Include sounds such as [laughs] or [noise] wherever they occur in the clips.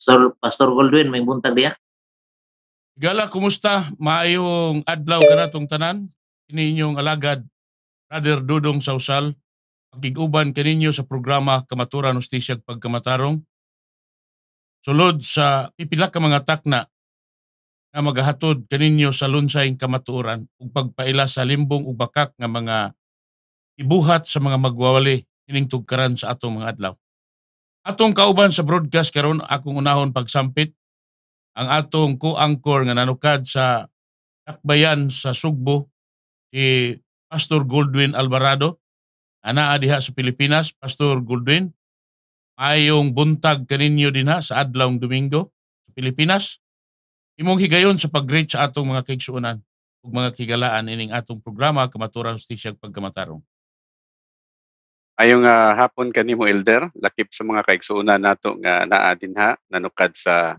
Sir Pastor Goldwyn, may buntag niya. Gala, kumusta? Maayong adlaw ka na itong tanan? Kininyong alagad, Brother Dudong Sausal, pagiguban kaninyo sa programa Kamaturan Ustisyag Pagkamatarong. Sulod sa pipila ka mga takna nga magahatod kaninyo sa lunsayng kamaturan ug pagpaila sa limbong ug bakak nga mga ibuhat sa mga magwawali ining tugkaran sa atong mga adlaw. Atong kauban sa broadcast karon akong unahon pagsampit ang atong co-anchor nga nanukad sa Akbayan sa Sugbo si Pastor Goldwin Alvarado ana diha sa Pilipinas Pastor Goldwin ayong buntag kaninyo din ha sa adlawng Domingo sa Pilipinas imong higayon sa pag-reach sa atong mga kaigsuonan ug mga kigalaan ining atong programa kamaturan sa tisyag pagkamatarong Ayong uh, hapon kanimo elder, lakip sa mga kaigsuuna nato nga naa dinha nanukad sa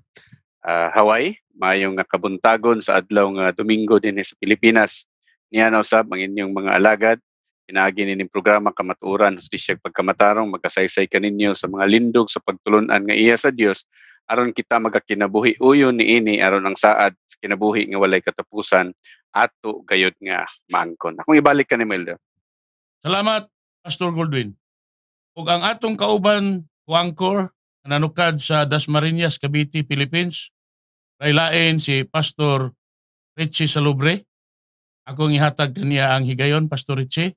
uh, Hawaii, maayong nga kabuntagon sa adlaw nga Domingo din eh, sa Pilipinas. Niya na usab ang inyong mga alagad, pinaagi nining programa kamaturan hustisya pagkamatarong magkasaysay kaninyo sa mga lindog sa pagtulunan nga iya sa Dios aron kita magakinabuhi uyon ini aron ang saad kinabuhi nga walay katapusan ato gayud nga mangkon. Akong ibalik kanimo elder. Salamat Pastor Goldwin. Ug ang atong kauban huangkor nanukad sa Dasmariñas, Cavite, Philippines, lailain si Pastor Richie Salubre. Akong ihatag kaniya ang higayon, Pastor Richie.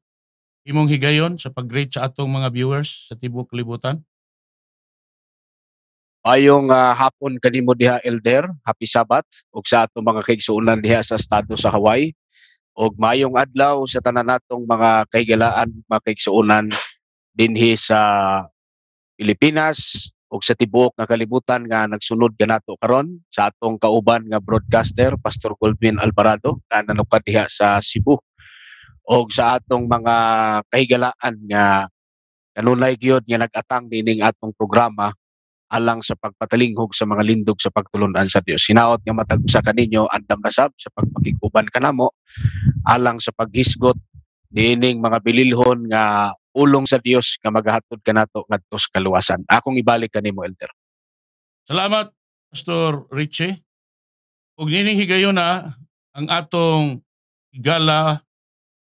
Imong higayon sa pag-greet sa atong mga viewers sa Tibuok Libutan. Ayong uh, ah, hapon kanimo diha elder, happy Sabbath ug sa atong mga kaigsuonan diha sa estado sa Hawaii og mayong adlaw sa tanan natong mga kaigalaan, mga kaigsuonan dinhi sa Pilipinas ug sa tibuok nga kalibutan nga nagsunod kanato karon sa atong kauban nga broadcaster Pastor Goldwin Alvarado nga nanukad diha sa Cebu og sa atong mga kaigalaan nga kanunay gyud nga nag-atang atong programa alang sa pagpatalinghog sa mga lindog sa pagtulunan sa Dios. Hinaot nga matag usa kaninyo andam nasab sa pagpakiguban kanamo alang sa paghisgot niining mga bililhon nga ulong sa Dios nga magahatod kanato ngadto sa kaluwasan. Akong ibalik kanimo elder. Salamat Pastor Richie. Ug niining higayon na ang atong gala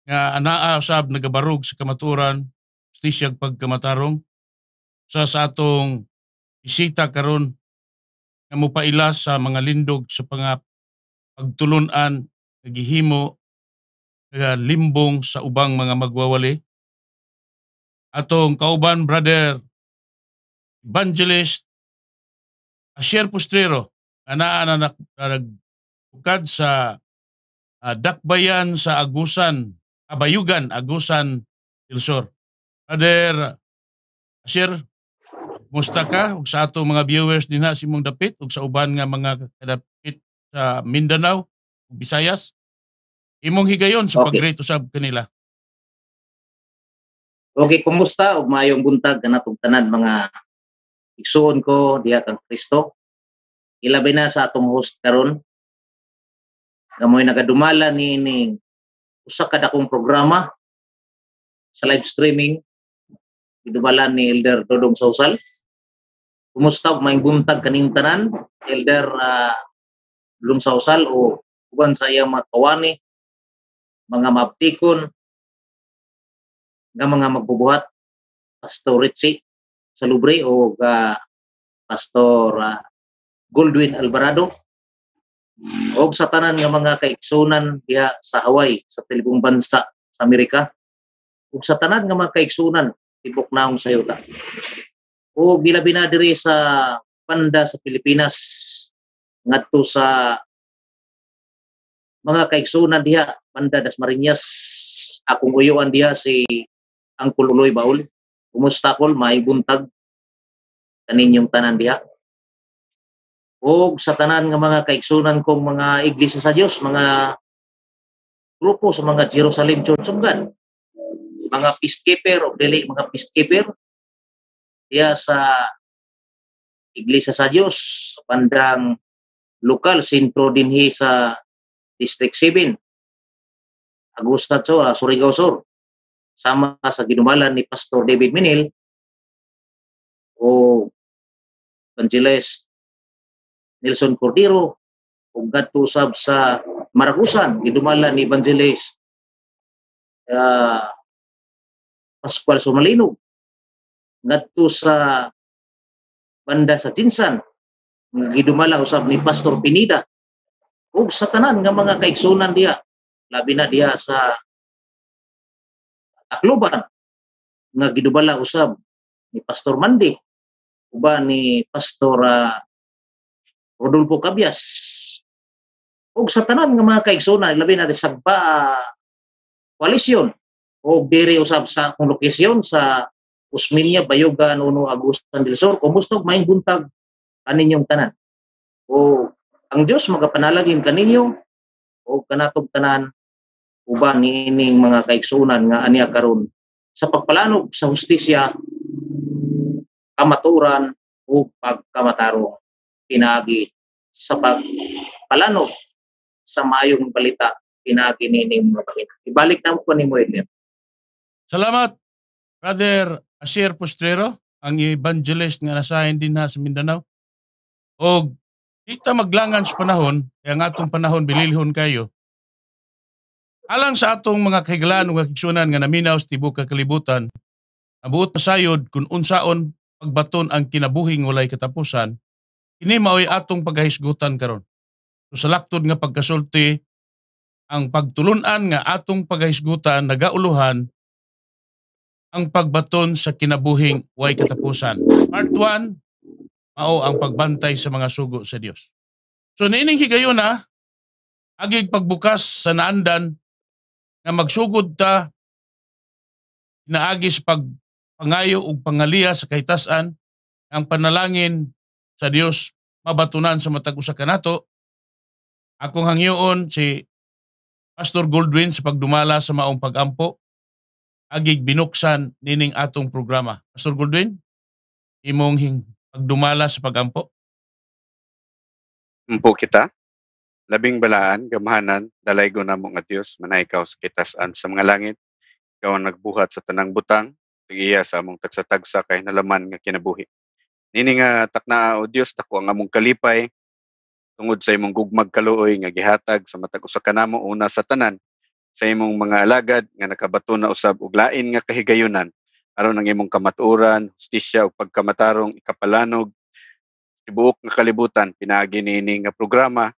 nga anaa sab nagabarug sa kamaturan, stisyag pagkamatarong sa sa atong isita karon nga mopaila sa mga lindog sa panga pagtulunan gihimo nga limbong sa ubang mga magwawali atong kauban brother evangelist Asher Postrero ana na nagbukad sa uh, dakbayan sa Agusan Abayugan Agusan Ilsor Brother Asher Musta ka ug sa ato mga viewers dinha si mong dapit ug sa uban nga mga kadapit sa Mindanao ug Visayas. Imong higayon sa okay. pagreto usab kanila. Okay, kumusta ug maayong buntag kanatong tanan mga igsuon ko diha kang Kristo. Ilabay na sa atong host karon. Gamoy nagadumala ni ining usa ka dakong programa sa live streaming gidubalan ni Elder Dodong Sausal Kumusta may buntag kaning tanan, Elder uh, Lumsausal o uban sa iyang mga kawani, mga maptikon, nga mga magbubuhat, Pastor Richie Salubre o uh, Pastor uh, ah, Goldwyn Alvarado o sa tanan nga mga kaiksunan diha sa Hawaii sa telibong bansa sa Amerika ug sa tanan nga mga kaiksunan tibok naong sayuta o gilabi na diri sa panda sa Pilipinas ngadto sa mga kaigsunan diha panda das marinyas akong uyuan diha si ang Uloy Baul kumusta kol may buntag kaninyong tanan diha o sa tanan nga mga kaigsunan kong mga iglesia sa Dios mga grupo sa mga Jerusalem Church of God mga peacekeeper o dili mga peacekeeper diya sa Iglesia sa Diyos, pandang lokal, sintro din hi sa District 7, Agusta Choa, ah, Surigao Sur, sama sa ginumalan ni Pastor David Minil o Evangelist Nelson Cordero o gatusab sa Marakusan, gidumalan ni Evangelist uh, Pascual Sumalinog ngadto sa banda sa Tinsan nga gidumala usab ni Pastor Pinida ug sa tanan nga mga kaigsunan diha labi na diha sa Akloban nga gidubala usab ni Pastor Mandi uba ni Pastor uh, Rodolfo Cabias ug sa tanan nga mga kaigsunan labi na sa ba koalisyon o diri usab sa akong lokasyon sa Usminya Bayoga Nuno Agustan del Sur kumusnog maing buntag kaninyong tanan. O ang Dios magapanalagin kaninyo o kanatog tanan uban ni mga kaigsunan nga aniya karon sa pagpalanog sa hustisya kamaturan o pagkamatarong pinagi sa pagpalanog sa mayong balita pinagi ni mga balita. Ibalik na mo ko ni Moeller. Salamat, Brother Asher Postrero, ang evangelist nga nasahin din ha sa Mindanao. O di ta maglangan sa panahon, kaya nga atong panahon, bililhon kayo. Alang sa atong mga kahigalan o kakiksunan nga naminaw sa tibok kalibutan, abuot pasayod kung unsaon pagbaton ang kinabuhing walay katapusan, kini maoy atong paghahisgutan karon. So sa laktod nga pagkasulti, ang pagtulunan nga atong paghahisgutan nagauluhan ang pagbaton sa kinabuhing way katapusan. Part 1, mao ang pagbantay sa mga sugo sa Dios. So niining higayon na agig pagbukas sa naandan nga magsugod ta naagis pag pangayo ug pangaliya sa kahitasan ang panalangin sa Dios mabatunan sa matag usa kanato akong hangyoon si Pastor Goldwin sa pagdumala sa maong pagampo agig binuksan nining atong programa. Pastor Goldwin, imong hing pagdumala sa pagampo. Ampo kita. Labing balaan, gamahanan, dalay ko na mo nga Dios, manay ikaw sa kitasan sa mga langit. Ikaw ang nagbuhat sa tanang butang, tigiya sa among tagsatagsa kay nalaman nga kinabuhi. Nini nga takna o Dios tako ang among kalipay tungod sa imong gugmag kaluoy nga gihatag sa matag usa kanamo una sa tanan sa imong mga alagad nga nakabato na usab og lain nga kahigayunan aron ang imong kamaturan, hustisya ug pagkamatarong ikapalanog tibuok nga kalibutan pinaagi niini nga programa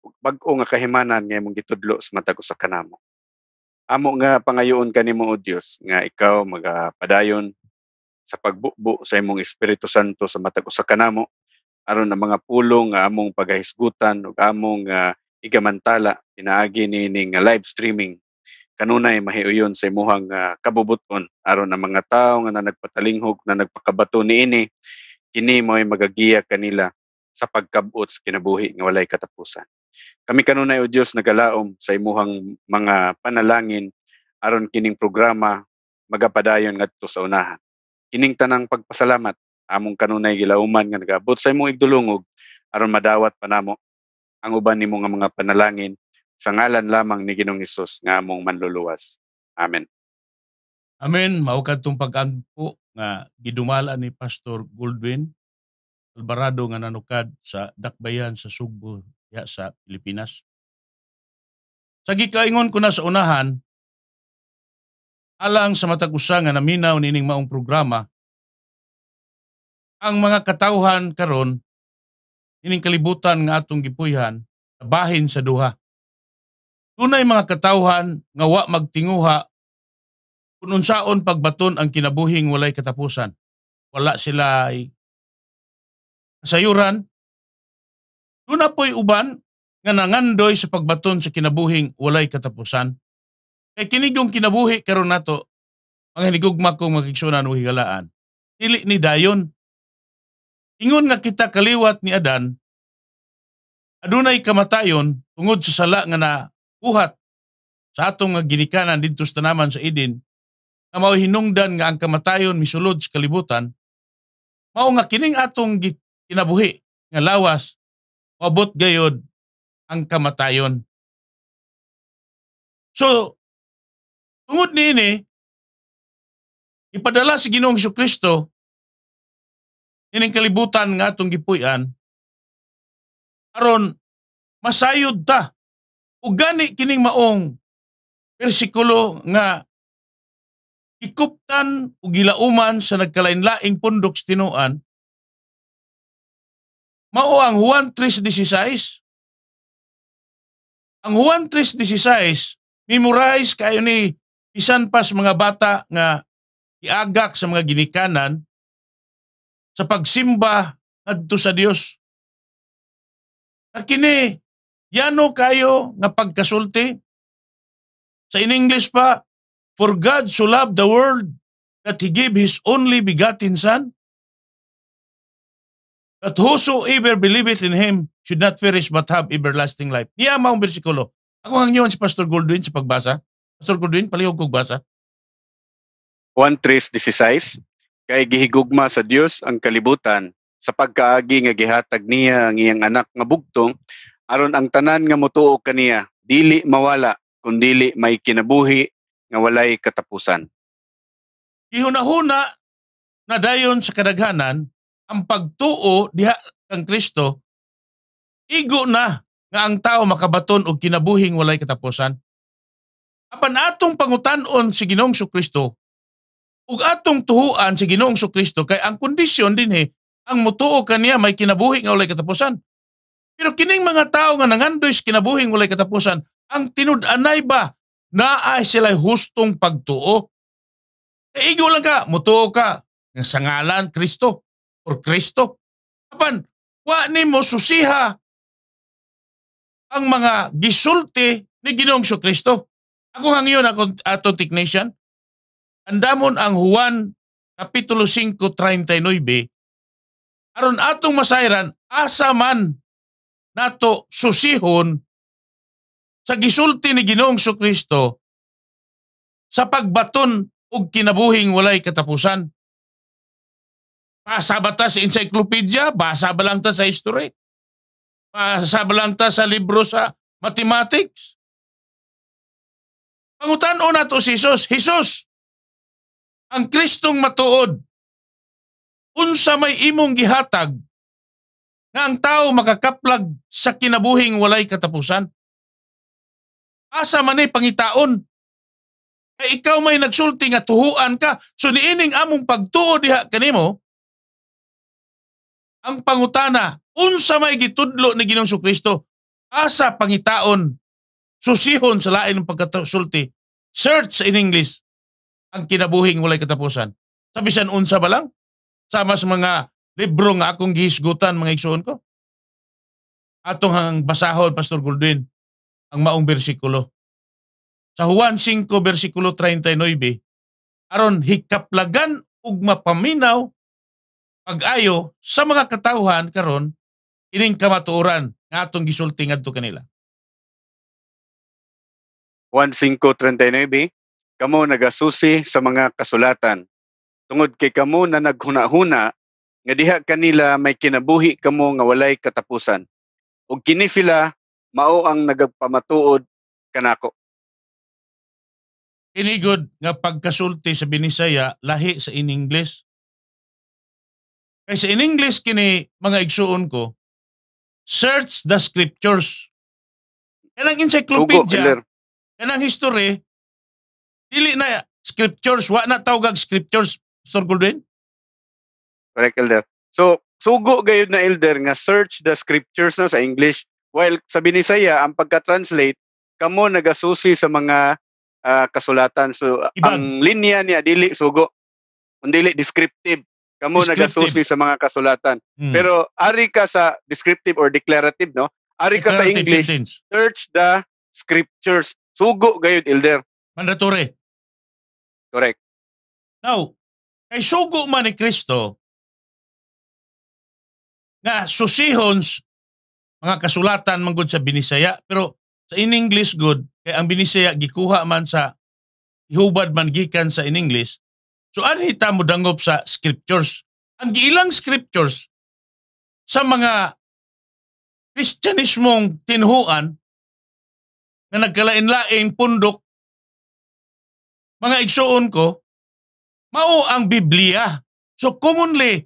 ug bag-o nga kahimanan nga imong gitudlo sa matag usa kanamo. Amo nga pangayoon kanimo o Dios nga ikaw magapadayon sa pagbukbo sa imong Espiritu Santo sa matag usa kanamo aron ang mga pulong nga among paghahisgutan ug among uh, igamantala pinaagi ni ning live streaming kanunay mahiuyon sa imuhang uh, kabubuton aron ang mga tawo nga na nagpatalinghog na nagpakabato niini kini mo'y magagiya kanila sa pagkabut sa kinabuhi nga walay katapusan kami kanunay o Dios nagalaom sa imuhang mga panalangin aron kining programa magapadayon ngadto sa unahan kining tanang pagpasalamat among kanunay gilauman nga nagabot sa imong igdulungog aron madawat panamo ang uban nimo nga mga panalangin sa ngalan lamang ni Ginoong Isus nga among manluluwas. Amen. Amen. Maukad tong pag-anpo nga gidumala ni Pastor Goldwin Alvarado nga nanukad sa Dakbayan sa Sugbo ya sa Pilipinas. Sa gikaingon ko na sa unahan, alang sa matag usa nga naminaw nining maong programa, ang mga katawhan karon ining kalibutan nga atong gipuyhan bahin sa duha. Tunay mga katawhan nga wa magtinguha kung unsaon pagbaton ang kinabuhing walay katapusan. Wala sila ay kasayuran. Doon po'y uban nga nangandoy sa pagbaton sa kinabuhing walay katapusan. Kay kinigong kinabuhi karon nato mga hinigugma kong magigsunan o higalaan. Dili ni dayon. Ingon nga kita kaliwat ni Adan, adunay kamatayon tungod sa sala nga na buhat sa atong nga ginikanan didto sa tanaman sa Eden nga mao hinungdan nga ang kamatayon misulod sa kalibutan mao nga kining atong kinabuhi nga lawas mabot gayod ang kamatayon so tungod niini ipadala si Ginoong Kristo ining kalibutan nga atong gipuy-an aron masayod ta o gani kining maong bersikulo nga ikuptan o gilauman sa nagkalain-laing pundok sa tinuan, mao ang Juan 3.16. Ang Juan 3.16, memorize kayo ni isan pas mga bata nga iagak sa mga ginikanan sa pagsimba adto sa Dios. At kini Yano kayo nga pagkasulti? Sa in English pa, For God so loved the world that He gave His only begotten Son, that whosoever believeth in Him should not perish but have everlasting life. Niya yeah, maong bersikulo. Ako ang si Pastor Goldwyn sa pagbasa. Pastor Goldwyn, palihog kong basa. 1.3.16 Kay gihigugma sa Dios ang kalibutan sa pagkaagi nga gihatag niya ang iyang anak nga bugtong aron ang tanan nga motuo kaniya dili mawala kun dili may kinabuhi nga walay katapusan. Gihunahuna na dayon sa kadaghanan ang pagtuo diha kang Kristo igo na nga ang tao makabaton og kinabuhing walay katapusan. Apan atong pangutanon si Ginoong Su Kristo ug atong tuhuan si Ginoong Su Kristo kay ang kondisyon dinhi ang mutuo kaniya may kinabuhi nga walay katapusan. Pero kining mga tao nga nangandoy kinabuhing walay katapusan, ang tinud-anay ba naa sila hustong pagtuo? E igo lang ka, mutuo ka, nga sa ngalan Kristo or Kristo. Kapan, wa ni mo susiha ang mga gisulti ni Ginoong Sio Kristo. Ako nga ngayon, ako ato technician, andamon ang Juan Kapitulo 5.39, aron atong masayran, asa man nato susihon sa gisulti ni Ginoong Kristo sa pagbaton og kinabuhing walay katapusan. Basa ba ta sa encyclopedia? Basa ba lang ta sa history? Basa ba lang ta sa libro sa mathematics? Pangutano o nato si Jesus. Jesus, ang Kristong matuod, unsa may imong gihatag na ang tao makakaplag sa kinabuhing walay katapusan. Asa man ay pangitaon. Kay ikaw may nagsulti nga tuhuan ka, so niining among pagtuo diha kanimo, ang pangutana, unsa may gitudlo ni Ginoong Kristo, asa pangitaon, susihon sa lain ng pagkasulti. Search in English, ang kinabuhing walay katapusan. Sabi siya, unsa ba lang? Sama Sa mga Libro nga akong gihisgutan mga igsoon ko. Atong hang basahon, Pastor Goldwin, ang maong bersikulo. Sa Juan 5, bersikulo 39, aron hikaplagan ug mapaminaw pag-ayo sa mga katawhan karon ining kamatuoran nga atong gisulti ngadto kanila. Juan 5:39 Kamo nagasusi sa mga kasulatan. Tungod kay kamo na naghunahuna nga diha kanila may kinabuhi kamo nga walay katapusan ug kini sila mao ang nagpamatuod kanako kini good nga pagkasulti sa Binisaya lahi sa in English kay in English kini mga igsuon ko search the scriptures kanang encyclopedia kanang history dili na scriptures wa na tawag scriptures Sir Goldwyn Correct, Elder. So, sugo gayud na Elder nga search the scriptures na sa English. While sabi ni saya, ang pagka-translate, kamo nagasusi sa mga uh, kasulatan. So, Ibang. ang linya niya, dili sugo. dili descriptive. Kamo nagasusi sa mga kasulatan. Hmm. Pero, ari ka sa descriptive or declarative, no? Ari ka sa English, sentence. search the scriptures. Sugo gayud elder. Mandatory. Correct. Now, kay sugo man ni Kristo, nga susihons mga kasulatan man sa Binisaya pero sa in English good kay ang Binisaya gikuha man sa ihubad man gikan sa in English so anhi ta modangop sa scriptures ang giilang scriptures sa mga Kristyanismong tinhuan na nagkalain-laing pundok mga igsuon ko mao ang Biblia so commonly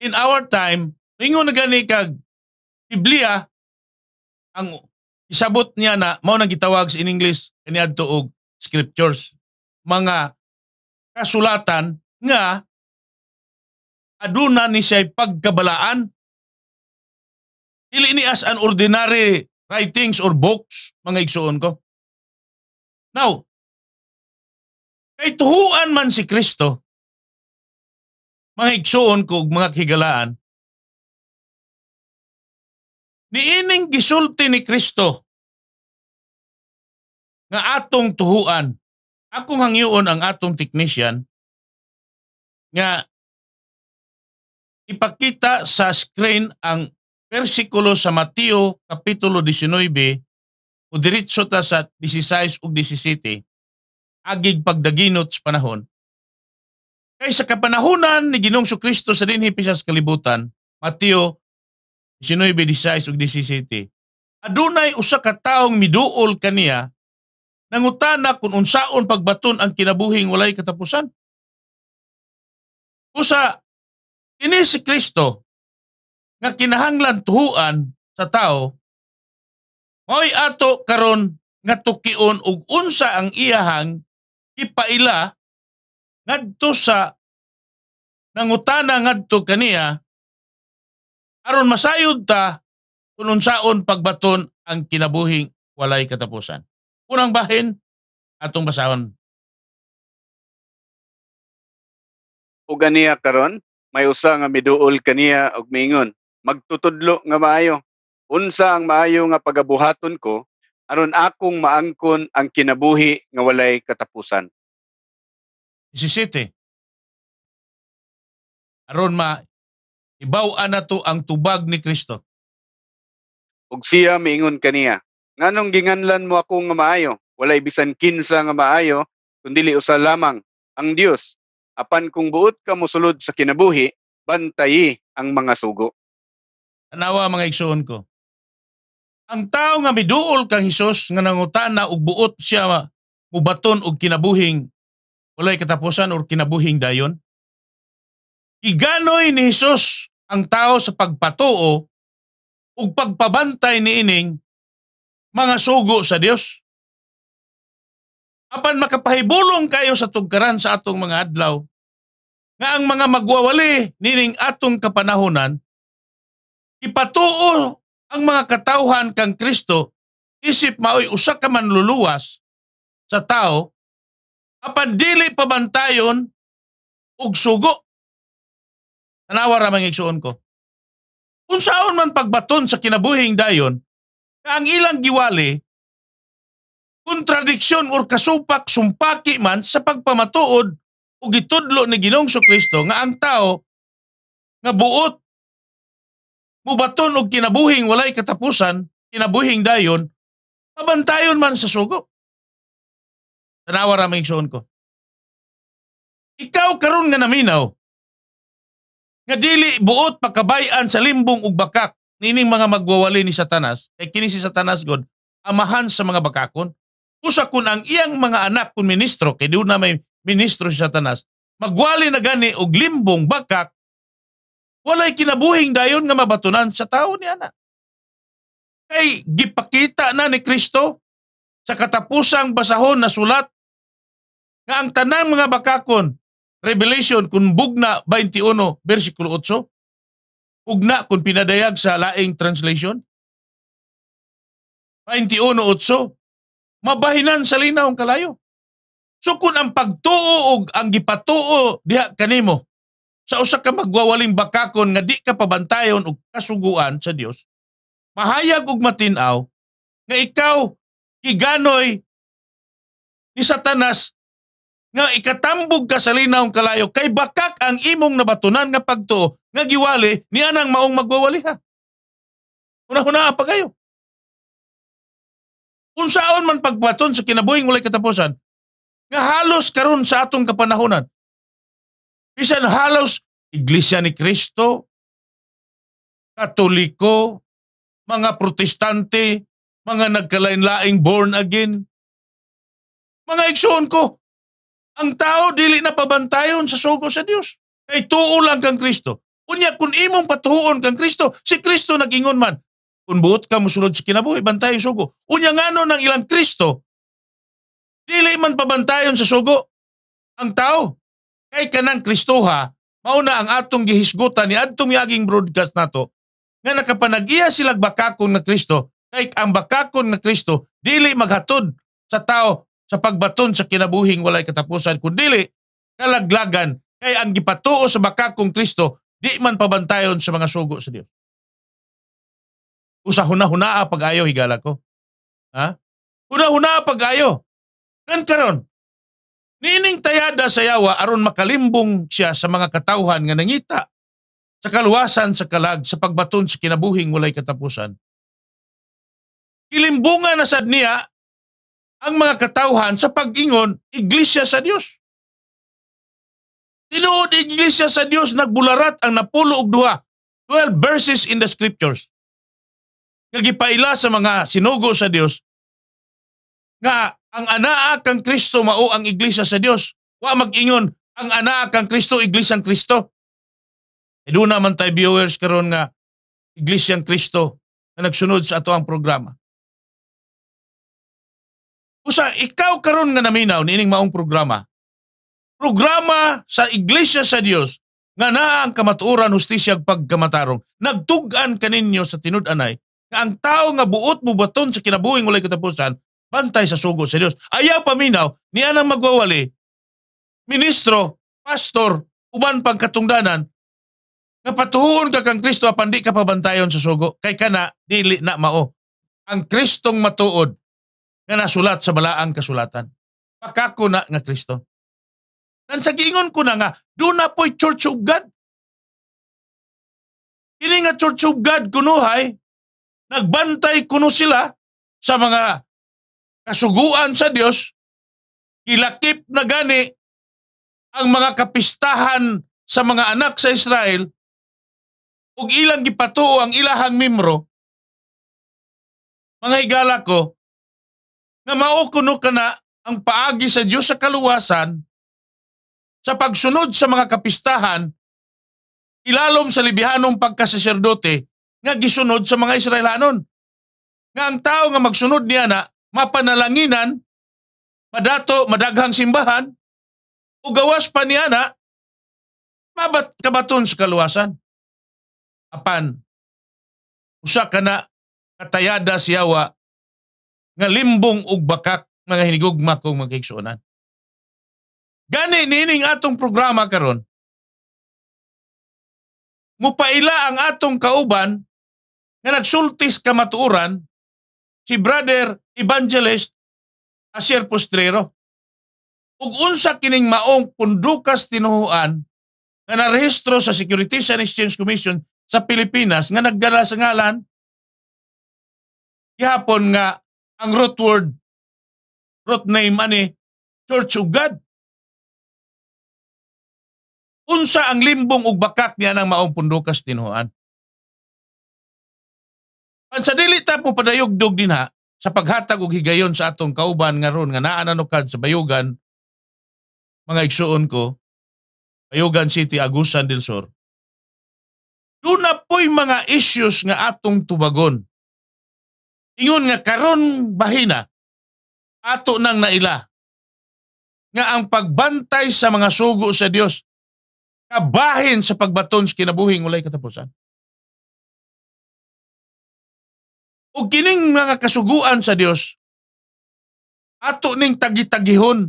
in our time Tingon na gani kag Biblia ang isabot niya na mao nang gitawag sa in English kaniadto og scriptures mga kasulatan nga aduna ni siya pagkabalaan dili ni as an ordinary writings or books mga igsuon ko now kay tuhuan man si Kristo mga igsuon ko mga higalaan niining gisulti ni Kristo nga atong tuhuan. Akong hangyoon ang atong technician nga ipakita sa screen ang versikulo sa Mateo Kapitulo 19 o diretso ta sa 16 ug 17 agig pagdaginot sa panahon. Kay sa kapanahonan ni Ginoong Kristo sa dinhi sa kalibutan, Mateo 19, 16 ug 17. Adunay usa ka taong miduol kaniya nangutana kung unsaon pagbaton ang kinabuhing walay katapusan. Usa kini si Kristo nga kinahanglan tuhuan sa tao Hoy ato karon nga tukion og unsa ang iyahang ipaila ngadto sa nangutana ngadto kaniya aron masayod ta kung unsaon pagbaton ang kinabuhing walay katapusan. Unang bahin atong basahon. O ganiya karon may usa nga miduol kaniya og mingon, magtutudlo nga maayo unsa ang maayo nga pagabuhaton ko aron akong maangkon ang kinabuhi nga walay katapusan. 17. Aron ma Ibawaan na to ang tubag ni Kristo. Ug siya miingon kaniya, nganong ginganlan mo ako nga maayo? Walay bisan kinsa nga maayo, kundi usa lamang ang Dios. Apan kung buot ka mosulod sa kinabuhi, bantayi ang mga sugo. Anawa mga igsoon ko. Ang tao nga miduol kang Hesus nga nangutana og buot siya mubaton og kinabuhing walay katapusan or kinabuhing dayon. Iganoy ni Hesus ang tao sa pagpatuo ug pagpabantay ining mga sugo sa Dios. Apan makapahibulong kayo sa tugkaran sa atong mga adlaw nga ang mga magwawali nining atong kapanahonan ipatuo ang mga katawhan kang Kristo isip maoy usa ka manluluwas sa tao apan dili pabantayon og sugo Tanawa ramang igsuon ko. Kung saon man pagbaton sa kinabuhing dayon, ang ilang giwali, kontradiksyon or kasupak sumpaki man sa pagpamatuod o gitudlo ni Ginoong Kristo nga ang tao nga buot mubaton og kinabuhing walay katapusan, kinabuhing dayon, abantayon man sa sugo. Tanawa ra ko. Ikaw karon nga naminaw, nga dili buot pagkabayan sa limbong ug bakak nining mga magwawali ni Satanas kay kini si Satanas god amahan sa mga bakakon usa kun ang iyang mga anak kun ministro kay diw na may ministro si Satanas magwali na gani og limbong bakak walay kinabuhing dayon nga mabatunan sa tao ni ana kay gipakita na ni Kristo sa katapusang basahon na sulat nga ang tanang mga bakakon Revelation kun bugna 21 versikulo 8 ugna kun pinadayag sa laing translation 21:8 mabahinan sa linaw ang kalayo so kung ang pagtuo og ang gipatuo diha kanimo sa usa ka magwawaling bakakon nga di ka pabantayon og kasuguan sa Dios mahayag og matinaw nga ikaw iganoy ni Satanas nga ikatambog ka sa linaw kalayo kay bakak ang imong nabatunan nga pagtuo nga giwali ni anang maong magwawaliha. Una-una pa kayo. Unsaon man pagbaton sa kinabuhing walay katapusan nga halos karon sa atong kapanahonan. Bisan halos Iglesia ni Kristo, Katoliko, mga Protestante, mga nagkalain-laing born again. Mga igsoon ko, ang tao dili na pabantayon sa sugo sa Dios. Kay tuo lang kang Kristo. Unya kun imong patuon kang Kristo, si Kristo nagingon man, kun buot ka musulod sa kinabuhi, bantayon sa sugo. Unya ngano nang ilang Kristo, dili man pabantayon sa sugo ang tao. Kay kanang Kristoha, mao na ang atong gihisgutan ni adtong yaging broadcast nato nga nakapanagiya silag sila bakakon na Kristo kay ang bakakon na Kristo dili maghatod sa tao sa pagbaton sa kinabuhing walay katapusan kundili kalaglagan kay ang gipatuo sa baka kong Kristo di man pabantayon sa mga sugo sa Dios. Usa huna-hunaa pag-ayo higala ko. Ha? Huna-hunaa pag-ayo. Kan karon nining tayada sa yawa aron makalimbong siya sa mga katawhan nga nangita sa kaluwasan sa kalag sa pagbaton sa kinabuhing walay katapusan. Kilimbungan na sad niya ang mga katauhan sa pag-ingon, iglesia sa Dios. Tinuod iglesia sa Dios nagbularat ang napulo og duha 12 verses in the scriptures. Nagipaila sa mga sinugo sa Dios nga ang anaa kang Kristo mao ang iglesia sa Dios. Wa mag-ingon ang anaa kang Kristo iglesia ang Kristo. Iduna e man tay viewers karon nga iglesia ang Kristo na nagsunod sa ato ang programa. Usa, ikaw karon nga naminaw niining maong programa. Programa sa Iglesia sa Dios nga naa ang kamatuoran hustisya ag pagkamatarong. Nagtugan kaninyo sa tinud-anay nga ang tao nga buot mo baton sa kinabuhing walay katapusan bantay sa sugo sa Dios. Ayaw paminaw niya nang magwawali. Ministro, pastor, uban pang katungdanan nga patuhon ka kang Kristo apan di ka pabantayon sa sugo kay kana dili na mao. Ang Kristong matuod nga nasulat sa balaang kasulatan. Pakako na nga Kristo. Nan sa ko na nga, do na po'y Church of God. Kini nga Church of God kunuhay, nagbantay kuno sila sa mga kasuguan sa Dios, kilakip na gani ang mga kapistahan sa mga anak sa Israel ug ilang gipatuo ang ilahang mimro mga higala ko nga maukuno ka na ang paagi sa Diyos sa kaluwasan sa pagsunod sa mga kapistahan ilalom sa libihanong pagkasaserdote nga gisunod sa mga Israelanon. Nga ang tao nga magsunod niya na mapanalanginan, madato, madaghang simbahan, gawas pa niya na mabat kabaton sa kaluwasan. Apan, usa ka na katayada siyawa nga limbong ug bakak mga hinigugma kong magkiksunan. Gani nining atong programa karon. Mupaila ang atong kauban nga nagsultis ka si brother evangelist Asier Postrero. Ug unsa kining maong pundukas tinuhuan nga narehistro sa Securities and Exchange Commission sa Pilipinas nga nagdala sa ngalan gihapon nga ang root word, root name ani, Church of God. Unsa ang limbong ug bakak niya nang maong pundukas tinuan. Pansa dili ta mo padayugdog dog din ha, sa paghatag og higayon sa atong kauban nga ron nga naa nanukad sa Bayugan mga igsuon ko Bayugan City Agusan del Sur Duna po'y mga issues nga atong tubagon Ingon nga karon bahina ato nang naila nga ang pagbantay sa mga sugo sa Dios kabahin sa pagbaton sa kinabuhing walay katapusan. O kining mga kasuguan sa Dios ato ning tagitagihon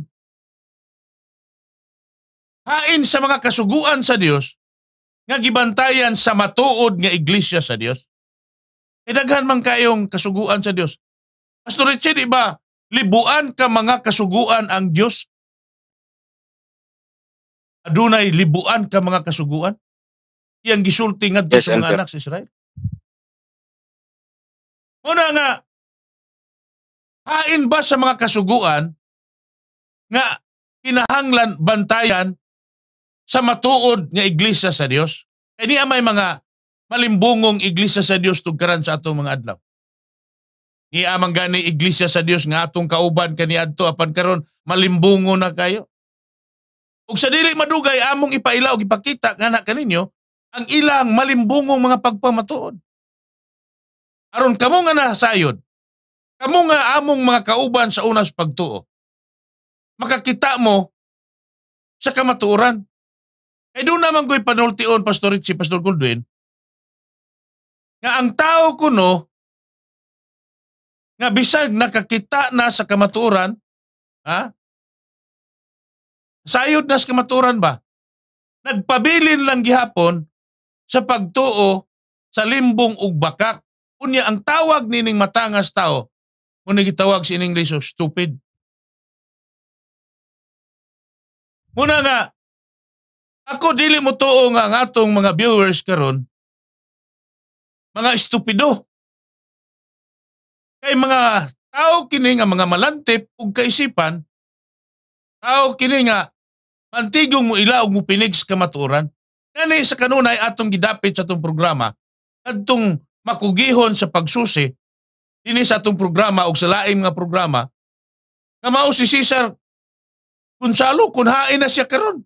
hain sa mga kasuguan sa Dios nga gibantayan sa matuod nga iglesia sa Dios. E daghan man kayong kasuguan sa Dios. Pastor Richie, di ba? Libuan ka mga kasuguan ang Dios. Adunay libuan ka mga kasuguan. Iyang gisulti nga yes, sa mga anak sa Israel. Muna nga, hain ba sa mga kasuguan nga kinahanglan bantayan sa matuod nga iglesia sa Dios? Kani e may mga malimbungong iglesia sa Dios tugkaran sa atong mga adlaw. amang gani iglesia sa Dios nga atong kauban kaniadto apan karon malimbungo na kayo. Ug sa dili madugay among ipailaw ipakita nga na kaninyo ang ilang malimbungong mga pagpamatuod. Aron kamo nga nasayod, kamo nga among mga kauban sa unas pagtuo. Makakita mo sa kamatuoran. Kay eh, doon naman ko'y panultion, Pastor Richie, Pastor Goldwin, nga ang tao kuno nga bisag nakakita na sa kamaturan, ha? Sayod na sa kamaturan ba? Nagpabilin lang gihapon sa pagtuo sa limbong ug bakak. Unya ang tawag nining matangas tao, kun gitawag sa in English o stupid. Muna nga, ako dili mo tuo nga ngatong mga viewers karon mga estupido. Kay mga tao kini nga mga malantip ug kaisipan, tao kini nga mantigong mo ila ug mo pinig sa kamaturan. Ngani sa kanunay atong gidapit sa atong programa kadtong makugihon sa pagsusi dinhi sa atong programa ug sa laing mga programa nga mao si Cesar Gonzalo kunhain na siya karon.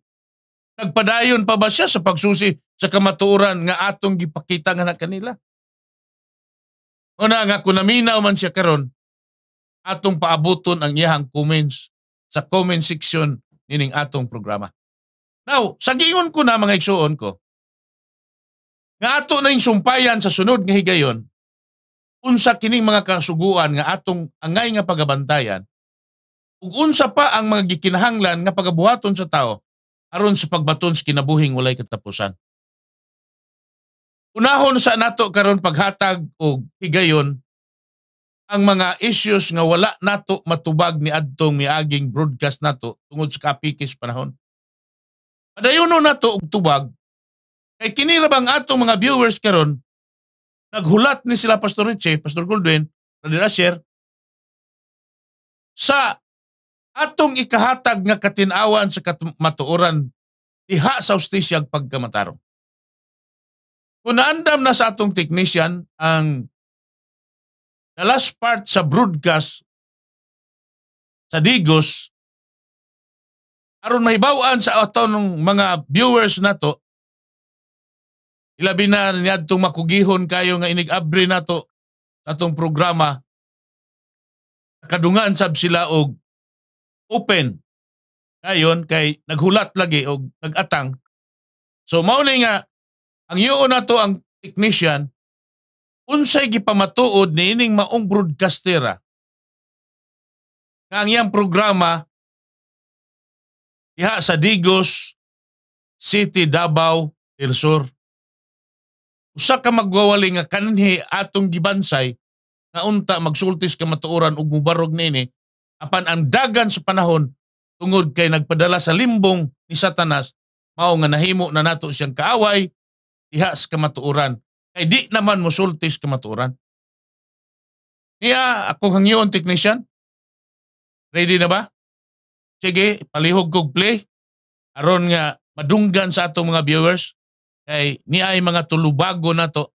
Nagpadayon pa ba siya sa pagsusi sa kamaturan nga atong gipakita nga na kanila? Una nga kung naminaw man siya karon atong paabuton ang iyahang comments sa comment section nining atong programa. Now, sa giingon ko na mga igsuon ko, nga ato na yung sumpayan sa sunod nga higayon, unsa kining mga kasuguan nga atong angay nga pagabantayan, ug unsa pa ang mga gikinahanglan nga pagabuhaton sa tao aron sa pagbaton sa kinabuhing walay katapusan. Unahon sa nato karon paghatag og higayon ang mga issues nga wala nato matubag ni adtong miaging broadcast nato tungod sa kapikis panahon. Padayono nato og tubag kay kini ra bang atong mga viewers karon naghulat ni sila Pastor Richie, Pastor Goldwyn, Brother Asher sa atong ikahatag nga katinawan sa matuoran diha sa ustisya pagkamatarong. Kung naandam na sa atong technician ang the last part sa broadcast sa Digos, aron mahibawaan sa atong mga viewers na to, ilabi na niadtong makugihon kayo nga inig-abri to, atong programa kadungan sab sila og open ngayon kay naghulat lagi og nagatang so mao ni nga ang yuon na to ang technician, unsay gipamatuod ni ining maong broadcaster ah. nga ang iyang programa diha sa Digos City Davao del Sur usa ka magwawali nga kanhi atong gibansay nga unta magsultis ka matuoran og mubarog nini apan ang dagan sa panahon tungod kay nagpadala sa limbong ni Satanas mao nga nahimo na nato siyang kaaway diha sa kamatuoran. Kay di naman mo sultis kamatuoran. Iya, ako hangyoon technician. Ready na ba? Sige, palihog kog play. Aron nga madunggan sa atong mga viewers. Kay niya ay mga tulubago na to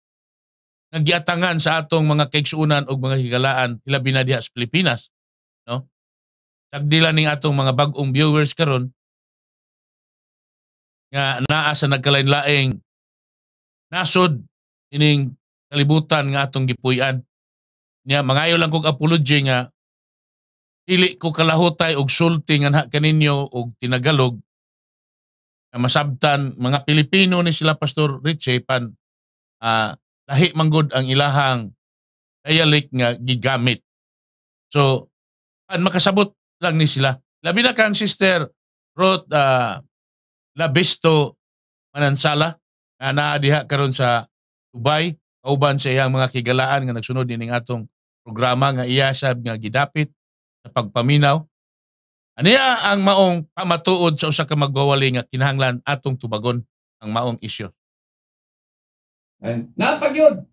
nagyatangan sa atong mga kaigsuunan o mga higalaan hilabi na diha sa Pilipinas no tagdila ning atong mga bag-ong viewers karon nga naa sa nagkalain-laing nasod ining kalibutan nga atong gipuy-an. Niya mangayo lang kog apology nga dili ko kalahutay og sulti nga kaninyo og tinagalog nga masabtan mga Pilipino ni sila Pastor Richie pan uh, ah, lahi manggod ang ilahang dialect nga gigamit. So pan makasabot lang ni sila. Labi na kang sister Ruth uh, Labisto Manansala na ah, naa karon sa Dubai kauban sa iyang mga kigalaan nga nagsunod nining atong programa nga iya sab nga gidapit sa pagpaminaw Aniya ang maong pamatuod sa usa ka magwawali nga kinahanglan atong tubagon ang maong And Napagyod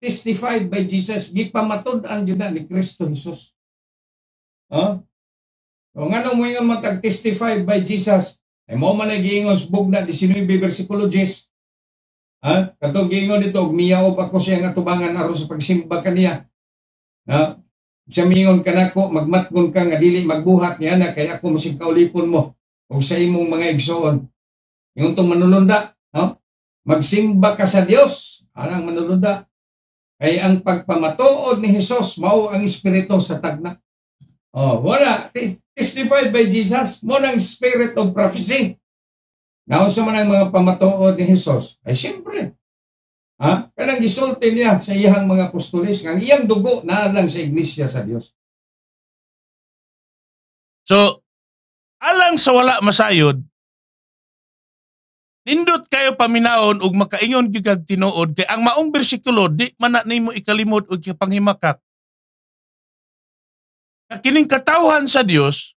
testified by Jesus gipamatud ang jud ni Kristo Jesus. Ha? Huh? O nganong mo nga matag testify by Jesus ay mo man giingon sa bugna 19 bersikulo 10. Ha? Katong giingon dito og pa ako siya nga tubangan aron sa pagsimba kaniya. Ha? Siya miingon kanako magmatgon ka nga dili magbuhat niya na kaya ako masigkaw kaulipon mo og sa imong mga igsoon. Yung tong manulunda, ha? Magsimba ka sa Dios, anang manulunda. Kay ang pagpamatuod ni Hesus mao ang espiritu sa tagna. Oh, wala. Testified by Jesus mo ng spirit of prophecy. Naunsa man ang mga pamatuod ni Jesus? Ay siyempre. Ha? Kanang gisulti niya sa iyang mga apostolis. Ang iyang dugo na lang sa iglesia sa Dios. So, alang sa wala masayod, nindot kayo paminaon ug makaingon gyud kag tinuod kay ang maong bersikulo di man na nimo ikalimot og panghimakak na kining katawhan sa Dios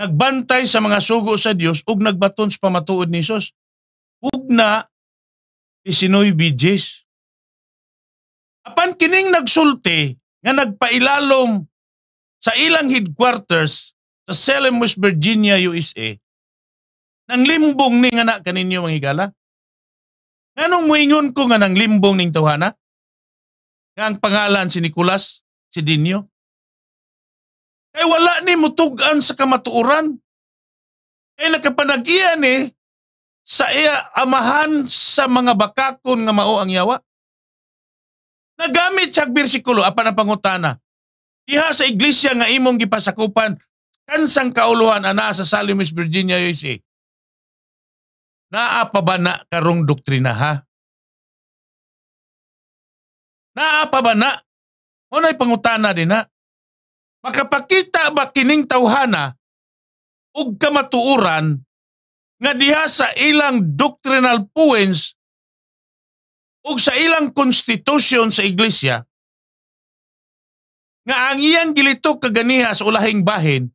nagbantay sa mga sugo sa Dios ug nagbaton sa pamatuod ni Jesus. Ug na si Sinoy bidges. Apan kining nagsulti nga nagpailalom sa ilang headquarters sa Salem, West Virginia, USA, nang limbong ni nga na kaninyo mga higala? Nganong moingon ko nga nang limbong ning tawhana? Nga ang pangalan si Nicolas, si Dinyo? Kay eh, wala ni mutugan sa kamatuuran. Kay eh, nakapanag-iya ni eh, sa iya amahan sa mga bakakon nga mao ang yawa. Nagamit sa bersikulo apan ang pangutana. Diha sa iglesia nga imong gipasakupan kansang kauluhan ana sa Salamis, Virginia, USA. Naa pa ba na karong doktrina ha? Naa pa ba na? Muna'y pangutana din na makapakita ba kining tawhana ug kamatuoran nga diha sa ilang doctrinal points ug sa ilang konstitusyon sa iglesia nga ang iyang gilito kaganiha sa ulahing bahin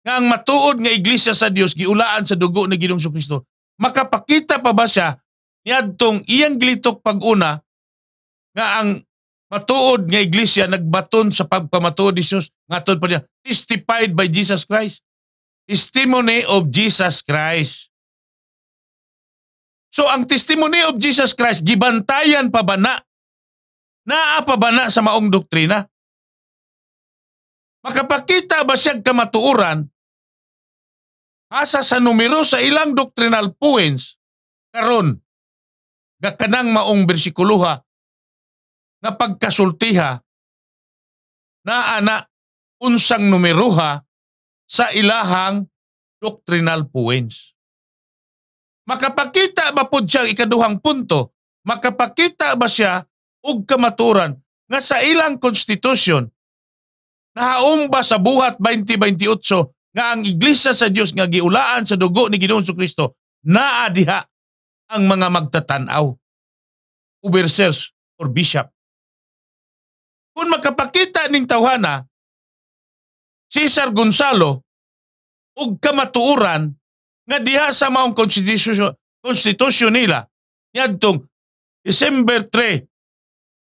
nga ang matuod nga iglesia sa Dios giulaan sa dugo ni Ginoong Kristo makapakita pa ba siya niadtong iyang gilitok pag-una nga ang Matuod nga iglesia nagbaton sa pagpamatuod ni Jesus. Ngatod pa niya, testified by Jesus Christ. Testimony of Jesus Christ. So ang testimony of Jesus Christ, gibantayan pa ba na? Naa pa ba na sa maong doktrina? Makapakita ba siya kamatuuran asa sa numero sa ilang doctrinal points karon gakanang maong bersikuloha nga pagkasultiha na ana unsang numeroha sa ilahang doctrinal points. Makapakita ba po siyang ikaduhang punto? Makapakita ba siya og kamaturan nga sa ilang konstitusyon nahaumba sa buhat 2028 nga ang iglesia sa Dios nga giulaan sa dugo ni Ginoong Kristo naa diha ang mga magtatanaw overseers or bishop kung makapakita ning tawhana, Cesar Gonzalo, ug kamatuuran nga diha sa maong konstitusyon, konstitusyon nila, niadtong December 3,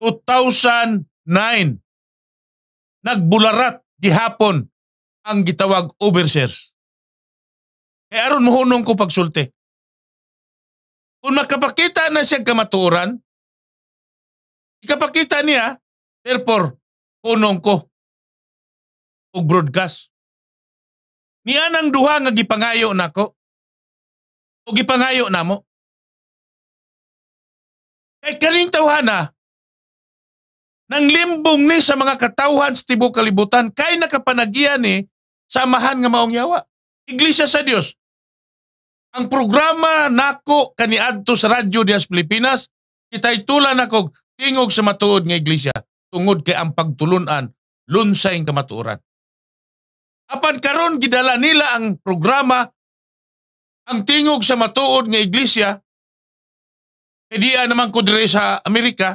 2009, nagbularat gihapon ang gitawag overseers. Kaya e aron mohunong ko pagsulti. Kung makapakita na siya kamaturan, ikapakita niya Therefore, kunong ko og broadcast. Niya nang duha nga gipangayo nako. O gipangayo namo. Kay kaning tawhana ah, nang limbong ni sa mga katawhan sa tibuok kalibutan kay nakapanagiya ni sa amahan nga maong yawa. Iglesia sa Dios. Ang programa nako kaniadto sa radyo Dias Pilipinas kitay tula nako tingog sa matuod nga iglesia tungod kay ang pagtulunan lunsay ang kamatuoran. Apan karon gidala nila ang programa ang tingog sa matuod nga iglesia Ediya eh, ah, naman ko dire sa Amerika.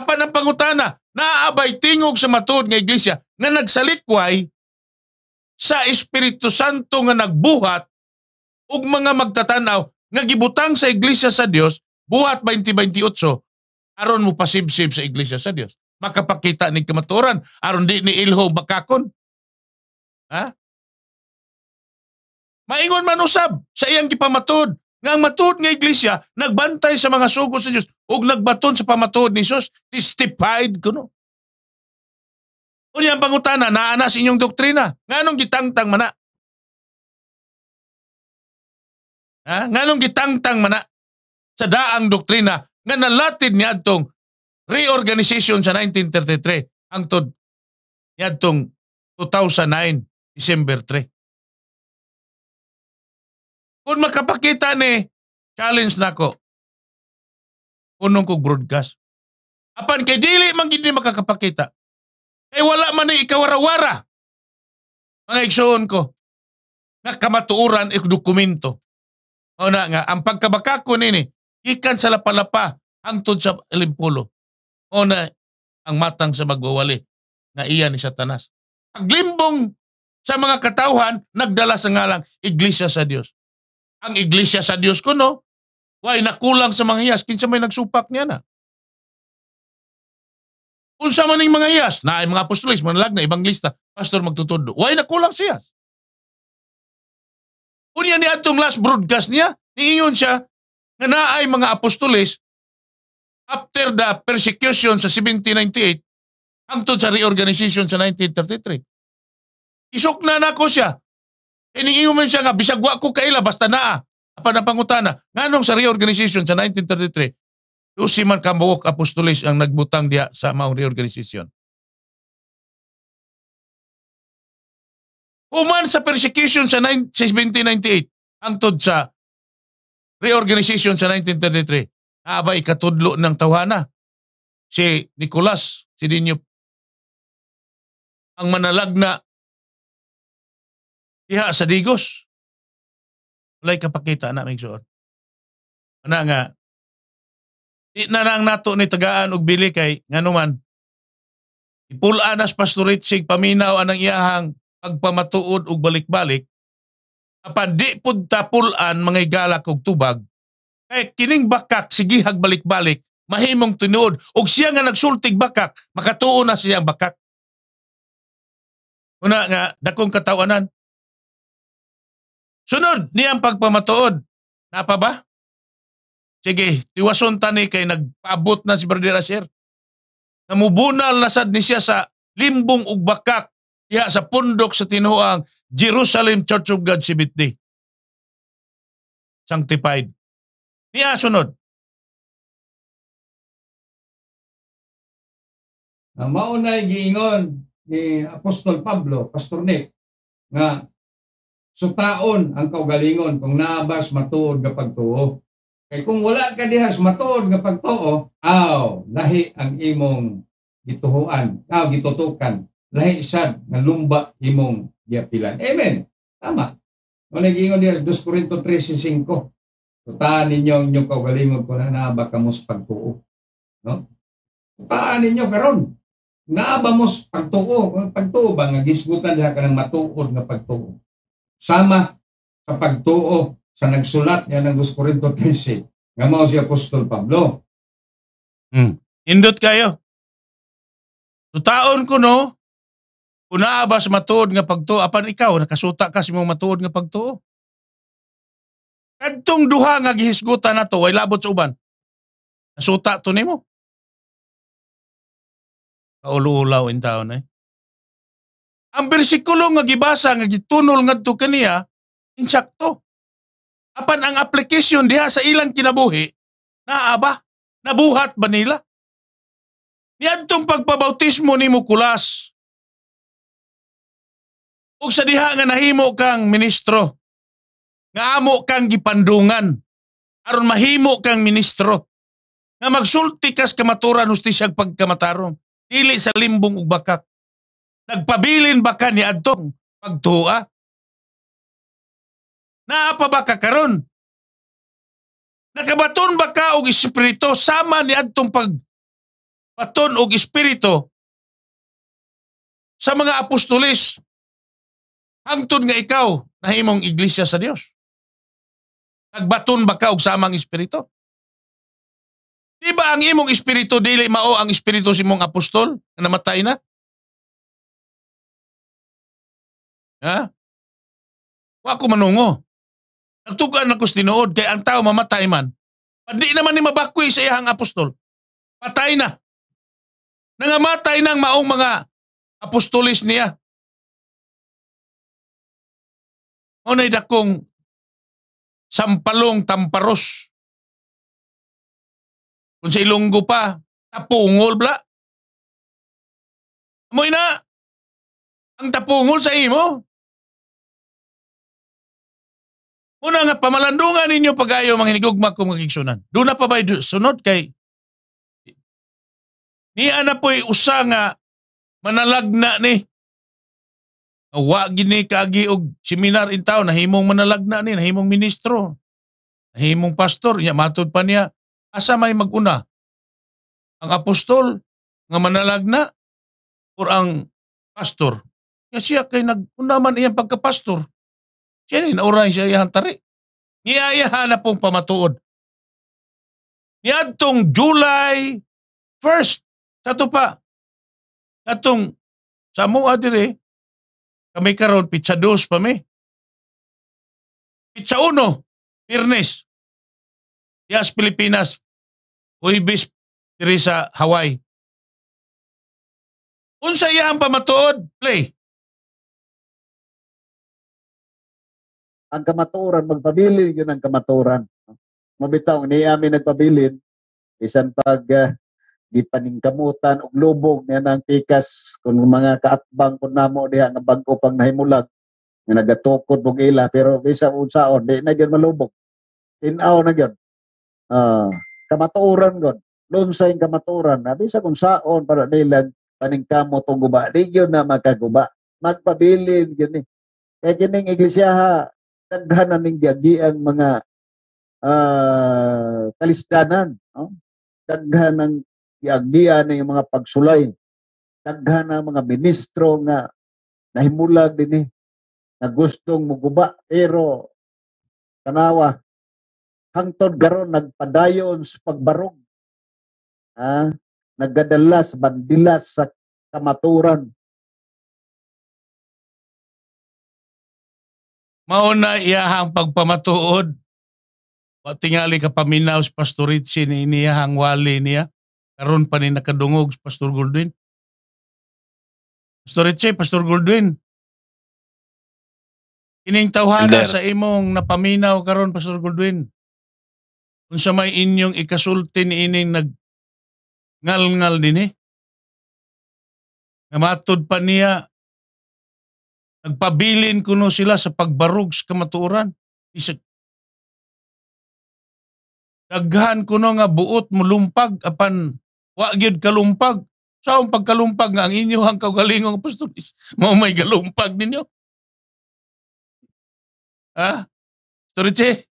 Apan ang pangutana, naaabay tingog sa matuod nga iglesia nga nagsalikway sa Espiritu Santo nga nagbuhat ug mga magtatanaw nga gibutang sa iglesia sa Dios buhat 2028 aron mo pasibsib sa iglesia sa Dios. Makapakita ni kamaturan aron di ni ilho bakakon. Ha? Maingon man usab sa iyang gipamatud nga ang matud nga iglesia nagbantay sa mga sugo sa Dios ug nagbaton sa pamatud ni Jesus testified kuno. Unya ang pangutana naa na sa inyong doktrina. Nganong gitangtang mana? Ha? Nganong gitangtang mana sa daang doktrina nga nalatid niya atong reorganization sa 1933 ang hangtod niadtong 2009 December 3. Kung makapakita ni challenge nako unong kog broadcast. Apan kay dili man gid makakapakita. Kay wala man ni ikawarawara. Mga igsoon ko nga kamatuoran ik dokumento. Una nga ang pagkabakako nini Gikan sa Lapalapa hangtod sa O na ang matang sa magwawali nga iya ni Satanas. Paglimbong sa mga katawhan nagdala sa ngalang iglesia sa Dios. Ang iglesia sa Dios no, why nakulang sa mga iyas kinsa may nagsupak niya na. Unsa man ning mga iyas, na ay mga apostolis, manalag na lista, pastor magtutudlo. Why nakulang siya? Unya ni atong last broadcast niya, niingon siya nga naay mga apostoles after the persecution sa 1798 hangtod sa reorganization sa 1933. Isok na na ko siya. Iningiuman siya nga, bisag wa ko kaila, basta naa. Apan ang pangutana, nganong sa reorganization sa 1933, Lucy man kamuok apostolis ang nagbutang dia sa maong reorganization. Human sa persecution sa 1798, hangtod sa reorganization sa 1933. Abay, katudlo ng tawhana. Si Nicolas, si Dinyo, ang manalag na diha sa Digos. Walay kapakita na, make sure. Ano nga, di na lang nato ni tagaan og bili kay nganuman ipul as pastorit sig paminaw anang iyahang pagpamatuod og balik-balik apan di pud tapulan mangaygala kog tubag kay eh, kining bakak sige hagbalik-balik mahimong tinuod og siya nga nagsultig bakak makatuo na siya ang bakak una nga dakong katawanan sunod niyang pagpamatuod napa ba sige tiwason ta ni kay nagpaabot na si Brother Asher namubunal na sad ni siya sa limbong ug bakak Iya sa pundok sa tinuang Jerusalem Church of God Sibitdi. Sanctified. Niya sunod. Uh, maunay giingon ni Apostol Pablo, Pastor Nick, nga taon ang kaugalingon kung naabas matuod nga pagtuo. Kay kung wala ka dihas matuod nga pagtuo, aw, lahi ang imong gituhuan, aw, gitutukan. Lahi sad nga lumba imong giapilan. Amen. Tama. O nagingon niya, 2 Corinto 3.5. Tutaan ninyo ang inyong kaugalingon ko na naabaka mo sa pagtuo. No? Tutaan ninyo karon Naaba mo sa pagtuo. Pagtuo ba? Nga gisgutan niya ka ng matuod na pagtuo. Sama sa pagtuo sa nagsulat niya ng 2 Corinto 13. Nga mao si Apostol Pablo. Hmm. Indot kayo. Tutaon ko no, kung naaba sa matuod nga pagtuo, apan ikaw, nakasuta ka sa mong matuod nga pagtuo. Kadtong duha nga gihisgutan na to, way labot sa uban. Nasuta to ni mo. nimo. Kauluulaw in town eh. Ang bersikulo nga gibasa nga gitunol ngadto kaniya, insakto. Apan ang application diha sa ilang kinabuhi, naaba, nabuhat ba nila? Niadtong pagpabautismo ni Mukulas, Ug sa diha nga nahimo kang ministro, nga amo kang gipandungan, aron mahimo kang ministro, nga magsulti kas kamaturan hustisyag pagkamataron, dili sa limbong ug bakak. Nagpabilin ba ka ni adtong pagtuwa? Naa pa ba ka karon? Nakabaton ba ka og espiritu sama ni adtong pag baton og espiritu sa mga apostolis Hangtod nga ikaw, na himong iglesia sa Dios. Nagbaton ba ka og samang espiritu? Di ba ang imong espiritu dili mao ang espiritu sa imong apostol na namatay na? Ha? Wa ko manungo. Nagtugan ako sa tinuod kay ang tao mamatay man. Hindi naman ni mabakwi sa iyang apostol. Patay na. Nangamatay ng maong mga apostolis niya. Unay dakong sampalong tamparos. Kung sa Ilonggo pa, tapungol bla. Amoy na, ang tapungol sa imo. Una nga, pamalandungan ninyo pagayo mga hinigugma kong magigsunan. Doon na pa ba sunod kay Niya na po'y usa nga manalagna ni Wa gini kaagi og seminar in town nahimong manalagna ni nahimong ministro. Nahimong pastor nya matud pa niya asa may maguna. Ang apostol nga manalagna or ang pastor. Nga siya kay naguna man iyang pagkapastor. Siya ni nauray siya iyang tari. Niyayahan na pong pamatuod. Niadtong July 1st, sa to pa, atong sa mua dire, kami karon pitsa dos pa mi. Pitsa uno, Pirnes. Dias Pilipinas. Uybis, Teresa, Hawaii. Unsa iya ang pamatuod? Play. Ang kamaturan, magpabilin yun ang kamaturan. Mabitaw, ni amin nagpabilin. Isang pag uh, gipaningkamutan og lubog niya nang tikas kung mga kaatbang kun namo diha nga bag pang nahimulag nga nagatukod og ila pero bisa unsaon di na gyud malubog tinaw na gyud ah uh, kamatuoran gud lunsay kamatuoran na bisa kung saon para nila paningkamot og guba di gyud na makaguba magpabilin gyud ni kay kining iglesia daghan na ning ang mga uh, kalisdanan no? daghan ng giagdiya na yung mga pagsulay. Daghan na mga ministro nga nahimulag din eh, na gustong muguba pero tanawa hangtod garon nagpadayon sa pagbarog ha naggadala sa bandila sa kamaturan mao na iyahang pagpamatuod. Patingali ka paminaw sa pastoritsi ni iniyahang wali niya. Karon pa ni nakadungog Pastor Goldwin. Pastor Richie, Pastor Goldwin. Kining tawhana sa imong napaminaw karon Pastor Goldwyn. Unsa may inyong ikasulti ni ining nag ngalngal dinhi? Eh. Nga pa niya nagpabilin kuno sila sa pagbarug sa kamatuoran. Isa daghan kuno nga buot mulumpag apan Wa gyud kalumpag. Sa so, pagkalumpag nga ang ang kagalingong apostolis, [laughs] mao may galumpag ninyo. Ha? Storiche?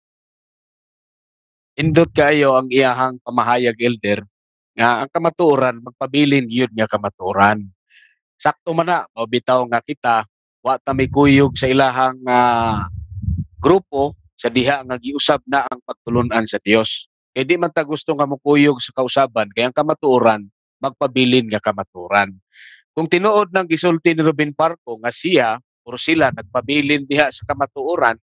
Indot kayo ang iyahang pamahayag, elder, nga ang kamaturan, magpabilin yun nga kamaturan. Sakto man na, mabitaw nga kita, wa ta may kuyog sa ilahang uh, grupo sa diha nga giusab na ang pagtulunan sa Dios. Kaya eh, di man ta gustong kamukuyog sa kausaban, kaya ang kamatuoran, magpabilin nga kamaturan. Kung tinuod ng gisulti ni Robin Parko nga siya or sila nagpabilin diha sa kamatuoran,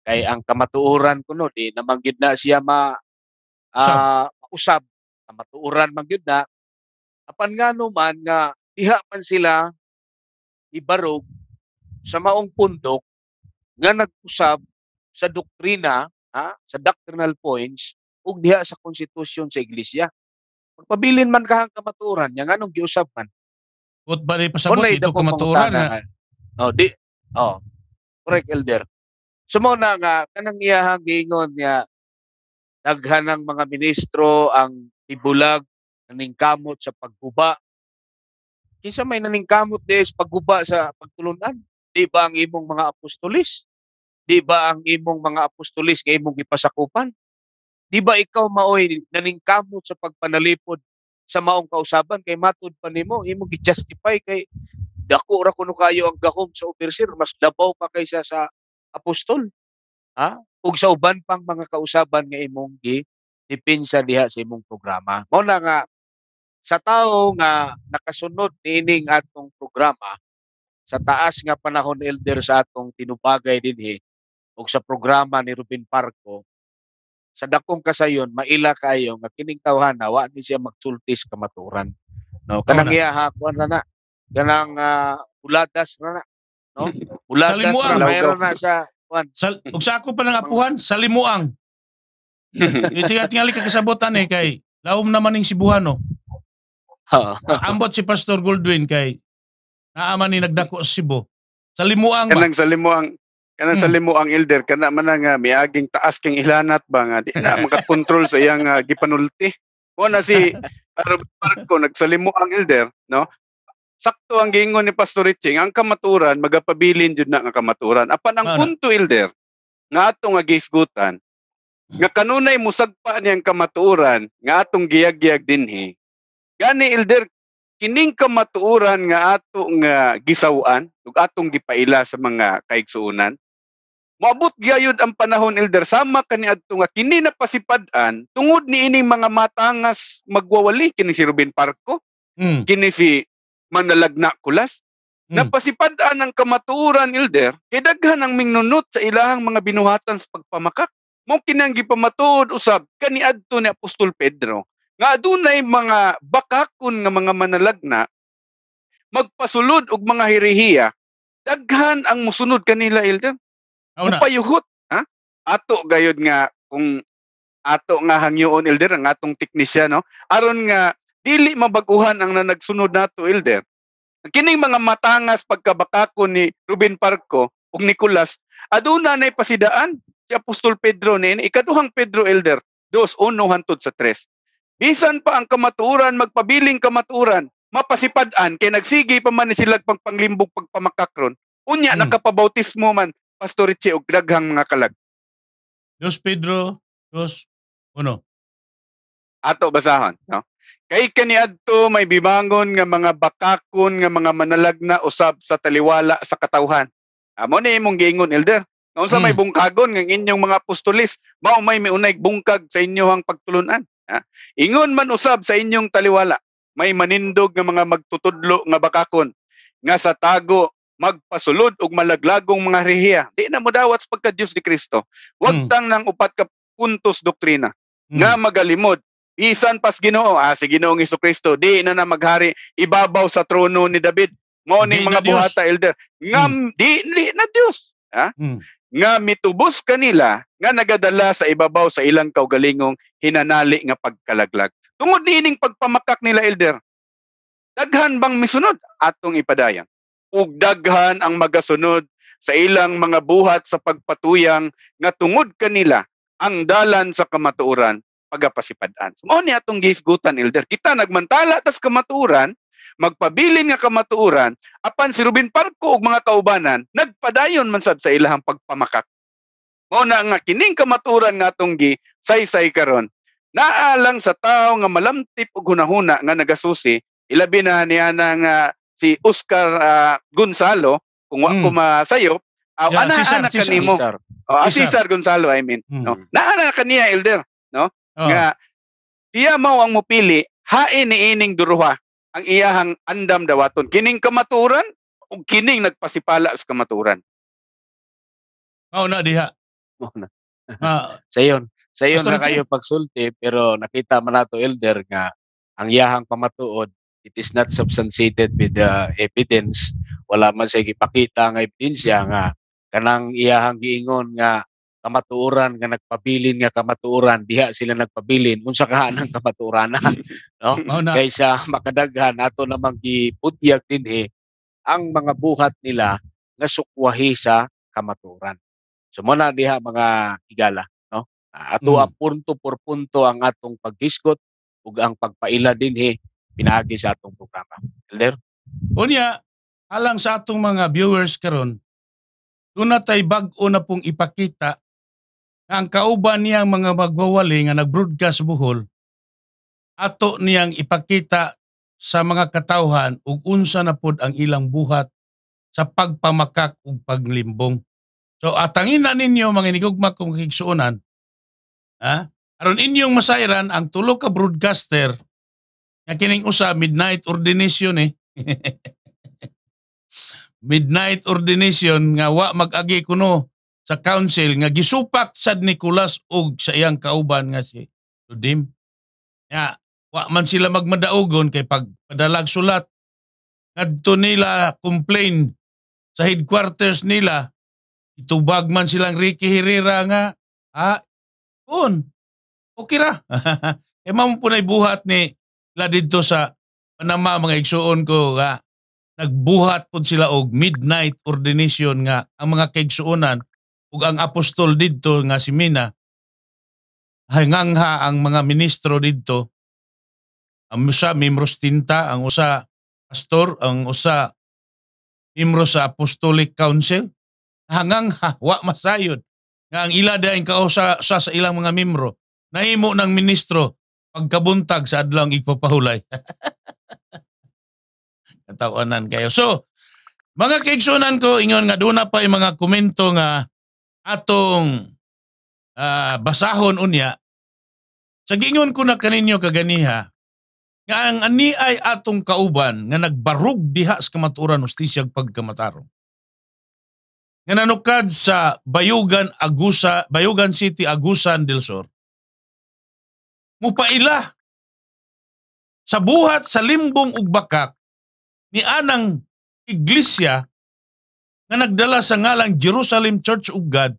kay ang kamatuoran kuno di namang gid na siya ma uh, usab kamatuoran man gid na apan nga man nga diha man sila ibarog sa maong pundok nga nag sa doktrina ha, sa doctrinal points ug diha sa konstitusyon sa iglesia. Pagpabilin man kahang kamaturan, yang anong giusap man? Ut ba pasabot Unay dito kamaturan? Na. Oh, di. Oh. Correct elder. Sumo so, na nga kanang iyahang giingon nga daghan ng mga ministro ang ibulag naningkamot sa pagguba. Kinsa may naningkamot di sa pagguba sa pagtulunan? Di ba ang imong mga apostolis? Di ba ang imong mga apostolis kay imong ipasakupan? Di ba ikaw maoy naningkamot sa pagpanalipod sa maong kausaban kay matud pa nimo imo gi-justify kay dako ra kuno kayo ang gahom sa overseer mas labaw pa kaysa sa apostol. Ha? Ug sa uban pang mga kausaban nga imong gi dipinsa diha sa imong programa. Mao na nga sa tao nga nakasunod niining atong programa sa taas nga panahon elder sa atong tinubagay dinhi ug sa programa ni Ruben Parko sa dakong kasayon maila kayo nga kining tawhana wa ni siya magsultis kamaturan no kanang iya hakuan na na kanang uh, uladas na na no [laughs] uladas na mayroon na sa kuan Sal, ug sa ako pa nang apuhan sa limuang [laughs] itinga tingali ka kasabotan eh kay laom naman ning Cebuano ambot si Pastor Goldwyn kay naaman ni nagdako sa Cebu sa limuang kanang ba? sa limuang Kana sa hmm. limo ang elder kana man nga miaging taas kang ilanat ba nga di na [laughs] makakontrol sa iyang uh, gipanulti. Mo na si [laughs] Robert Marco nagsalimo ang elder, no? Sakto ang gingon ni Pastor Riching, ang kamaturan magapabilin jud na nga kamaturan. Apan ang ano? punto elder nga atong nga gisgutan nga kanunay musagpa niyang kamatuoran nga atong giyagyag dinhi. Gani elder kining kamatuoran nga ato nga gisawaan ug atong gipaila sa mga kaigsuonan Moabot gayud ang panahon elder sama adto nga kini pasipad an tungod ni ining mga matangas magwawali kini si Ruben Parko, mm. kini si Manalagna Kulas. Mm. Napasipad-an ang kamatuoran elder kay daghan ang mingnunot sa ilahang mga binuhatan sa pagpamakak. mo kinang gipamatuod usab kani adto ni Apostol Pedro nga adunay mga bakakon nga mga manalagna magpasulod og mga hirihiya daghan ang musunod kanila elder Una. Upayuhot, ha? Ato gayod nga kung ato nga hangyoon elder ang atong teknisya no. Aron nga dili mabaguhan ang nanagsunod nato elder. Kining mga matangas pagkabakako ni Ruben Parko ug Nicolas aduna nay pasidaan si Apostol Pedro ni ikaduhang Pedro elder 2:1 hantud sa tres. Bisan pa ang kamaturan magpabiling kamaturan mapasipad-an kay nagsigi pa man ni sila pagpanglimbog pagpamakakron. Unya hmm. nakabautismo man Pastor Richie og daghang mga kalag. Dos Pedro, dos uno. Ato basahon, no? Kay kaniadto may bibangon nga mga bakakon nga mga manalagna usab sa taliwala sa katawhan. Amo ni imong giingon elder. Unsa hmm. may bungkagon ng inyong mga apostolis, mao may miunay bungkag sa inyohang pagtulunan. Ha? Ingon man usab sa inyong taliwala, may manindog nga mga magtutudlo nga bakakon nga sa tago magpasulod og malaglagong mga rehiya. Di na mo dawat sa pagka Dios ni Kristo. Wag mm. tang nang upat ka puntos doktrina mm. nga magalimod bisan pas Ginoo ah si Ginoong Kristo di na na maghari ibabaw sa trono ni David mo ning mga buhata elder nga mm. di, di na Dios ha ah? nga mitubos kanila nga nagadala sa ibabaw sa ilang kaugalingong hinanali nga pagkalaglag tungod niining pagpamakak nila elder daghan bang misunod atong ipadayon ug daghan ang magasunod sa ilang mga buhat sa pagpatuyang nga tungod kanila ang dalan sa kamatuoran pagapasipadan. So, mao ni atong gisgutan elder. Kita nagmantala tas kamatuoran, magpabilin nga kamatuoran, apan si Ruben Parko ug mga kaubanan nagpadayon man sad sa ilang pagpamakak. Mao na nga kining kamatuoran nga atong gi saysay karon. Naa lang sa tawo nga malamtip ug hunahuna nga nagasusi, ilabi na niya nga si Oscar uh, Gonzalo kung wa hmm. ko masayop aw ah, yeah, ana Cesar, ana kanimo oh Cesar. Ah, Cesar Gonzalo I mean hmm. no na kaniya elder no oh. nga iya mao ang mopili hain ni ining duruha ang iyahang andam dawaton kining kamaturan ug kining nagpasipala sa kamaturan mao oh, na diha mao na ah. [laughs] sayon sayon na kayo pagsulti pero nakita man nato elder nga ang iyahang pamatuod it is not substantiated with the evidence wala man sa ipakita nga ebidensya nga kanang iyahang giingon nga kamatuoran nga nagpabilin nga kamatuoran diha sila nagpabilin unsa kaha nang kamatuoran [laughs] no oh, kaysa makadaghan ato namang giputyag dinhi ang mga buhat nila nga sukwahi sa kamatuoran so mo na diha mga higala no ato mm. punto por punto ang atong paghisgot ug ang pagpaila dinhi pinaagi sa atong programa. Elder? Unya, alang sa atong mga viewers karon, doon na tayo bag-o na pong ipakita na ang kauban niyang mga magwawali nga nag-broadcast buhol, ato niyang ipakita sa mga katawhan ug unsa na pod ang ilang buhat sa pagpamakak ug paglimbong. So atangin na ninyo mga inigugma kung kiksuunan, ha? Ah, aron inyong masairan ang tulo ka broadcaster nga kining usa midnight ordination eh. [laughs] midnight ordination nga wa mag-agi kuno sa council nga gisupak sad Nicolas og sa iyang kauban nga si Ludim. Ya, wa man sila magmadaugon kay pagpadalag sulat ngadto nila complain sa headquarters nila itubag man silang Ricky Herrera nga ha kun okay ra e [laughs] mamo punay buhat ni la didto sa Panama mga igsuon ko nga nagbuhat pud sila og midnight ordination nga ang mga kaigsuonan ug ang apostol didto nga si Mina hangangha ang mga ministro didto ang usa miyembro tinta ang usa pastor ang usa miyembro sa apostolic council hangang ha, wa masayod nga ang ila dayon kausa sa, sa ilang mga miyembro nahimo ng ministro pagkabuntag sa adlang ipapahulay. [laughs] Katawanan kayo. So, mga kaigsunan ko, ingon nga doon na pa yung mga komento nga atong uh, basahon unya. Sa gingon ko na kaninyo kaganiha, nga ang ani ay atong kauban nga nagbarug diha sa kamaturan ustisyag pagkamatarong. Nga nanukad sa Bayugan Agusa, Bayugan City Agusan del Sur mupaila sa buhat sa limbong ug bakak ni anang iglesia nga nagdala sa ngalang Jerusalem Church of God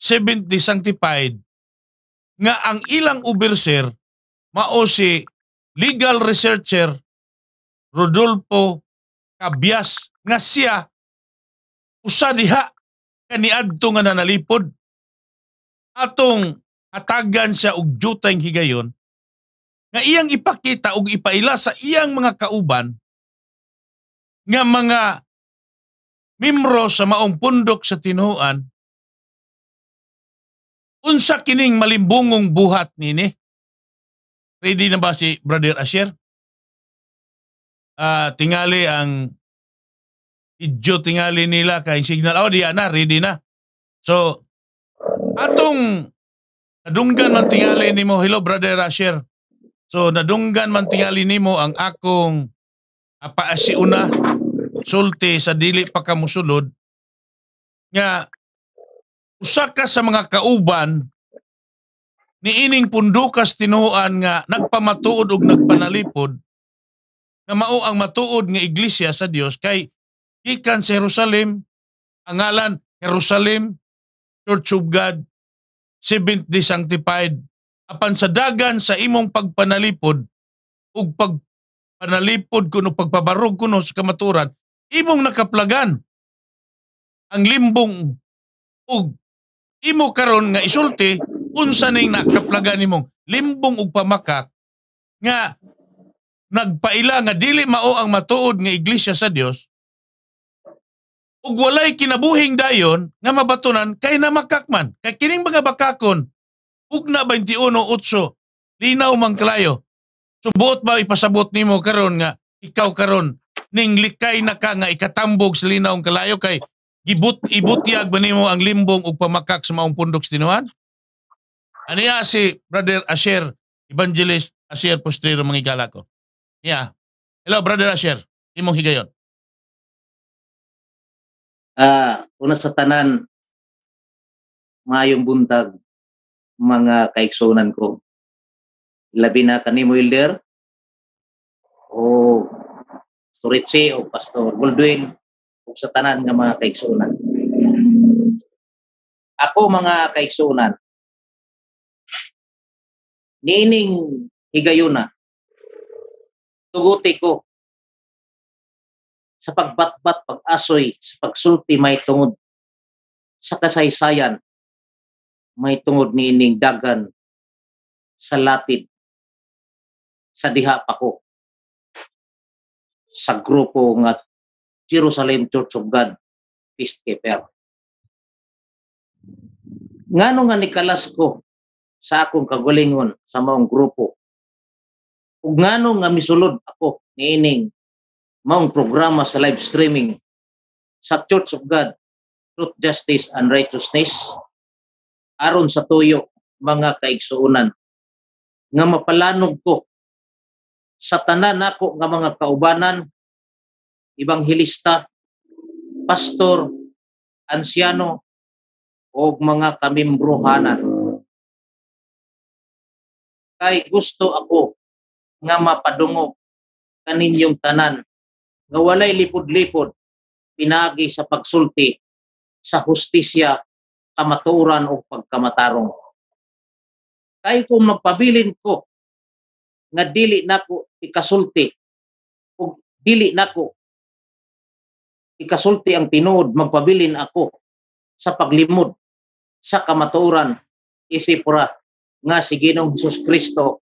70 sanctified nga ang ilang overseer mao si legal researcher Rodolfo Cabias nga siya usa diha kaniadto nga nanalipod atong hatagan siya og jutayng higayon nga iyang ipakita og ipaila sa iyang mga kauban nga mga membro sa maong pundok sa tinuan unsa kining malimbungong buhat nini ready na ba si brother Asher uh, tingali ang idyo tingali nila kay signal oh diya na ready na so atong Nadunggan man tingali nimo hello brother Asher. So nadunggan man tingali nimo ang akong apaasiuna sulti sa dili pa kamusulod nga usaka sa mga kauban ni ining pundukas tinuan nga nagpamatuod og nagpanalipod nga mao ang matuod nga iglesia sa Dios kay gikan sa Jerusalem ang ngalan Jerusalem Church of God 70 sanctified apan sa dagan sa imong pagpanalipod ug pagpanalipod kuno pagpabarog kuno sa kamaturan imong nakaplagan ang limbong ug imo karon nga isulti unsa ning nakaplagan imong limbong ug pamakak nga nagpaila nga dili mao ang matuod nga iglesia sa Dios ug walay kinabuhing dayon nga mabatunan kay na makakman. Kay kining mga bakakon ug na 21:8 linaw man klayo. Subuot so, ba ipasabot nimo karon nga ikaw karon ning likay na ka nga ikatambog sa linaw ang kalayo kay gibut ibutyag ba nimo ang limbong ug pamakak sa maong pundok sa tinuan? Aniya si Brother Asher, Evangelist Asher Postrero mangigala ko. Yeah. Hello Brother Asher, imong higayon. Uh, una sa tanan, mayong buntag, mga kaiksonan ko. Labi na ni elder, o Storitsi, o Pastor Goldwin, o sa tanan ng mga kaiksonan. Ako mga kaiksonan, niining higayuna, tuguti ko sa pagbatbat, pag-asoy, sa pagsulti may tungod sa kasaysayan, may tungod ni ining dagan sa latid, sa diha pa ko, sa grupo nga Jerusalem Church of God, Peacekeeper. Ngano nga nikalas ko sa akong kagalingon sa maong grupo, ug ngano nga misulod ako ni ining maong programa sa live streaming sa Church of God, Truth, Justice, and Righteousness, aron sa tuyo, mga kaigsuunan, nga mapalanog ko sa tanan nako nga mga kaubanan, ibanghelista, pastor, ansyano, o mga kamimbrohanan. Kay gusto ako nga mapadungog kaninyong tanan nga walay lipod-lipod pinagi sa pagsulti sa hustisya, kamaturan o pagkamatarong. Kay kung magpabilin ko nga dili nako ikasulti o dili nako ikasulti ang tinuod magpabilin ako sa paglimod sa kamaturan isipura nga si Ginoong Hesus Kristo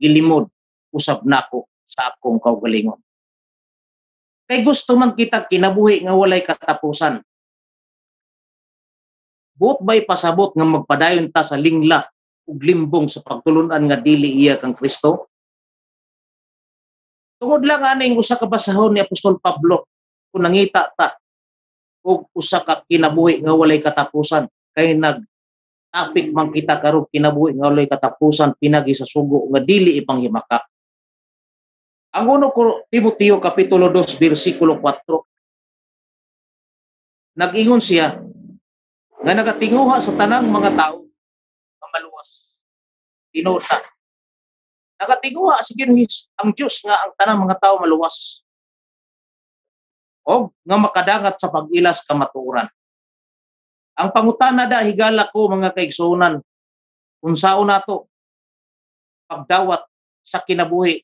gilimod usab nako sa akong kaugalingon Kay gusto man kita kinabuhi nga walay katapusan. Buot ba'y pasabot nga magpadayon ta sa lingla ug limbong sa pagtulunan nga dili iya kang Kristo? Tungod lang aning usa ka basahon ni Apostol Pablo kung nangita ta og usa ka kinabuhi nga walay katapusan kay nag topic man kita karong kinabuhi nga walay katapusan pinagi sa sugo nga dili ipanghimaka. Ang 1 Timoteo Kapitulo 2, versikulo 4, nag-ingon siya na nagatinguha sa tanang mga tao na maluwas, tinota. Nagatinguha si Ginuhis ang Diyos nga ang tanang mga tao maluwas o nga makadangat sa pag-ilas kamaturan. Ang pangutana da higala ko mga kaigsoonan. unsao nato pagdawat sa kinabuhi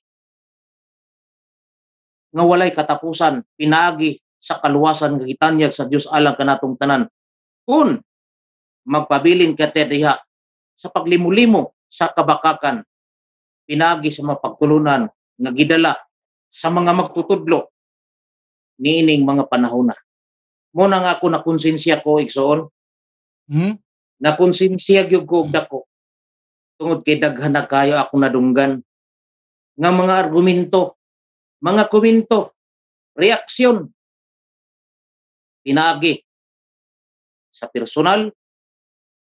nga walay katapusan pinagi sa kaluwasan nga gitanyag sa Dios alang kanatong tanan kun magpabilin ka diha sa paglimulimo sa kabakakan pinagi sa mga nga gidala sa mga magtutudlo niining mga panahon na. Muna nga ako na konsensya ko, Iksoon. Hmm? Na konsensya gyud ko og hmm. dako. Tungod kay daghan na kayo ako nadunggan nga mga argumento mga komento, reaksyon, pinagi sa personal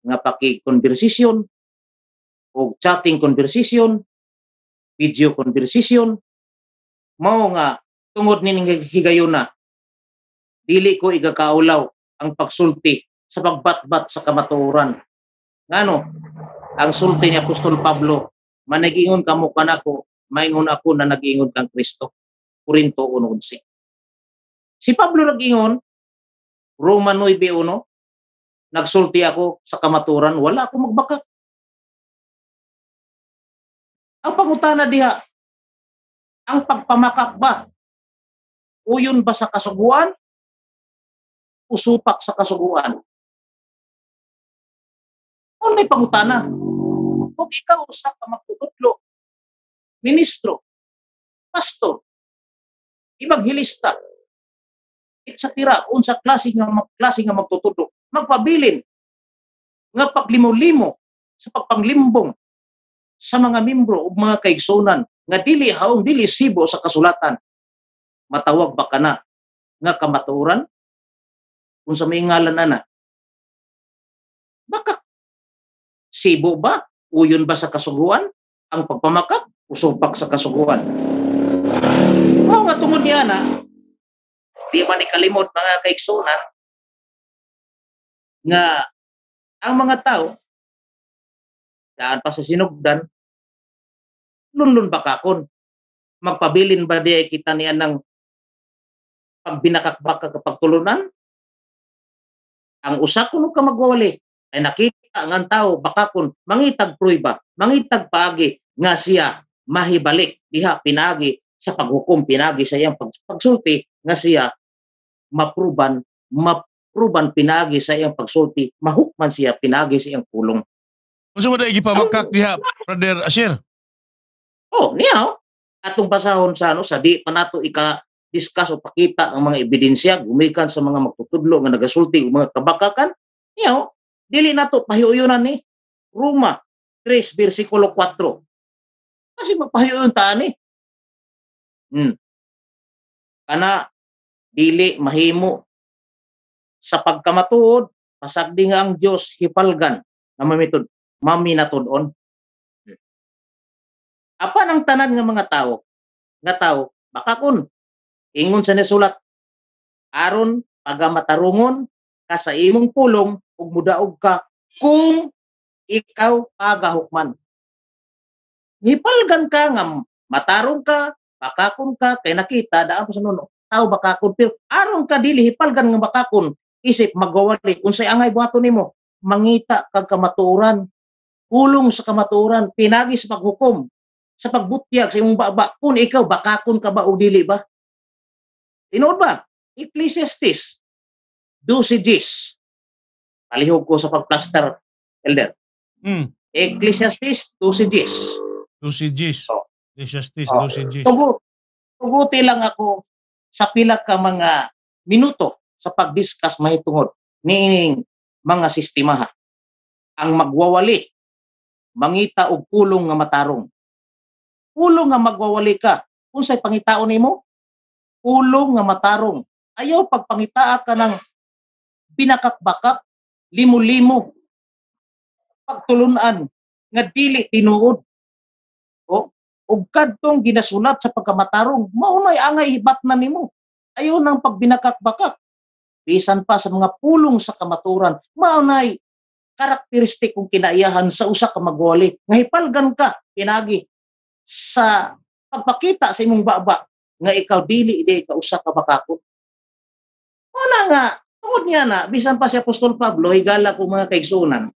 nga pakikonversisyon o chatting conversation, video conversation, mao nga tungod ning higayon na dili ko igakaulaw ang pagsulti sa pagbatbat sa kamatuoran. Ngano? Ang sulti ni Apostol Pablo, managingon kamo kanako Maingon ako na nag-ingon kang Kristo. Korinto 1.11. Si Pablo nag-ingon, Roma 9.1, nagsulti ako sa kamaturan, wala akong magbaka. Ang pangutana diha, ang pagpamakak ba? Uyon ba sa kasuguan? Usupak sa kasuguan? Kung may pangutana, kung ikaw sa kamakututlo, ministro, pastor, ibagilista, itsatira, unsa klase nga, klase nga magtutudo, magpabilin, nga paglimo-limo sa pagpanglimbong sa mga membro o mga kaigsonan nga dili haong dili sibo sa kasulatan. Matawag ba ka na nga kamaturan? Kung sa may ngalan na na, baka sibo ba? Uyon ba sa kasuguan? Ang pagpamakak? usubak sa kasuguan. Mao nga tungod niya na, di man ikalimot mga kaiksunan nga ang mga tao daan pa sa sinugdan lunlun ba kakon magpabilin ba di kita niya ng pagbinakakbaka kapag tulunan ang usa kuno ka magwawali ay nakita ang tao bakakon kun mangitag pruiba mangitag paagi nga siya mahibalik diha pinagi sa paghukom pinagi sa iyang pag, pagsulti nga siya mapruban mapruban pinagi sa iyang pagsulti mahukman siya pinagi sa iyang pulong Unsa man pa pamakak diha brother Asher Oh niya oh. atong basahon sa ano sa di pa nato ika discuss o pakita ang mga ebidensya gumikan sa mga magtutudlo nga nagasulti o mga kabakakan niyo oh. dili nato pahiuyonan ni eh. Roma 3 versikulo 4 kasi mapahayo tani. Hmm. Kana, dili, mahimo. Sa pagkamatuod, pasagdi nga ang Dios hipalgan, na mamitod, maminatudon. Hmm. Apa nang tanan nga mga tao, nga tao, baka kun, ingon sa nisulat, aron pagamatarungon ka sa imong pulong ug mudaog ka kung ikaw pagahukman. Hipalgan ka nga matarong ka, bakakon ka, kay nakita daan pa sa nuno, tao bakakon pero aron ka dili hipalgan nga bakakon isip magwawali unsay angay buhaton nimo mangita kag kamaturan kulong sa kamaturan pinagi sa paghukom sa pagbutyag sa imong baba kun ikaw bakakon ka ba o dili ba Tinood ba? Ecclesiastes 12.10 Palihog ko sa pagplaster, Elder. Mm. Ecclesiastes 12.10 Lucy G's. Oh. Lucius Tis, oh. Lucy G's. lang ako sa pila ka mga minuto sa pag-discuss mahitungod ni mga sistemaha ang magwawali mangita og pulong nga matarong pulong nga magwawali ka unsay pangitao nimo pulong nga matarong ayaw pagpangitaa ka ng pinakakbakak limo-limo pagtulunan nga dili tinuod ug kadtong ginasulat sa pagkamatarong maunay angay hibat na nimo ayon ang pagbinakakbakak bisan pa sa mga pulong sa kamaturan maunay karakteristik kung kinaiyahan sa usa ka magwali nga hipalgan ka pinagi sa pagpakita sa imong baba nga ikaw dili ide ka usa ka bakako una nga tungod niya na bisan pa si apostol Pablo higala ko mga kaigsunan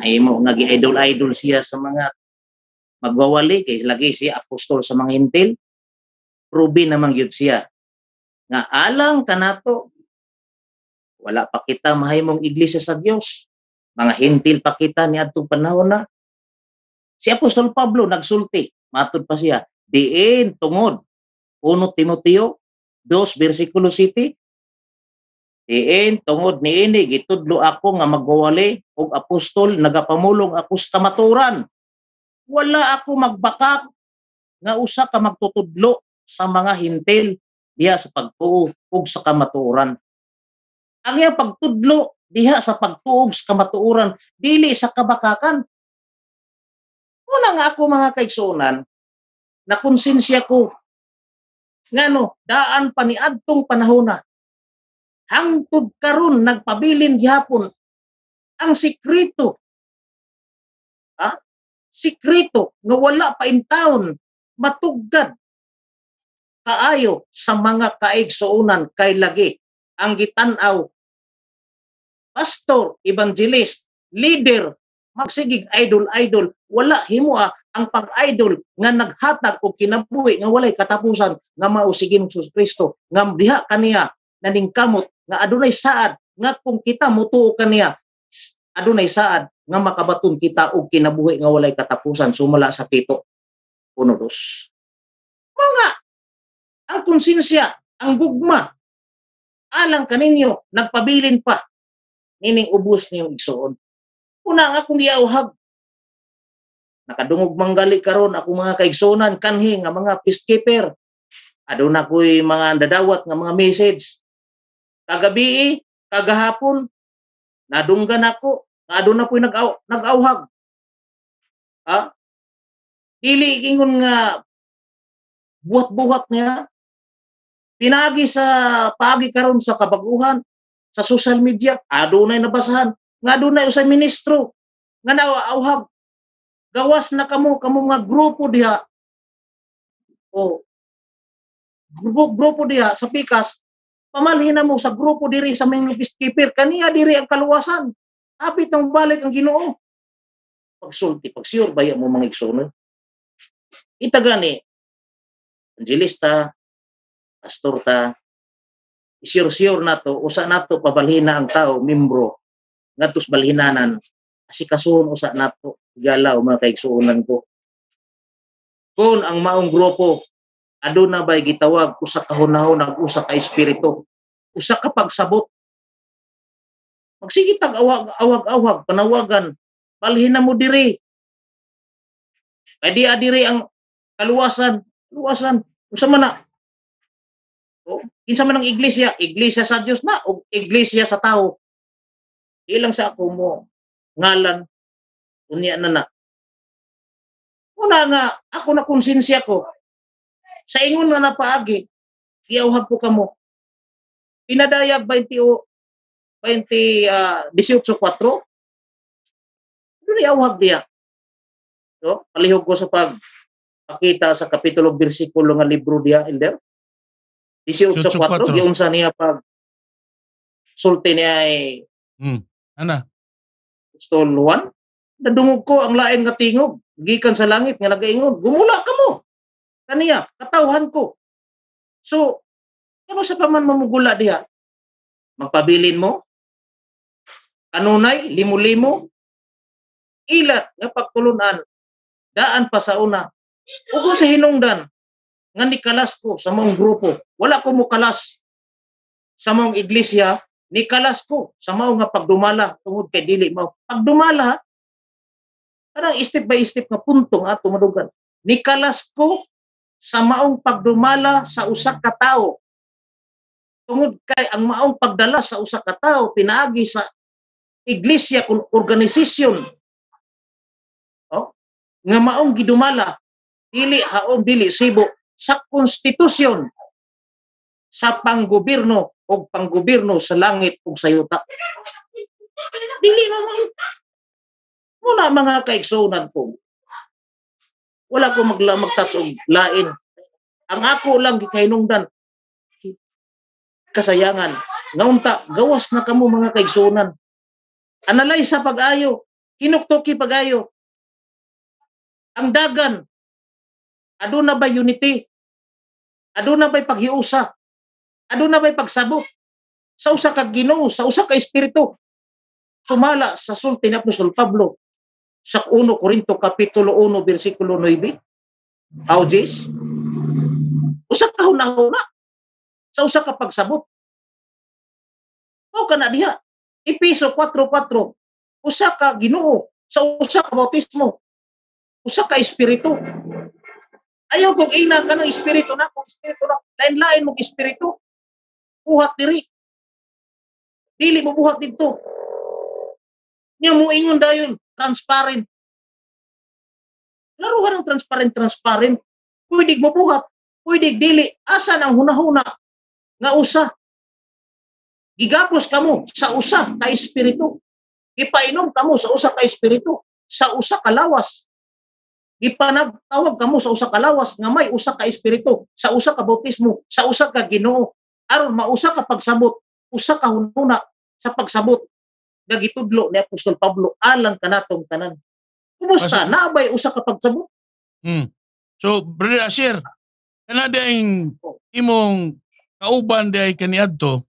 ay mo nga gi-idol idol siya sa mga magwawali kay lagi siya apostol sa mga hintil rubi namang yun siya nga alang kanato wala pa kita mahay mong iglesia sa Dios mga hintil pa kita ni adtong panahon na si apostol Pablo nagsulti matud pa siya diin tungod uno Timoteo 2 versikulo 7 Diin tungod niini gitudlo ako nga magwawali og apostol nagapamulong ako sa kamaturan wala ako magbakak nga usa ka magtutudlo sa mga hintil diha sa pagtuo ug sa kamatuoran. Ang iyang pagtudlo diha sa pagtuog sa kamatuoran dili sa kabakakan. Una nga ako mga kaigsuonan na konsensya ko ngano daan pa ni adtong panahona hangtod karon nagpabilin gihapon ang sikreto sikreto nga wala pa in town matugdad kaayo sa mga kaigsuunan kay lagi ang gitanaw pastor evangelist leader magsigig idol idol wala himoa ang pag-idol nga naghatag og kinabuhi nga walay katapusan nga mao si Hesus Kristo nga diha kaniya naningkamot nga adunay saad nga kung kita mutuo kaniya adunay saad nga makabaton kita og kinabuhi nga walay katapusan sumala sa tito. Uno, dos. Mga, ang konsensya, ang gugma, alang kaninyo, nagpabilin pa, nining ubos niyong igsuon Una nga kung iauhag, nakadungog manggali karon ako mga kaigsonan, kanhi nga mga peacekeeper, aduna ko'y mga dadawat nga mga message. Kagabi, kagahapon, nadunggan ako, nga ah, doon na po'y nag-aw, Ha? Ah? Dili ingon nga buhat-buhat niya. Pinagi sa pagi karon sa kabaguhan sa social media, adunay ah, nabasahan. Nga adunay usay ministro nga naawhag. Gawas na kamo kamo nga grupo diha. O grupo, grupo diha sa Pikas pamalhin na mo sa grupo diri sa mga peacekeeper kaniya diri ang kaluwasan Apit ang balik ang ginoo. Pagsulti, pagsiyor, baya mo mga igsunoy. Itaga ni Angelista, pastor ta, isiyor-siyor to, usa na nato pabalhina ang tao, membro, ngatos balhinanan, asikasuhon usa to, galaw mga kaigsuonan ko. Kung ang maong grupo, aduna ba'y gitawag, usa kahunahon, usa ka espiritu, usa ka pagsabot, Magsige tag awag awag awag panawagan. Balhin na mo diri. Kay adiri ah, ang kaluwasan, luwasan. Unsa man na? O, oh, kinsa man ang iglesia? Iglesia sa Dios na o iglesia sa tao? Ilang sa ako mo ngalan unya na na. Una nga ako na konsensya ko. Sa ingon na paagi, giyawhag po kamo. Pinadayag ba yung 20, uh, 18.4. Ano awag niya? No? Palihog ko sa pag pakita sa kapitulo bersikulo nga libro diya, Elder. 18.4, giun sa niya pag sulti niya ay hmm. Ana? Apostol 1. Nadungog ko ang laing nga tingog, gikan sa langit nga nagaingon, gumula ka mo. Kaniya, katawhan ko. So, ano sa paman mamugula diha? Magpabilin mo? kanunay limo-limo ilat nga pagtulunan daan pa sa una ugo sa hinungdan nga nikalas ko sa mong grupo wala ko mo mukalas sa mong iglesia nikalas ko sa mao nga pagdumala tungod kay dili mao pagdumala kanang step by step nga punto nga ato ni nikalas ko sa maong pagdumala sa usa ka tawo tungod kay ang maong pagdala sa usa ka tawo pinaagi sa iglesia kun organization oh, nga maong gidumala dili haon dili sibo sa konstitusyon sa panggobyerno o panggobyerno sa langit o sa yuta. Dili mo mo. Muna mga kaiksunan ko. Wala ko magla magtatog lain. Ang ako lang gikainungdan kasayangan. Ngaunta, gawas na kamo mga kaigsunan. Analyze sa pag-ayo. Kinuktuki pag-ayo. Ang dagan. Aduna ba unity? Aduna ba paghiusa? Aduna ba pagsabot? Sa usa ka Ginoo, sa usa ka espiritu. Sumala sa sulti ni Apostol Pablo sa 1 Korinto kapitulo 1 bersikulo 9. How Jesus? Usa ka huna-huna sa usa ka pagsabot. Mao kana diha Episo 4:4. Usa ka Ginoo sa usa ka bautismo. Usa ka espiritu. Ayaw kog ina ka ng espiritu na kung espiritu na lain-lain mo espiritu. Buhat diri. Dili mo buhat didto. Nga mo ingon dayon transparent. Laruhan ng transparent transparent. Pwede mo buhat, pwede dili. Asa ang hunahuna nga usa Gigapos kamo sa usa ka espiritu. Gipainom kamo sa usa ka espiritu, sa usa ka lawas. Gipanagtawag kamo sa usa ka lawas nga may usa ka espiritu, sa usa ka bautismo, sa usa ka Ginoo. Aron mausa ka pagsabot, usa ka hununa sa pagsabot nga gitudlo ni Apostol Pablo alang kanatong tanan. Kumusta? As- Naabay usa ka pagsabot? Hmm. So, Brother Asher, kana oh. imong kauban day kaniadto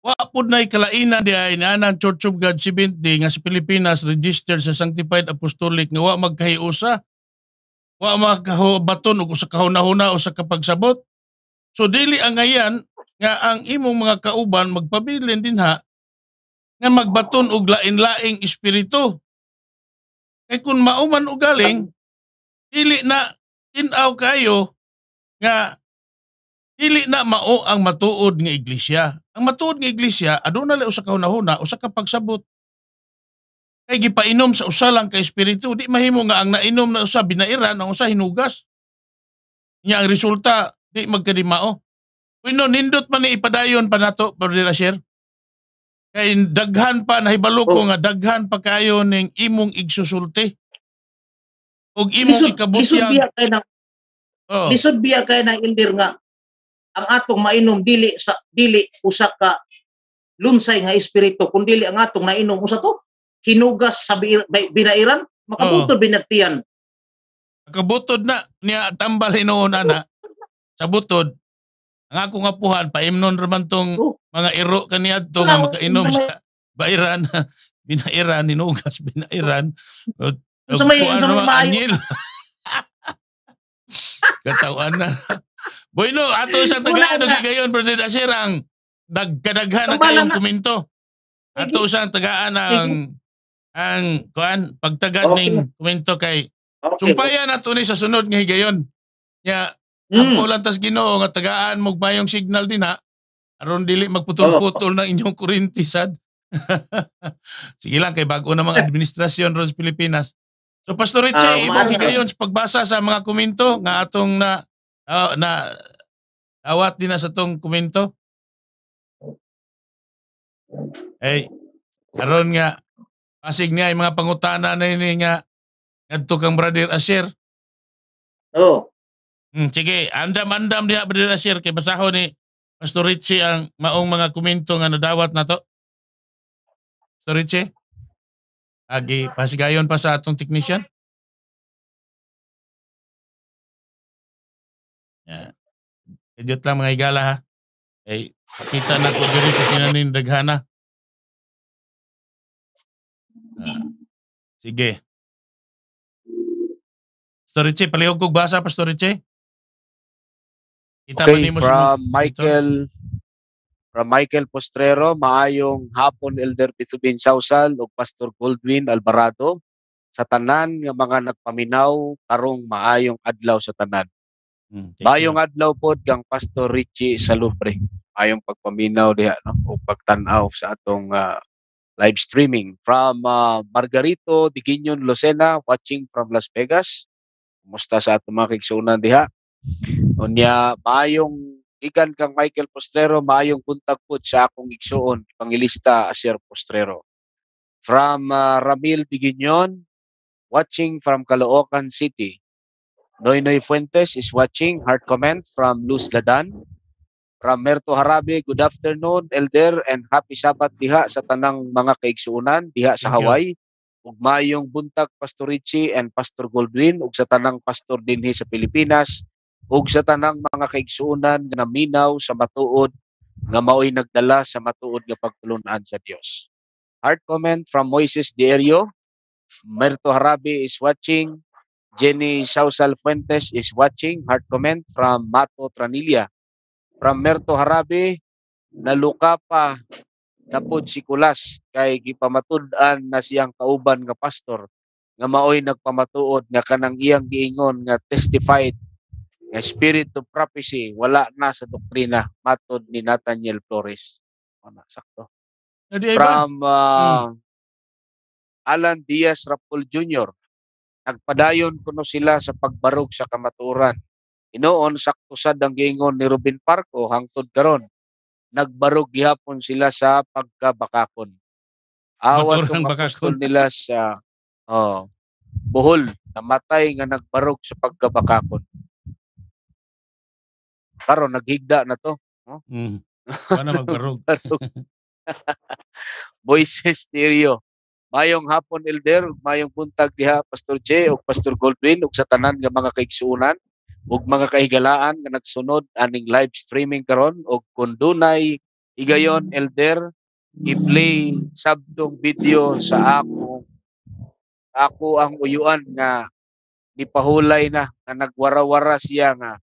Wapod na ikalaina di ay naanan Church of God si nga sa Pilipinas registered sa Sanctified Apostolic nga wa magkahiusa. Wa magkahubaton o sa kahuna-huna o sa kapagsabot. So dili ang ngayan nga ang imong mga kauban magpabilin din ha nga magbaton og lain-laing espiritu. Kay kun mauman ugaling dili na tinaw kayo nga Dili na mao ang matuod nga iglesia. Ang matuod nga iglesia aduna lay usa ka hunahuna, usa ka pagsabot. Kay gipainom sa usa lang ka espiritu, di mahimo nga ang nainom na usa binairan ang usa hinugas. Nya ang resulta di magkadimao. Kuno nindot man ni ipadayon pa nato, Brother Asher. Kay daghan pa nahibalo ko oh. nga daghan pa kayo ning imong igsusulti. Og imong ikabutihan. Lisod biya kay nang Oh. Lisod biya kay nang ildir nga ang atong mainom dili sa dili usa ka lunsay nga espiritu kun dili ang atong nainom usa to hinugas sa binairan makabutod oh. binagtiyan makabutod na niya tambal hinuon ana sa butod ang ako nga puhan paimnon raman tong oh. mga iro kaniadto nga makainom sa bairan [laughs] binairan hinugas binairan Unsa may unsa may anyil. [laughs] Katawan na. Bueno, ato sa Tagalog gayon brother Dasirang nagkadaghan na kayong komento. Ato sa tagaan ang ang kuan pagtagad okay. ning komento kay okay. Sumpayan ato ni sa sunod nga higayon. Ya yeah, mm. ang tas Ginoo nga tagaan mo mayong signal din ha. Aron dili magputol-putol oh. inyong kurente sad. [laughs] Sige lang kay bago na mga eh. administrasyon ron sa Pilipinas. So Pastor Richie, uh, ah, imong higayon sa pagbasa sa mga komento nga atong na uh, na awat din na sa tong komento. Hey, eh, karon nga Pasig niya, yung mga pangutana na ini eh, nga, ngadto kang brother Asher. Oh. Hmm, sige, andam-andam niya brother Asher, kay basaho ni Pastor Richie ang maong mga komento nga nadawat na to. Pastor Richie? Agi, pasigayon pa sa atong technician? Yeah. Idiot lang mga igala ha. Eh, kita na ko diri ko sinanin daghana. Ah. Sige. Pastor Richie, palihog kog basa, Pastor Richie. Kita okay, from mo, Michael ito? from Michael Postrero, maayong hapon Elder Pitubin Sausal ug Pastor Goldwin Alvarado sa tanan nga mga nagpaminaw karong maayong adlaw sa tanan. Hmm. Bayong adlaw po kang Pastor Richie Salupre. Ayong pagpaminaw diha no o pagtanaw sa atong uh, live streaming from uh, Margarito Diginion Lucena watching from Las Vegas. Kumusta sa atong mga kigsunan diha? Unya bayong ikan kang Michael Postrero mayong puntag po sa akong igsuon pangilista Sir Postrero. From uh, Ramil Diginion watching from Caloocan City. Noy Noy Fuentes is watching. Heart comment from Luz Ladan. From Merto Harabi, good afternoon, Elder, and happy Sabat diha sa tanang mga kaigsuunan diha sa Thank Hawaii. Ug mayong buntag Pastor Richie and Pastor Goldwyn ug sa tanang pastor dinhi sa Pilipinas ug sa tanang mga kaigsuunan nga minaw sa matuod nga maoy nagdala sa matuod nga pagtulunan sa Dios. Heart comment from Moises Dierio. Merto Harabi is watching. Jenny Sausal Fuentes is watching. Heart comment from Mato Tranilia. From Merto Harabi, naluka pa napod si Kulas kay gipamatud-an na siyang kauban nga pastor nga maoy nagpamatuod nga kanang iyang giingon nga testified nga spirit of prophecy wala na sa doktrina matod ni Nathaniel Flores. Ano, sakto. From uh, hmm. Alan Diaz Rapol Jr. Nagpadayon kuno sila sa pagbarog sa kamaturan. Inoon sakto sad ang giingon ni Ruben Parko hangtod karon. Nagbarog gihapon sila sa pagkabakakon. Awat ang bakakon nila sa oh, Bohol namatay nga nagbarog sa pagkabakakon. Karon naghigda na to, no? Mm. Paano [laughs] magbarog? [laughs] [laughs] Voices stereo. Mayong hapon elder mayong buntag diha Pastor J ug Pastor Goldwin. ug sa tanan nga mga kaigsuonan ug mga kahigalaan nga nagsunod aning live streaming karon ug kun dunay igayon, elder i-play sabtong video sa ako ako ang uyuan nga gipahulay na nga nagwarawara siya nga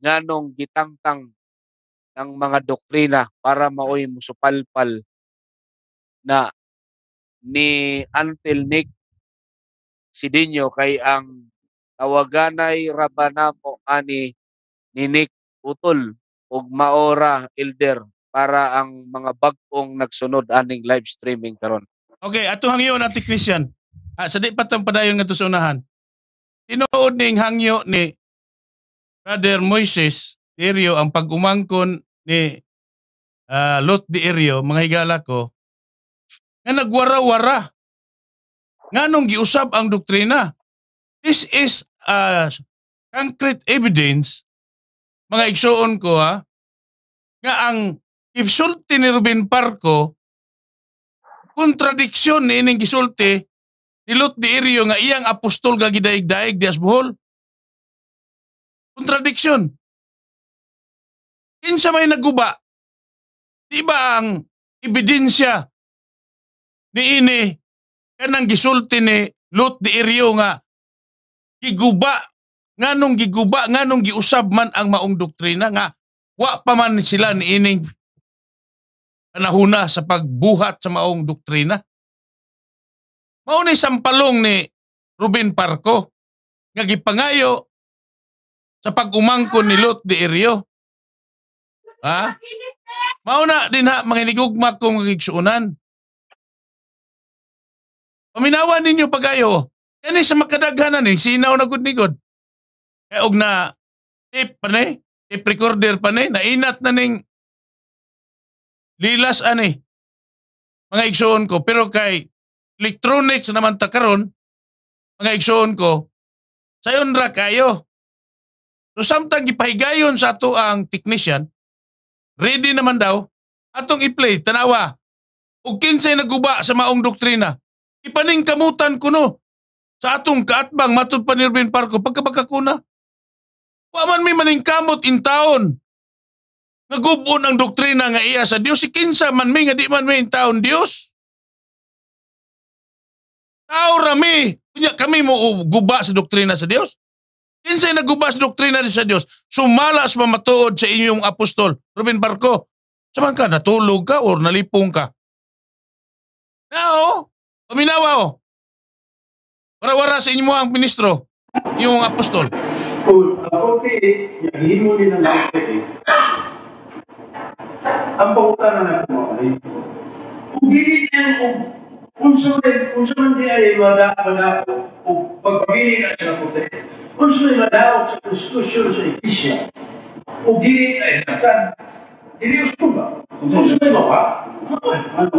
nganong gitangtang ng mga doktrina para maoy musupalpal na ni Until Nick si Sidinyo kay ang tawaganay rabanamo ani ni Nick Utol ug maora elder para ang mga bag nagsunod aning live streaming karon. Okay, ato hangyo na ti Christian. Ah, sa di patang padayon nga tusunahan. Tinuod ning hangyo ni Brother Moises Erio ang pagumangkon ni uh, Lot di Erio, mga higala ko, na nagwara-wara. Nga nung giusab ang doktrina. This is a concrete evidence, mga igsuon ko ha, nga ang gisulti ni Ruben Parko, kontradiksyon ni ining gisulti, nilot di iryo nga iyang apostol nga gidaig-daig di Asbohol. Kontradiksyon. Kinsa may naguba? Di ba ang ebidensya niini kanang gisulti ni Lot di Iryo nga giguba nganong giguba nganong giusab man ang maong doktrina nga wa pa man sila niining panahuna sa pagbuhat sa maong doktrina mao ni sampalong ni Ruben Parco nga gipangayo sa pagumangkon ni Lot di Iryo ha mao na din ha mga nigugma kong gigsuunan Uminawa ninyo pagayo. Kani sa makadaghanan ni eh, sinaw na gud nigod. Kay og na tape eh, pa ni, tape eh, recorder pa ni, nainat na ning lilas ani. Mga igsoon ko pero kay electronics naman ta karon mga igsoon ko sayon ra kayo. So samtang ipahigayon sa ato ang technician, ready naman daw atong i-play tanawa Ug kinsay naguba sa maong doktrina. Ipaning kamutan ko no. Sa atong kaatbang matud pa ni Irvin Parko pagkabagkakuna. Wa man may maning kamot in town. Nagubon ang doktrina nga iya sa Dios si kinsa man may nga di man may in town Dios. Tao rami, kunya kami mo guba sa doktrina sa Dios. Kinsay naguba sa doktrina sa Dios, sumala sa mamatuod sa inyong apostol, Ruben Barco. Saman ka, natulog ka or nalipong ka. Now, Paminawa o. Oh. Wara-wara sa inyo ang ministro, yung apostol. Kung ako ti, yagino din ang laki. Ang pauta na nagkumawalay. Kung hindi niya kung kung sumay, kung sumay niya ay madako o pagpagili na siya puti. Kung sumay madako sa konstitusyon sa iglesia, kung hindi ay natan, hindi usko ba? Kung sumay ba ba? Ano?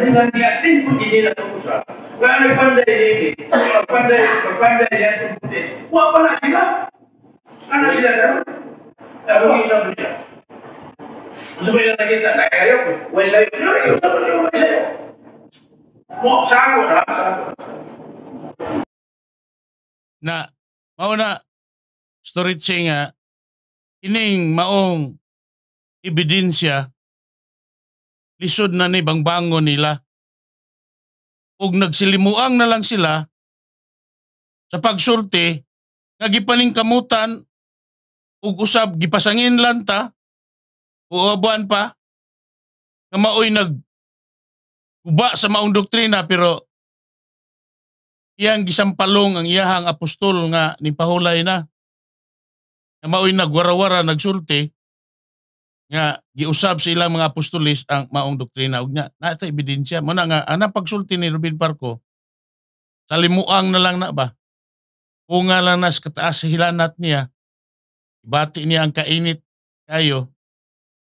dengan yatim pun Kalau pandai ini, pandai, pandai yang buat apa nak sila? Anak sila lagi tak saya, saya. Mau sanggup Nah, mau nak storage ya? ining maong ebidensya lisod na ni bangbango nila. Ug nagsilimuang na lang sila sa pagsulti nga gipaning kamutan ug usab gipasangin lang ta uabuan pa nga maoy nag uba sa maong doktrina pero iyang gisampalong ang iyahang apostol nga nipahulay na na maoy nagwarawara nagsulti nga giusab sa ilang mga apostolis ang maong doktrina ug nya nato ebidensya mo na nga ana pagsulti ni Rubin Parko sa limuang na lang na ba o nga lang nas kataas sa hilanat niya ibati niya ang kainit kayo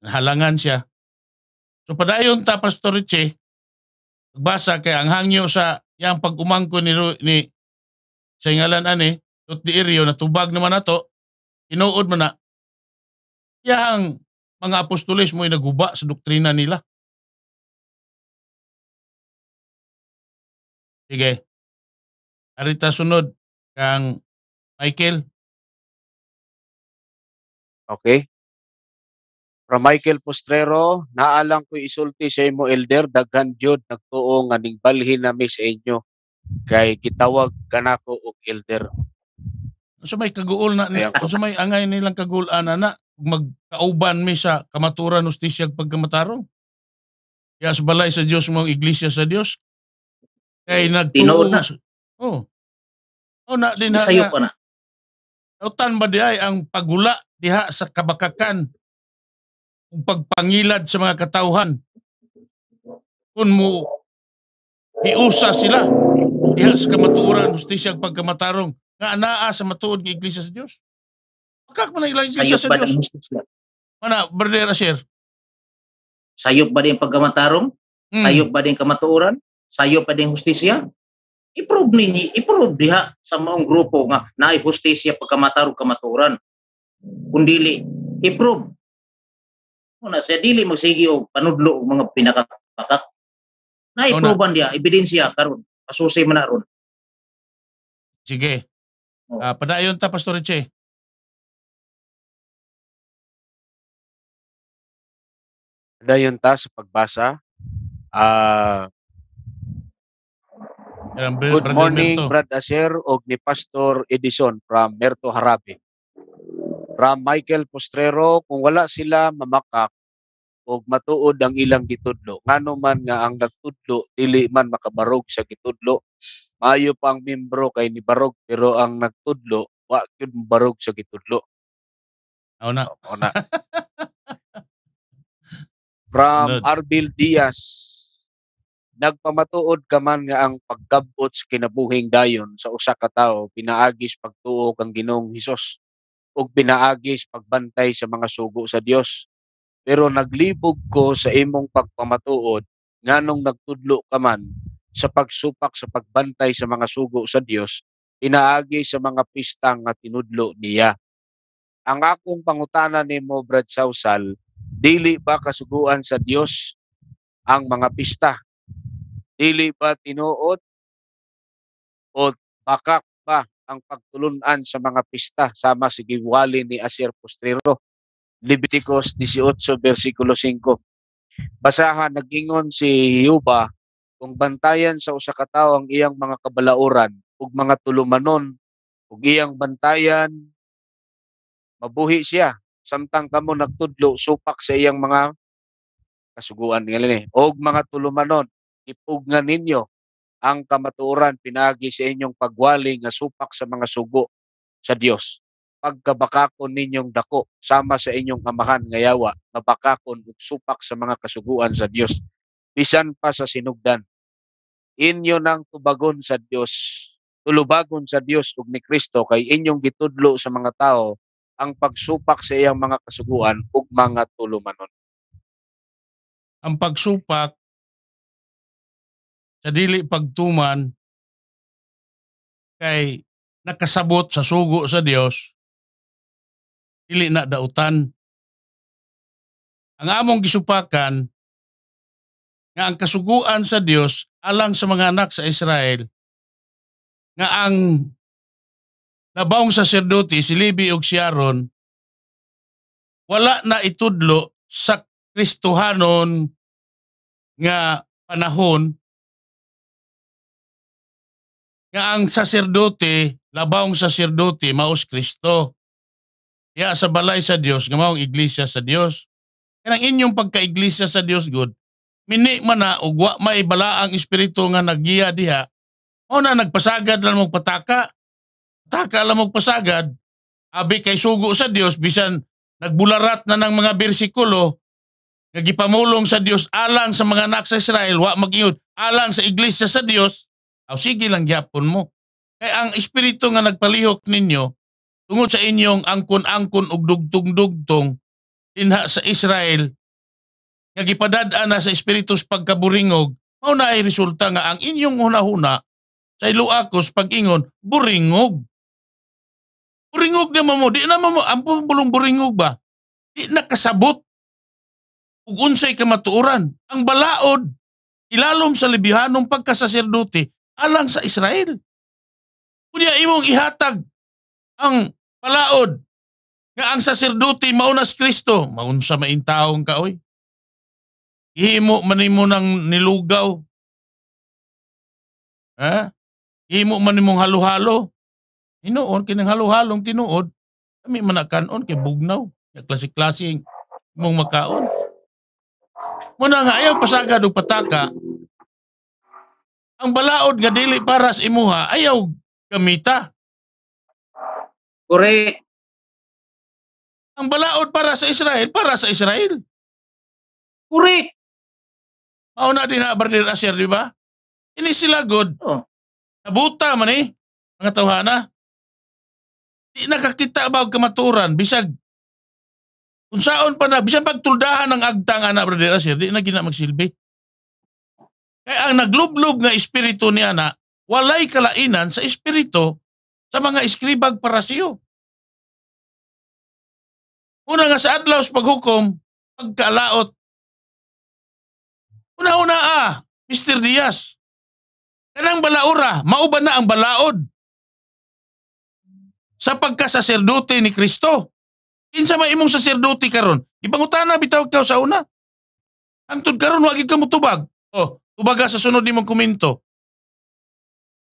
halangan siya so padayon ta Pastor Richie basa kay ang hangyo sa yang pagumangko ni ni sa ngalan ani tut di natubag naman nato inuod man na yang ang apostolismo ay naguba sa doktrina nila. Sige. Arita sunod kang Michael. Okay. From Michael Postrero, naalang ko isulti sa imo elder daghan jud nagtuo nga ning balhin nami sa inyo kay gitawag kanako og elder. So may kaguol na ni, so may angay nilang kagulan na na magkauban mi sa kamaturan ng pagkamatarong. Kaya yes, balay sa Dios mo iglesia sa Dios. Kay mm, nagtuo na. Oh. Oh na din ha. Sayo pa na. Utan ba di ay ang pagula diha sa kabakakan ug pagpangilad sa mga katauhan Kun mo iusa sila diha sa kamaturan justisyag pagkamatarong nga anaa sa matuod nga iglesia sa Dios. Kak man ilang siya sa Dios. Mana, brother Asir? Sayop ba din pagkamatarong? Mm. Sayop ba din kamatuoran? Sayop ba din hustisya? Iprove ninyi, iprove i diha sa maong grupo nga naay hustisya pagkamatarong kamatuoran. Kundili, i-prove. Una, sa dili sige og panudlo og mga pinakakak. Na i-proven diha, ebidensya karon. Pasusi man na ron. Sige. Oh. Uh, padayon ta Pastor Richie. dayon ta sa pagbasa. Uh, Good Brad morning, Merto. Brad Asher, og ni Pastor Edison from Merto Harabe. From Michael Postrero, kung wala sila mamakak og matuod ang ilang gitudlo, ngano man nga ang nagtudlo dili man makabarog sa gitudlo, maayo pa ang membro kay ni barog pero ang nagtudlo wa gyud barog sa gitudlo. Aw na. Aw na. [laughs] From Arbil Diaz. Nagpamatuod ka man nga ang pagkabot sa kinabuhing dayon sa usa ka tawo pinaagis pagtuo kang Ginoong Hesus ug pinaagis pagbantay sa mga sugo sa Dios. Pero naglibog ko sa imong pagpamatuod nganong nagtudlo ka man sa pagsupak sa pagbantay sa mga sugo sa Dios, pinaagi sa mga pista nga tinudlo niya. Ang akong pangutana ni mo, Brad Sausal, Dili ba kasuguan sa Dios ang mga pista? Dili ba tinuod o bakak ba ang pagtulunan sa mga pista sama sa giwali ni Asir Postrero? Leviticus 18 versikulo 5. Basahan nagingon si Yuba kung bantayan sa usa ka tawo ang iyang mga kabalaoran ug mga tulumanon ug iyang bantayan mabuhi siya samtang kamo nagtudlo supak sa iyang mga kasuguan nga ni og mga tulumanon ipugna ninyo ang kamaturan pinagi sa inyong pagwali nga supak sa mga sugo sa Dios pagkabakakon ninyong dako sama sa inyong amahan nga yawa nga bakakon ug supak sa mga kasuguan sa Dios bisan pa sa sinugdan inyo nang tubagon sa Dios tulubagon sa Dios ug ni Kristo kay inyong gitudlo sa mga tao ang pagsupak sa iyang mga kasuguan ug mga tulumanon. Ang pagsupak sa dili pagtuman kay nakasabot sa sugo sa Dios dili na dautan. Ang among gisupakan nga ang kasuguan sa Dios alang sa mga anak sa Israel nga ang nabaong saserdote si Levi og si Aaron wala na itudlo sa Kristohanon nga panahon nga ang saserdote labaong saserdote maos Kristo ya sa balay sa Dios nga maong iglesia sa Dios kanang inyong pagkaiglesia sa Dios gud mini man na ug may balaang espiritu nga nagiya diha o na nagpasagad lang mong pataka taka lang pasagad, abi kay sugo sa Dios bisan nagbularat na ng mga bersikulo nga gipamulong sa Dios alang sa mga anak sa Israel wa magiyod alang sa iglesia sa Dios aw sige lang gyapon mo kay ang espiritu nga nagpalihok ninyo tungod sa inyong angkon-angkon ug dugtong-dugtong inha sa Israel nga gipadad-an sa espiritus pagkaburingog mao na ay resulta nga ang inyong hunahuna sa iluakos pag-ingon buringog Buringog na mo, di na mo, ang pulong buringog ba? Di nakasabot. Ug unsay kamatuoran. Ang balaod, ilalom sa libihanong pagkasaserdote alang sa Israel. Kunya imong ihatag ang balaod nga ang saserdote maunas Kristo, maunsa maintaong ka oy. Himo man nimo nang nilugaw. Ha? Ihimo man nimong halo-halo. Hinoon kinang halo-halong tinuod kami manakanon kay bugnaw ya klase-klase mong makaon. Muna nga ayaw pasagad og pataka. Ang balaod nga dili para sa imuha ayaw gamita. Kore. Ang balaod para sa Israel, para sa Israel. Correct. Mao na din Asher, di ba? Ini sila good. Oh. Nabuta man eh, mga tawhana. Di nakakita ba kamaturan bisag kung saon pa na bisan pagtuldahan ng agtang ana brother Asir di na gina magsilbi. Kaya ang naglublob nga espiritu ni ana walay kalainan sa espiritu sa mga iskribag para siyo. Una nga sa adlaw sa paghukom, pagkalaot. Una-una ah, Mr. Diaz. Kanang balaura, mauban na ang balaod sa pagkasaserdote ni Kristo. Kinsa may imong saserdote karon? Ipangutana bitaw ka sa una. Hangtod karon wa gid ka mo Oh, tubaga sa sunod nimong komento.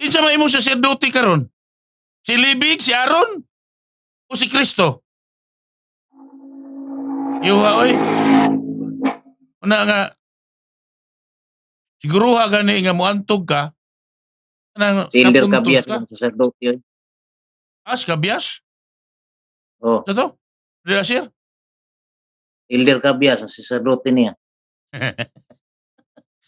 Kinsa may imong saserdote karon? Si Libig, si Aaron, o si Kristo? Yuha, oy. Una nga, siguro ha gani nga muantog ka, Nang, Silver ka biyat ng sacerdote As, Cabias? Oh. Ito to? Relasir? Elder Cabias, ang sasadote niya. [laughs]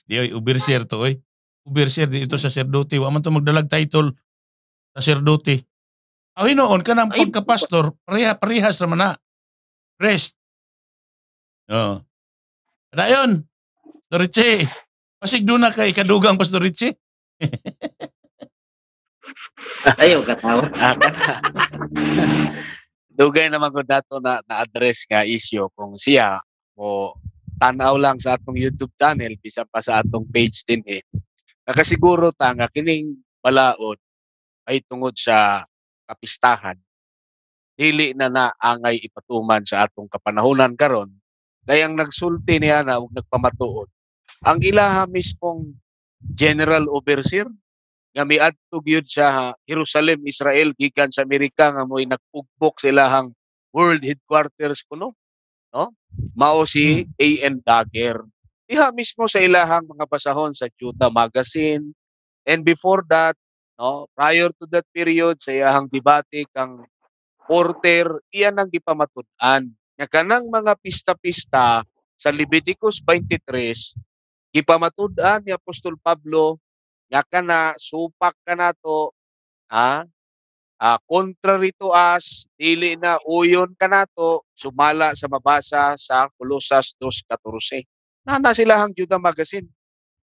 di oy, ubersir to oy. Ubersir di ito saserdote. Wa man to magdalag title saserdote. Aw hinoon ka ng pagka-pastor, pareha, parehas naman na. Rest. Oo. Oh. Dayon, Pastor Richie. Pasigdo na kay kadugang Pastor Richie. [laughs] [laughs] Ayaw katawan. [laughs] Dugay naman ko dato na na-address nga isyo kung siya o tanaw lang sa atong YouTube channel bisa pa sa atong page din eh. Nakasiguro ta nga kining balaod ay tungod sa kapistahan dili na naangay ipatuman sa atong kapanahonan karon dayang nagsulti niya na og nagpamatuod ang ilaha mismong general overseer nga miadtog yun sa Jerusalem, Israel, gikan sa Amerika nga mo'y nakugbok sa ilahang world headquarters kuno. No? Mao si hmm. A.N. Dagger. Iha mismo sa ilahang mga basahon sa Juda Magazine. And before that, no, prior to that period, sa ilahang debate kang Porter, iya nang gipamatud-an Nga kanang mga pista-pista sa Leviticus 23, gipamatud-an ni Apostol Pablo nga ka na, supak ka na to, ha? Ah, contrary to us, dili na uyon ka na to, sumala sa mabasa sa Colossus 2.14. Nana sila ang Judah Magazine.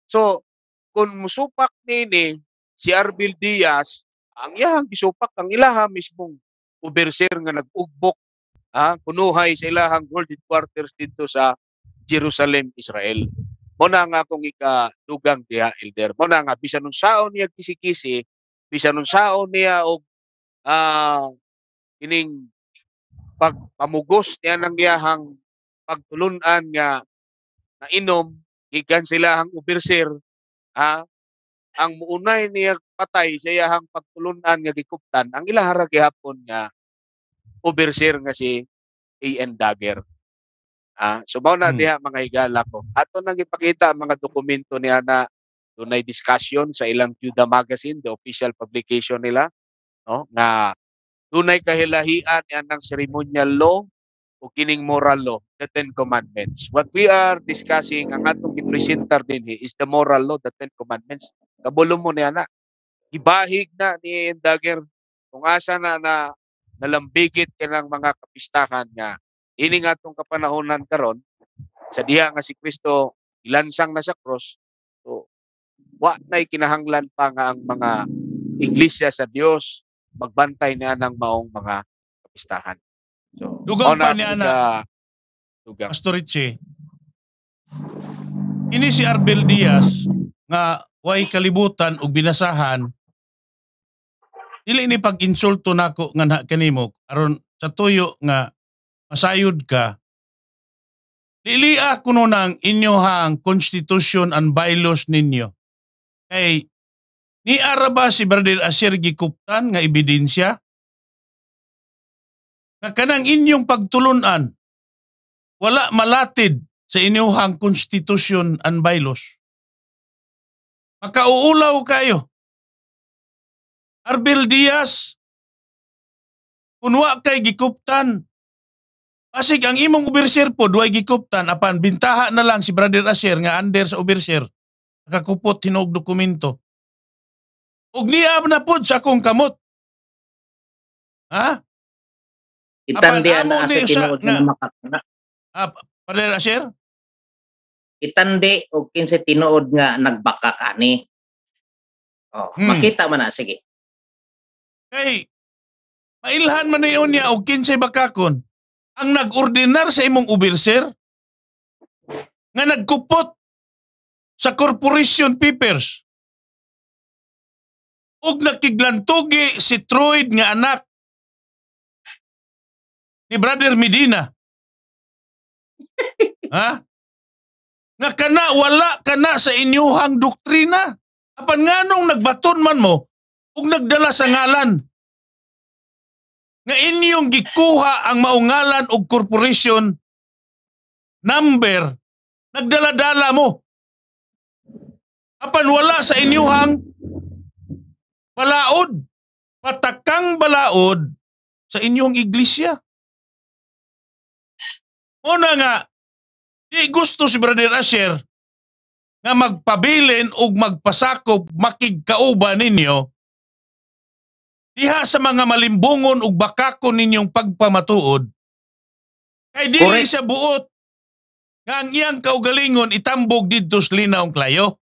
So, kung musupak nini si Arbil Diaz, ang iyahang gisupak ang ilaha mismong overseer nga nagugbok ha, kunuhay sa ilahang golden quarters dito sa Jerusalem, Israel. Mo na nga kung ika dugang diha elder. Mo na nga bisan nung saon niya kisi-kisi, bisan nung saon niya og uh, ining pagpamugos niya ng iyahang pagtulunan nga nainom gikan sila hang overseer ha ang muunay niya patay sa yahang pagtulunan nga gikuptan ang ilaharag gihapon nga overseer nga si A.N. Dagger Ah, so mao na hmm. diha mga higala ko. Ato nang ipakita ang mga dokumento ni ana dunay discussion sa ilang Juda magazine, the official publication nila, no? Nga dunay kahilahian yan ng ceremonial law o kining moral law, the Ten Commandments. What we are discussing, ang atong gipresenter dinhi is the moral law, the Ten Commandments. Kabulong mo ni ana. Ibahig na ni Endager kung asa na na nalambigit kanang mga kapistahan nga Ini nga tong kapanahonan karon sa diha nga si Kristo ilansang na sa cross, so wa na kinahanglan pa nga ang mga iglesia sa Dios magbantay na ng maong mga kapistahan. So, dugang pa niya na, dugang. Pastor Richie, ini si Arbel Diaz nga way kalibutan ug binasahan dili ni pag-insulto nako nga kanimo aron sa tuyo nga masayod ka, lilia kuno ng inyohang konstitusyon and bylaws ninyo. Kay ni araba si Bernard Asir gikuptan nga ebidensya nga kanang inyong pagtulunan wala malatid sa inyohang konstitusyon and bylaws. Makauulaw kayo. Arbil Diaz, kunwa kay gikuptan Asik ang imong overseer po, duay gikuptan, apan bintaha na lang si Brother Asher nga under sa overseer. Nakakupot, hinog dokumento. Ug niab na po sa akong kamot. Ha? Itandian na asa tinuod nga, makakuna. Ah, Brother Asher? Itandi o kinsa tinuod nga nagbaka kani. Oh, hmm. makita man na sige. Hey, mailhan man niyon niya og 15 bakakon ang nag-ordinar sa imong overseer nga nagkupot sa corporation papers ug nakiglantugi si Troyd nga anak ni Brother Medina. [laughs] ha? Nga kana wala kana sa inyuhang doktrina. Apan nganong nagbaton man mo ug nagdala sa ngalan nga inyong gikuha ang maungalan og corporation number nagdala-dala mo apan wala sa inyuhang balaod patakang balaod sa inyong iglesia una nga di gusto si brother Asher nga magpabilin og magpasakop makigkauban ninyo diha sa mga malimbungon ug bakakon ninyong pagpamatuod kay dili siya buot nga ang iyang kaugalingon itambog didto sa linawng klayo.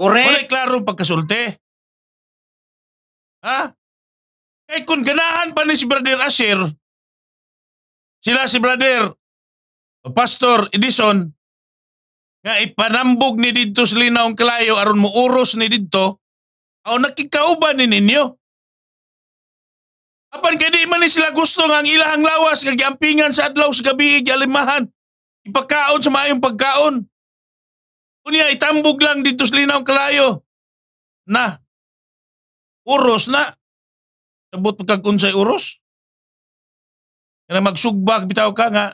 Correct. Walay klarong pagkasulte. Ha? Kay kung ganahan pa ni si Brother Asher, sila si Brother Pastor Edison, nga ipanambog ni didto sa linawng klayo aron muuros ni didto, aw nakikauban ni ninyo. Apan kay man ni sila gusto nga ang ilahang lawas nga giampingan sa adlaw sa gabi gialimahan. Ipagkaon sa maayong pagkaon. Unya itambog lang dito sa linaw kalayo. Na. Uros na. Sabot pagkag unsay uros. Kana magsugbak bitaw ka nga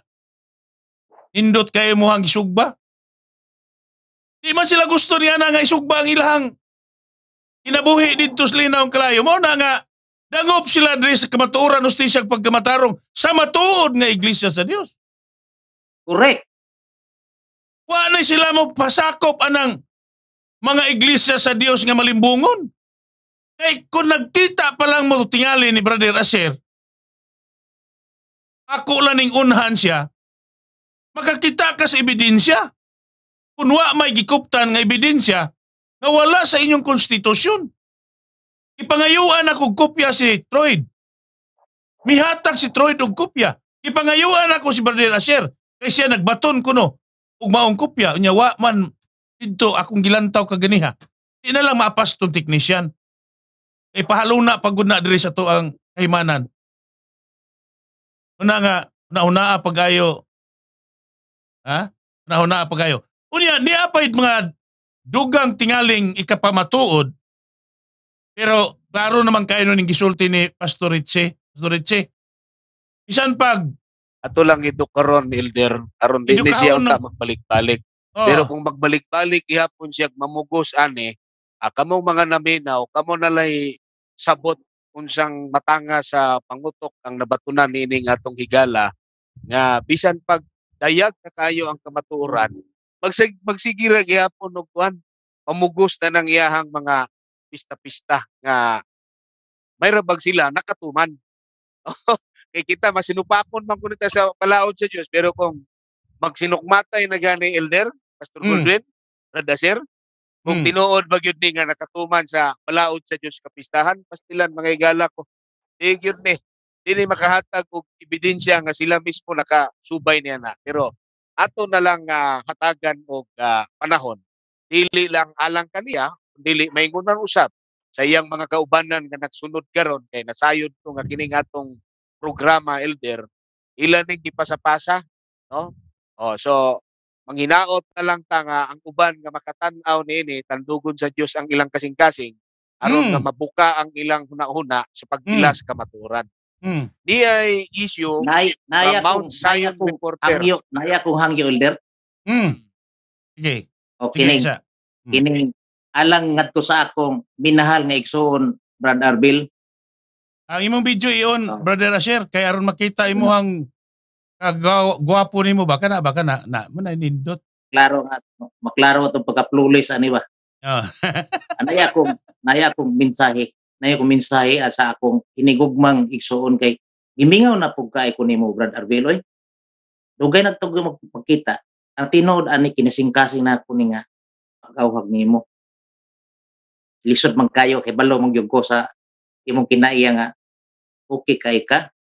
indot kayo mo hang isugba. Di man sila gusto niya na nga isugba ang ilahang kinabuhi dito sa linaw kalayo. Mao na nga Dangop sila diri sa kamatuoran usti sa pagkamatarong sa matuod nga iglesia sa Dios. Correct. Wa na sila mo pasakop anang mga iglesia sa Dios nga malimbungon. Kay kung nagkita pa lang mo tingali ni Brother Asher, ako lang ning unhan siya, makakita ka sa ebidensya. Kung wa may gikuptan nga ebidensya na wala sa inyong konstitusyon. Ipangayuan ako kopya si Troyd. Mihatag si Troyd og kopya. Ipangayuan ako si Brother Asher. Kay siya nagbaton ko no. Ug maong kopya. Unya wa man dito akong gilantaw kaganiha. Di na lang maapas tong technician. Eh, pahalo na pagod na diri sa to ang kahimanan. Una nga, nauna pagayo. Ha? Nauna pagayo. Unya, niapay mga dugang tingaling ikapamatuod pero klaro naman kayo nun yung gisulti ni Pastor Ritchie. Pastor Ritchie, isan pag ato lang ito karon elder aron din ni siya unta no? magbalik-balik. Oh. Pero kung magbalik-balik ihapon siya mamugos ani, ah, kamo mga naminaw, kamo nalay sabot unsang matanga sa pangutok ang nabatunan ni nining atong higala nga bisan pag dayag na kayo ang kamatuoran magsig magsigira gyapon og kuan mamugos na nang iyahang mga pista-pista nga mayroon bag sila nakatuman. [laughs] Kay kita masinupapon man kunita sa palaod sa Dios pero kung magsinukmatay na gani elder Pastor mm. Goldwyn, Brada Sir, kung mm. tinuod ba gyud ni nga nakatuman sa palaod sa Dios kapistahan, pastilan mga igala ko. Eh, di ni. Dili makahatag og ebidensya nga sila mismo nakasubay niya na. Pero ato na lang uh, hatagan og uh, panahon dili lang alang kaniya dili maingunan usab sa iyang mga kaubanan nga nagsunod karon kay nasayod ko nga kining atong programa elder ilan ning gipasapasa no oh so manghinaot na lang ta nga ang uban nga makatan-aw niini tandugon sa Dios ang ilang kasing-kasing aron mm. nga hmm. mabuka ang ilang hunahuna sa pagbilas mm. kamaturan mm. di ay issue Nay, naya uh, Mount kong, Zion naya kong hangyo, naya kong hangyo elder mm. Okay. Okay. Kining, alang ngadto sa akong minahal nga igsoon Brad Arbil. Ang imong video iyon, oh. Brother Asher, kay aron makita imuhang kagwapo ah, uh, nimo ba kana ba kana na man nindot. Klaro nga maklaro atong pagka-clueless ani ba. Oh. [laughs] anaya akong, naya akong minsahe, naya akong minsahe ah, sa akong inigugmang igsoon kay gimingaw na pug kay ko nimo Brad Arbil oy. Dugay nagtugay magpakita ang tinood ani kinisingkasing na ko ni nga pagawhag nimo lisod man kayo kay balo man gyud sa imong kinaiya nga okay kay ka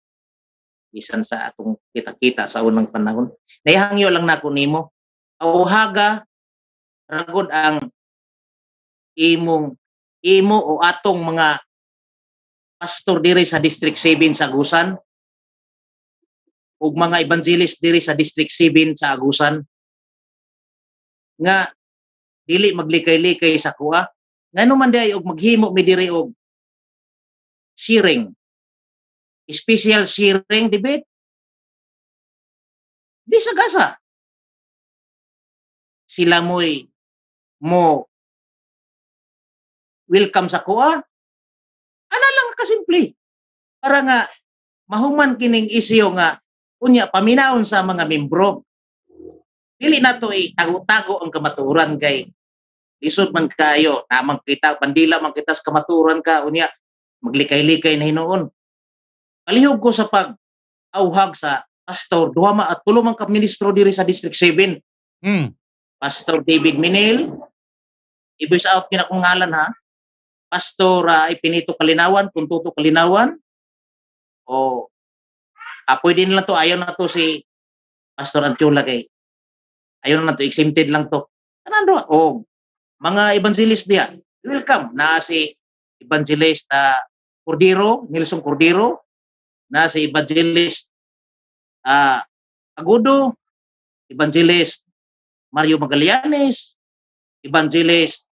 bisan sa atong kita-kita sa unang panahon nayahangyo lang nako nimo awhaga ragod ang imong imo o atong mga pastor diri sa District 7 sa Agusan ug mga evangelist diri sa District 7 sa Agusan nga dili maglikay-likay sa kuha Ngano man day og maghimo mi diri og sharing. Special sharing debate. Bisag asa. Sila mo'y mo welcome sa kuha. Ana lang ka simple. Para nga mahuman kining isyo nga unya paminawon sa mga membro. Dili na to tago-tago ang kamaturan kay lisod man kayo, namang kita, bandila man kita, sa kamaturan ka, unya, maglikay-likay na hinoon. Palihog ko sa pag auhag sa pastor, duha at tulo man ka ministro diri sa District 7. Mm. Pastor David Minil, i-voice out niya akong ngalan ha. Pastor uh, Ipinito Kalinawan, Puntuto Kalinawan. O, ah, pwede nila to, ayaw na to si Pastor Antiola kay. Ayaw na to, exempted lang to. Tanando, o, oh, mga evangelist diyan. Welcome na si Evangelist uh, Cordero, Nelson Cordero, na si Evangelist uh, Agudo, Evangelist Mario Magallanes, Evangelist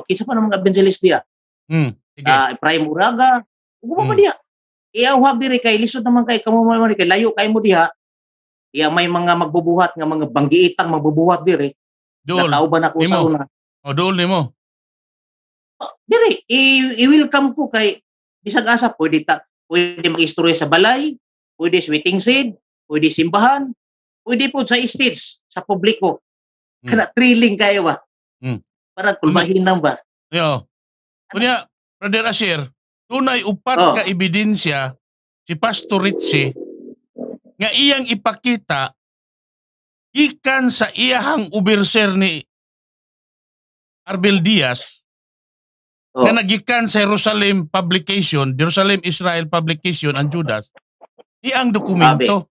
o kinsa pa ng mga evangelist diya. Mm, sige. Uh, ah, Prime Uraga, ubo mm. diya. Iawhag diri kay lisod naman kay kamo man kay layo kay mo diha. Iya may mga magbubuhat nga mga banggiitang magbubuhat diri. Duol. ba na ko sa una. O, oh, duol nimo. Oh, Diri, i-welcome ko kay bisag asa pwede ta pwede magistorya sa balay, pwede sweating seed, pwede simbahan, pwede po sa stage, sa publiko. Mm. Kana thrilling kayo ba? Mm. Parang kulmahin lang ba? Yo. Kunya, Brother Asher, tunay upat oh. ka ebidensya si Pastor Ritchie nga iyang ipakita gikan sa iyahang uberser ni Arbel Diaz oh. na nagikan sa Jerusalem Publication, Jerusalem Israel Publication ang Judas, di ang dokumento.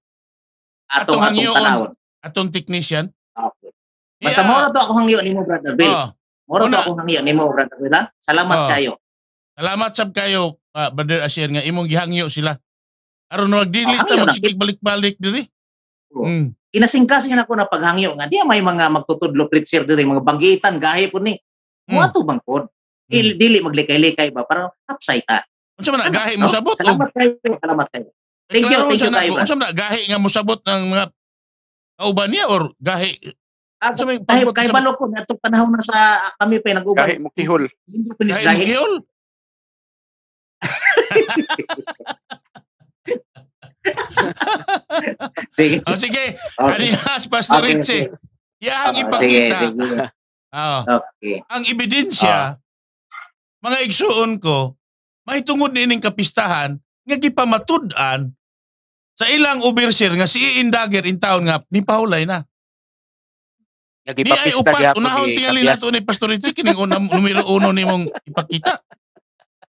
Atong, atong hangyoon, atong, atong technician. Okay. Basta yeah. moro to ako hangyo nimo brother Bill. Oh. Moro Una, to ako hangyo nimo brother Bill. Ha? Salamat oh. kayo. Salamat sab kayo, uh, brother Asher, nga imong gihangyo sila. Aron wag dili ah, ta magsikig balik-balik diri. Oh. Mm inasingkasi na ko na paghangyo nga di may mga magtutudlo plitzer diri mga banggitan gahi po ni hmm. mo mm. ato bang pod mm. Il, dili maglikay-likay ba para upside ta unsa man gahi mo sabot oh. salamat kayo salamat kayo thank you thank you kayo unsa man gahi nga mo sabot ng mga kauban niya or gahi Ako, ah, may kahit kahit balo ko na itong panahon na sa kami pa nag-uban. Kahit mukihol. Kahit mukihol? [laughs] sige. Oh, sige. Okay. Kanina, Pastor okay, Rich, okay. yan ang ah, ipakita. Sige, sige. [laughs] Oh. Okay. Ang ebidensya, oh. mga igsuon ko, may tungod din nining kapistahan nga gipamatud-an sa ilang overseer nga si Iindager in town nga ni Paulay na. Ni ay ni unahon tingali na to ni Pastor Richie kining unang numero uno nimong ipakita.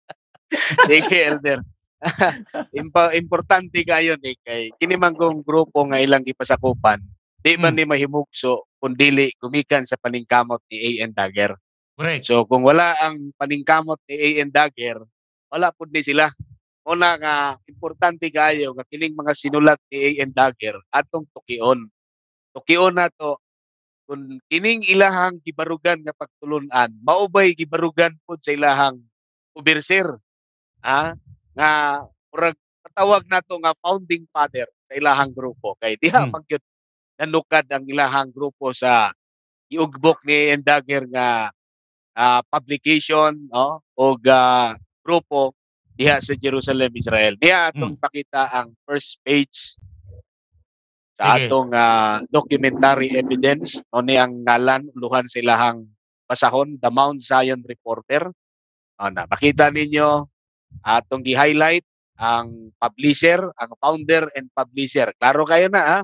[laughs] Sige, Elder. [laughs] importante kayo ni eh, kay kinimang kong grupo nga ilang gipasakupan di man hmm. ni mahimugso kung dili gumikan sa paningkamot ni A.N. Dagger. Correct. So kung wala ang paningkamot ni A.N. Dagger, wala pud ni sila. Una nga importante kayo nga kining mga sinulat ni A.N. Dagger atong tukion. Tukion na to kung kining ilahang gibarugan nga pagtulunan, maubay gibarugan pud sa ilahang overseer. Ha? Ah, nga murag matawag nato nga founding father sa ilahang grupo kay diha hmm. pag yun nanukad ang ilahang grupo sa iugbok ni Endager nga uh, publication no o uh, grupo diha sa Jerusalem Israel diha atong hmm. pakita ang first page sa okay. atong uh, documentary evidence no ni ang ngalan uluhan sa ilahang basahon the Mount Zion Reporter ano, makita ninyo Atong gi-highlight ang publisher, ang founder and publisher. Klaro kayo na ha? Ah.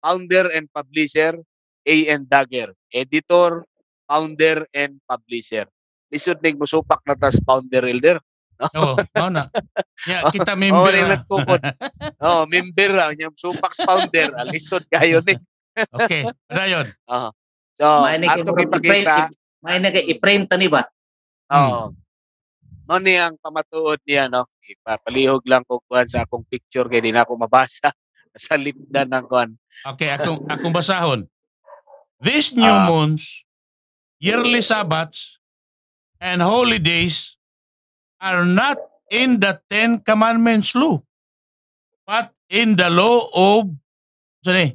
Founder and publisher, A.N. Dagger. Editor, founder and publisher. Lisod ning musupak na tas founder elder. Oo, oh, na. [laughs] Yeah, kita member. [laughs] Oo, oh, nagtukod. Oo, oh, member ra. Ah. Yung musupak founder. Ah. Lisod kayo ni. Eh. [laughs] okay, Rayon. Oo. So, ato ipakita. May nag-i-frame tani ba? Oo. Mao ni ang pamatuod niya no. Ipapalihog lang ko kuan sa akong picture kay di na ako mabasa [laughs] sa lipdan ng kuan. Okay, akong akong basahon. this new uh, moons, yearly sabbaths and holidays are not in the Ten Commandments law, but in the law of sorry, eh?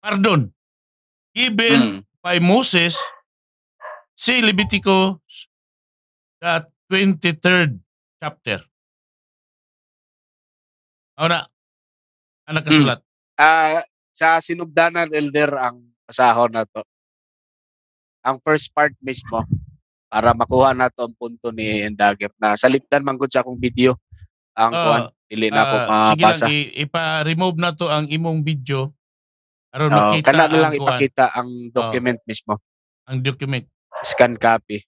pardon given hmm. by Moses say Leviticus that 23rd chapter. Una, ang nakasulat. Hmm. Ah, hmm. uh, sa sinugdanan elder ang pasahon na to. Ang first part mismo para makuha nato ang punto ni Endagep na salipdan man gud sa akong video ang uh, ah, kuan dili na uh, ko mapasa. Ah, sige lang ipa-remove na to ang imong video aron uh, makita kana lang ang ipakita ang ah. document uh, mismo. Ang document. Scan copy.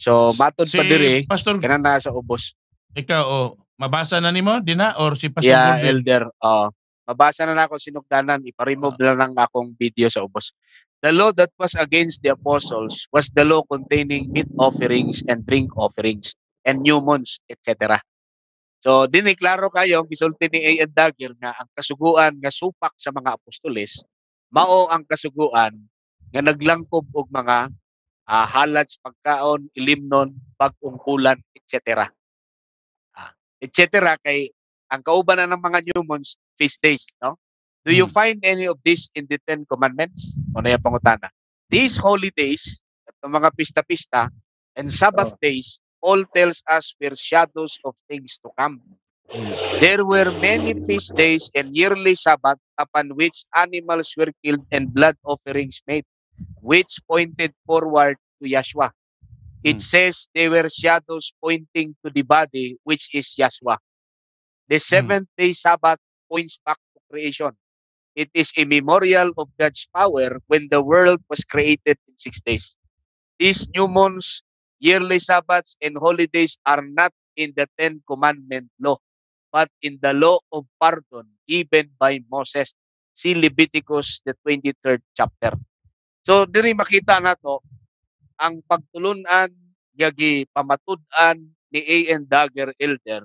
So matod si pa dire Pastor kana na sa ubos. Ikaw oh, mabasa na nimo dina or si Pastor yeah, Gordon? elder. Oh. Mabasa na nako sinugdanan, iparemove oh. na lang akong video sa ubos. The law that was against the apostles was the law containing meat offerings and drink offerings and new moons, etc. So diniklaro kayo ang gisulti ni A. Ed Dagger nga ang kasuguan nga supak sa mga apostoles mao ang kasuguan nga naglangkob og mga uh, ah, halads, pagkaon, ilimnon, bagong bulan, etc. Uh, ah, etc. kay ang kauban na ng mga new moons, feast days, no? Do you hmm. find any of this in the Ten Commandments? O na yung pangutana. These holidays, days, at mga pista-pista, and Sabbath oh. days, all tells us were shadows of things to come. Hmm. There were many feast days and yearly Sabbath upon which animals were killed and blood offerings made. which pointed forward to Yeshua. It hmm. says they were shadows pointing to the body, which is Yeshua. The hmm. seventh day Sabbath points back to creation. It is a memorial of God's power when the world was created in six days. These new moons, yearly Sabbaths, and holidays are not in the Ten Commandment law, but in the law of pardon given by Moses. See Leviticus, the 23rd chapter. So diri makita nato ang pagtulunan yagi pamatud-an ni A.N. Dagger Elder.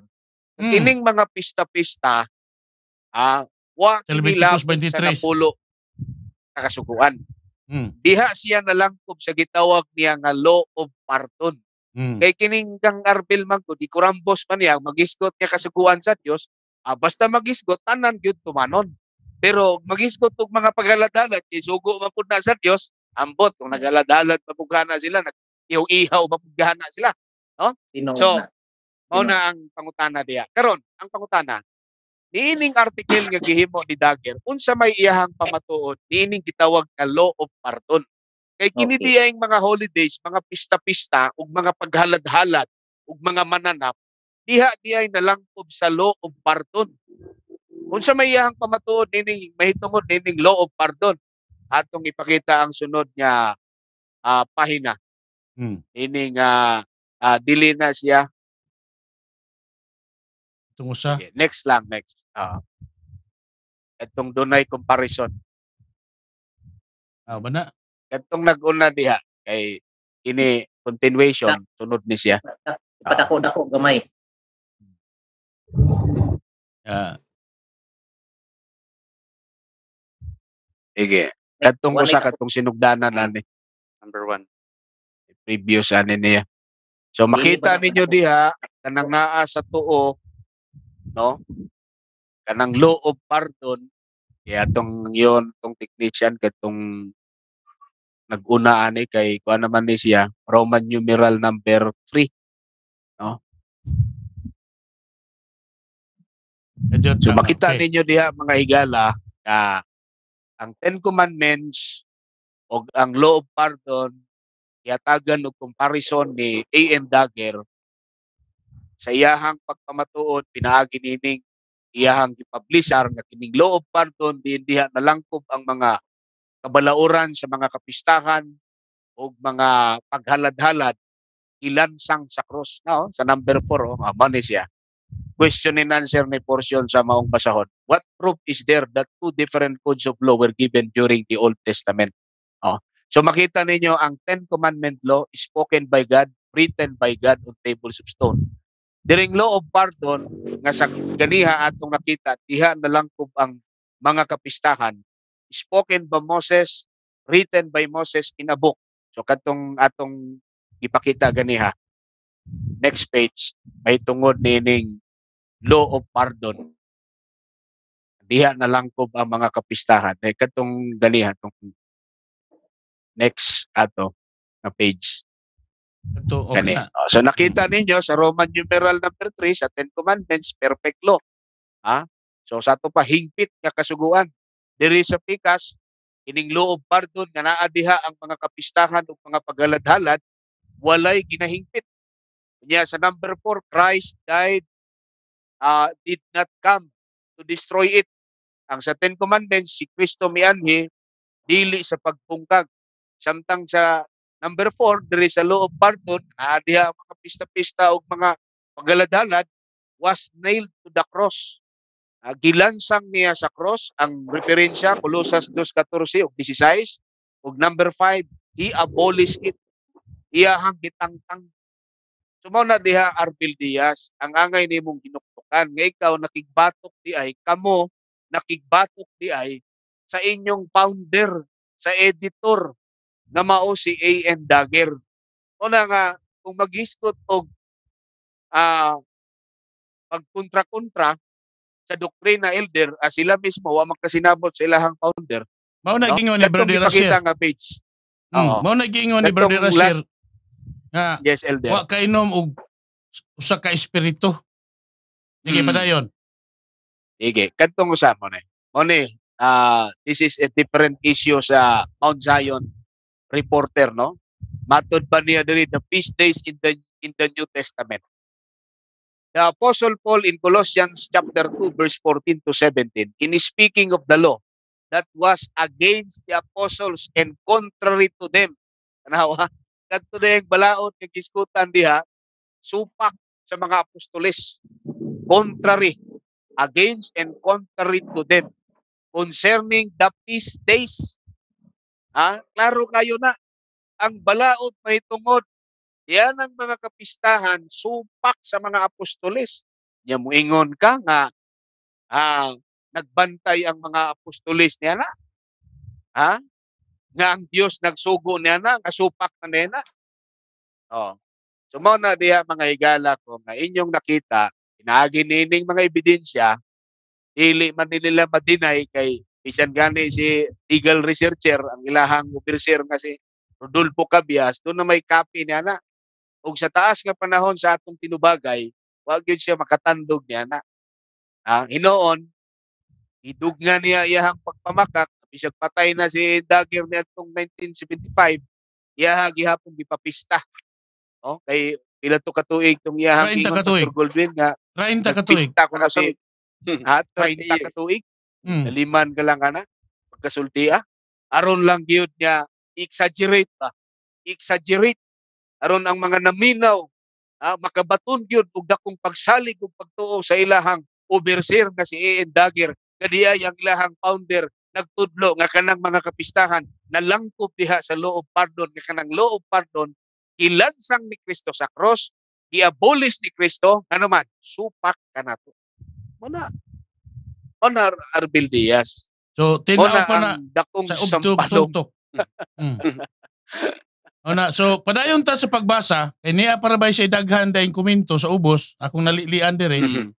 Mm. Kining mga pista-pista ah wa kilabot sa napulo nakasukuan. Mm. Diha siya nalangkob sa gitawag niya nga law of pardon. Mm. Kay kining kang Arbil Mangko, di kurambos pa niya, magisgot niya kasukuan sa Diyos, ah, basta magisgot, tanan yun tumanon. Pero magisgot og mga pagaladalat kay sugo man pud na sa Dios, ambot kung nagaladalat pa pud na sila, nag-ihaw-ihaw pa pud na sila. No? Tinoon so, mao na ang pangutana diya. Karon, ang pangutana, niining article nga gihimo ni Dagger unsa may iyahang pamatuod niining gitawag nga law of pardon kay kini okay. mga holidays mga pista-pista ug mga paghalad-halad ug mga mananap diha diay nalangkob sa law of pardon Unsa may iyang pamatuod nining mahitungod nining law of pardon atong ipakita ang sunod nga uh, pahina. hmm. Ining uh, uh, dili na siya. Tungo sa okay, next lang next. Uh, itong dunay comparison. Ah, oh, bana. Itong nag diha kay ini continuation sunod ni siya. patako ko gamay. Ah. Uh, Sige. Katong sa katong sinugdanan nani. Number one. Previous ani niya. So makita ninyo diha kanang naa sa tuo no? Kanang law of pardon kaya tong yon tong technician katong naguna ani kay kuan naman ni siya Roman numeral number 3 no So makita ninyo diha mga higala na ang Ten Commandments o ang Law of Pardon yatagan og comparison ni A.M. Dagger sa iyahang pagpamatuod pinaagi nining iyahang gipublishar nga kining Law of Pardon diin diha nalangkob ang mga kabalaoran sa mga kapistahan o mga paghalad-halad ilansang sa cross na oh, sa number 4 oh, ah, siya question and answer ni portion sa maong basahon, what proof is there that two different codes of law were given during the Old Testament? Oh. So makita ninyo ang Ten Commandment Law spoken by God, written by God on tables of stone. During law of pardon, nga sa ganiha atong nakita, diha na lang nalangkob ang mga kapistahan, spoken by Moses, written by Moses in a book. So katong atong ipakita ganiha. Next page, may tungod nining law of pardon. Diha na lang langkob ang mga kapistahan. Eh, katong daliha, tong next ato na page. Ito, okay na. Oh, so nakita ninyo sa Roman numeral number 3 sa Ten Commandments, perfect law. Ha? So sa ato pa, hingpit nga kasuguan. There is a pikas, ining law of pardon nga naa ang mga kapistahan ug mga paghaladhalad, walay ginahingpit. Nya sa number 4, Christ died uh, did not come to destroy it. Ang sa Ten Commandments, si Kristo mianhi, dili sa pagpungkag. Samtang sa number 4, there is a law of pardon, naadiha ang mga pista-pista o mga pagaladalad, was nailed to the cross. Uh, gilansang niya sa cross ang referensya Colossus 2:14 ug 16 ug number 5 he abolished it iyahang gitangtang Sumaw na diha Arbil Diaz, ang angay ni mong kasunuran nga ikaw nakigbatok di ay kamo nakigbatok di ay sa inyong founder sa editor na mao si A.N. Dagger. Una nga kung maghisgot og uh, pagkontra-kontra sa doktrina elder as ah, sila mismo wa magkasinabot sa ilahang founder. Mao na gingon ni Brother Rashid nga page. Mm, mao na gingon ni Brother Rashid Nga, yes, elder. Wa kainom og usa ka espiritu Sige, hmm. padayon. Sige, kantong usap mo na. Mone, uh, this is a different issue sa Mount Zion reporter, no? Matod pa niya diri the feast days in the in the New Testament. The Apostle Paul in Colossians chapter 2 verse 14 to 17 in speaking of the law that was against the apostles and contrary to them. Tanaw ha? Kadto na yung balaod kay kiskutan diha supak sa mga apostoles contrary, against and contrary to them concerning the feast days. Ha? Klaro kayo na, ang balaot may tungod. Yan ang mga kapistahan, supak sa mga apostolis. Niya mo ingon ka nga, ha, nagbantay ang mga apostolis niya na. Ha? Nga ang Diyos nagsugo niya na, kasupak na niya na. Oh. So, na diya mga higala ko, nga inyong nakita, naginining mga ebidensya, ili man nila madinay kay isang gani si Eagle researcher ang ilahang overseer nga si Rodolfo Cabias doon na may copy niya na ug sa taas nga panahon sa atong tinubagay wag gyud siya makatandog niya na ang ah, idug nga niya iyahang pagpamakak bisag patay na si Dagger niya atong 1975 iya gihapong gipapista oh kay Pila to katuig tong iyahang Rain ingon katuig. Dr. Goldwyn nga. Rain ta katuig. Nagpinta ko na sa ha, 30 katuig. Mm. Liman ka lang kana. Pagkasulti ah. Aron lang gyud niya exaggerate ba. Exaggerate. Aron ang mga naminaw ah, makabaton gyud og dakong pagsalig ug pagtuo sa ilahang overseer nga si A.N. Dagger kadiay yang ilahang founder nagtudlo nga kanang mga kapistahan nalangkob diha sa law of pardon nga kanang law of pardon Ilagsang ni Kristo sa cross, i ni Kristo, ano man, supak ka na to. Muna, on our Arbil Diaz. So, tinaw pa na dakong sa ubtog tuntok. mm. [laughs] Hmm. Ona, so padayon ta sa pagbasa, kay niya para bay siya daghan dayong komento sa ubos, akong nalilian dire. Eh. Mm-hmm.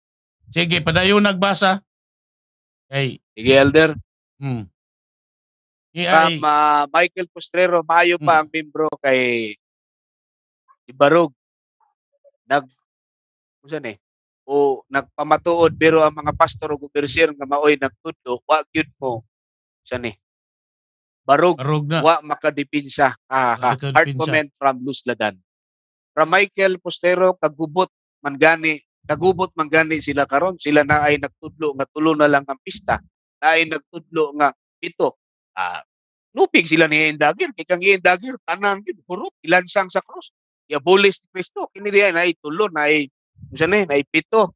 Sige, padayon nagbasa. Okay. Sige, Elder. Hmm. Hey, From uh, Michael Postrero, maayo pa mm. ang membro kay Ibarog. Nag unsan Eh? O nagpamatuod pero ang mga pastor ug overseer nga maoy nagtudlo, wa gyud mo. Unsa ni? Eh? Barog, Barog na. wa makadepensa Ah, ha. Hard comment from Luz Ladan. From Michael Postero, kagubot mangani, kagubot mangani sila karon, sila na ay nagtudlo nga tulo na lang ang pista, na ay nagtudlo nga pito. Ah, nupig sila ni Endagir, kay kang Endagir tanan gid hurot ilansang sa cross i-abolish ni Kristo. Kini diya na itulo, na usa ni, na pito.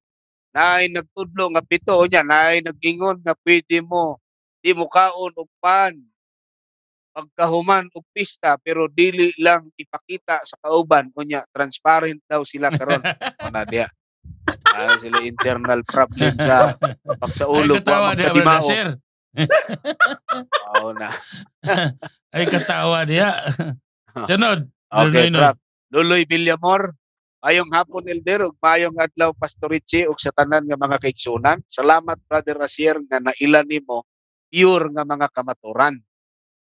Na nagtudlo nga pito o niya, na nagingon nga pwede mo di mo kaon og pan pagkahuman og pista pero dili lang ipakita sa kauban unya transparent daw sila karon ana [laughs] diya ah, sila internal problem sa pag sa ulo pa magkadimao sir Oo na. [laughs] Ay katawa niya. [laughs] Sunod. Okay, Trap. Luloy Villamor, ayong hapon, Elder, ug mayong adlaw, Pastor Richie, ug sa tanan nga mga kaigsoonan. Salamat, Brother Rasier, nga naila nimo pure nga mga kamaturan.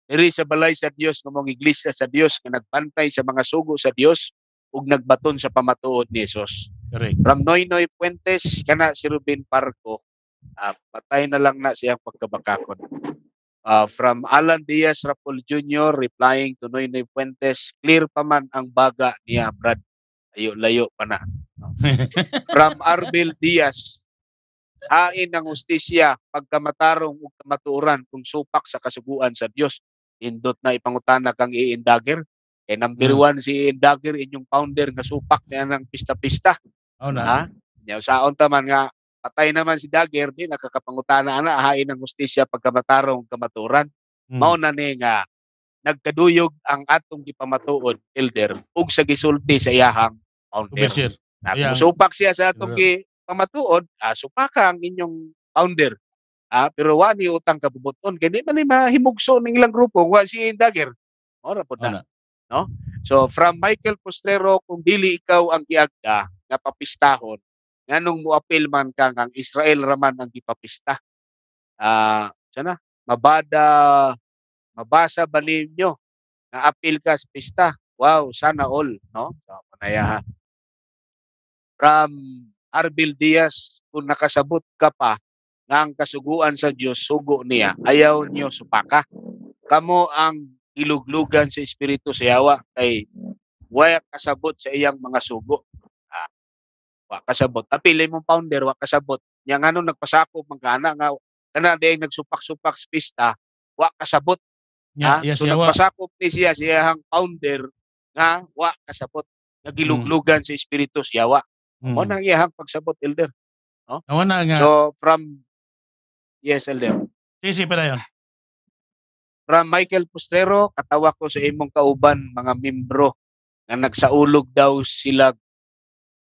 Diri sa balay sa Dios nga mong iglesia sa Dios nga nagbantay sa mga sugo sa Dios ug nagbaton sa pamatuod ni Jesus. Correct. From Noynoy Puentes kana si Ruben Parco, uh, patay na lang na siyang pagkabakakon. Ah, from Alan Diaz Rapol Jr. replying to Noynoy Fuentes, clear pa man ang baga niya, Brad. Ayo, layo pa na. [laughs] from Arbel Diaz, hain ng ustisya, pagkamatarong ug kamaturan kung supak sa kasuguan sa Diyos, Indot na ipangutana kang iindager. Eh, number hmm. one si Iindager, inyong founder nga supak niya ng pista-pista. Oh, na. Ha? Ah, niya, saon taman nga, Patay naman si Dagger din, nakakapangutana na ahain ng hustisya pagkamatarong kamaturan. Hmm. Mao na ni nga nagkaduyog ang atong gipamatuod elder ug sa gisulti sa iyahang founder. Supak siya sa atong gi ah, supaka ang inyong founder. Ah, pero wa ni utang kabubuton kay di man ni mahimugso ning ilang grupo wa si Dagger. Ora pod na. No? So from Michael Postrero kung dili ikaw ang giagda nga papistahon nganong appeal man kang ang Israel raman ang gipapista. Ah, uh, sana mabada mabasa ba nyo na appeal ka sa pista. Wow, sana all, no? So, manaya ha. From Arbil Diaz, kung nakasabot ka pa nga ang kasuguan sa Dios sugo niya, ayaw niyo supaka. Kamo ang iluglugan sa Espiritu sa yawa kay waya kasabot sa iyang mga sugo wa kasabot Apilay mong founder wa kasabot nya nganong nagpasako magkana nga kana day nagsupak-supak pista wa kasabot yeah, yes, so yeah, nagpasakop ni siya siya ang founder nga wa kasabot mm. nagiluglugan mm. sa si espiritus yawa mm. mo nang iyahang pagsabot elder no oh? na nga so from yes elder sisi pa dayon From Michael Postrero, katawa ko sa imong kauban mga membro nga nagsaulog daw sila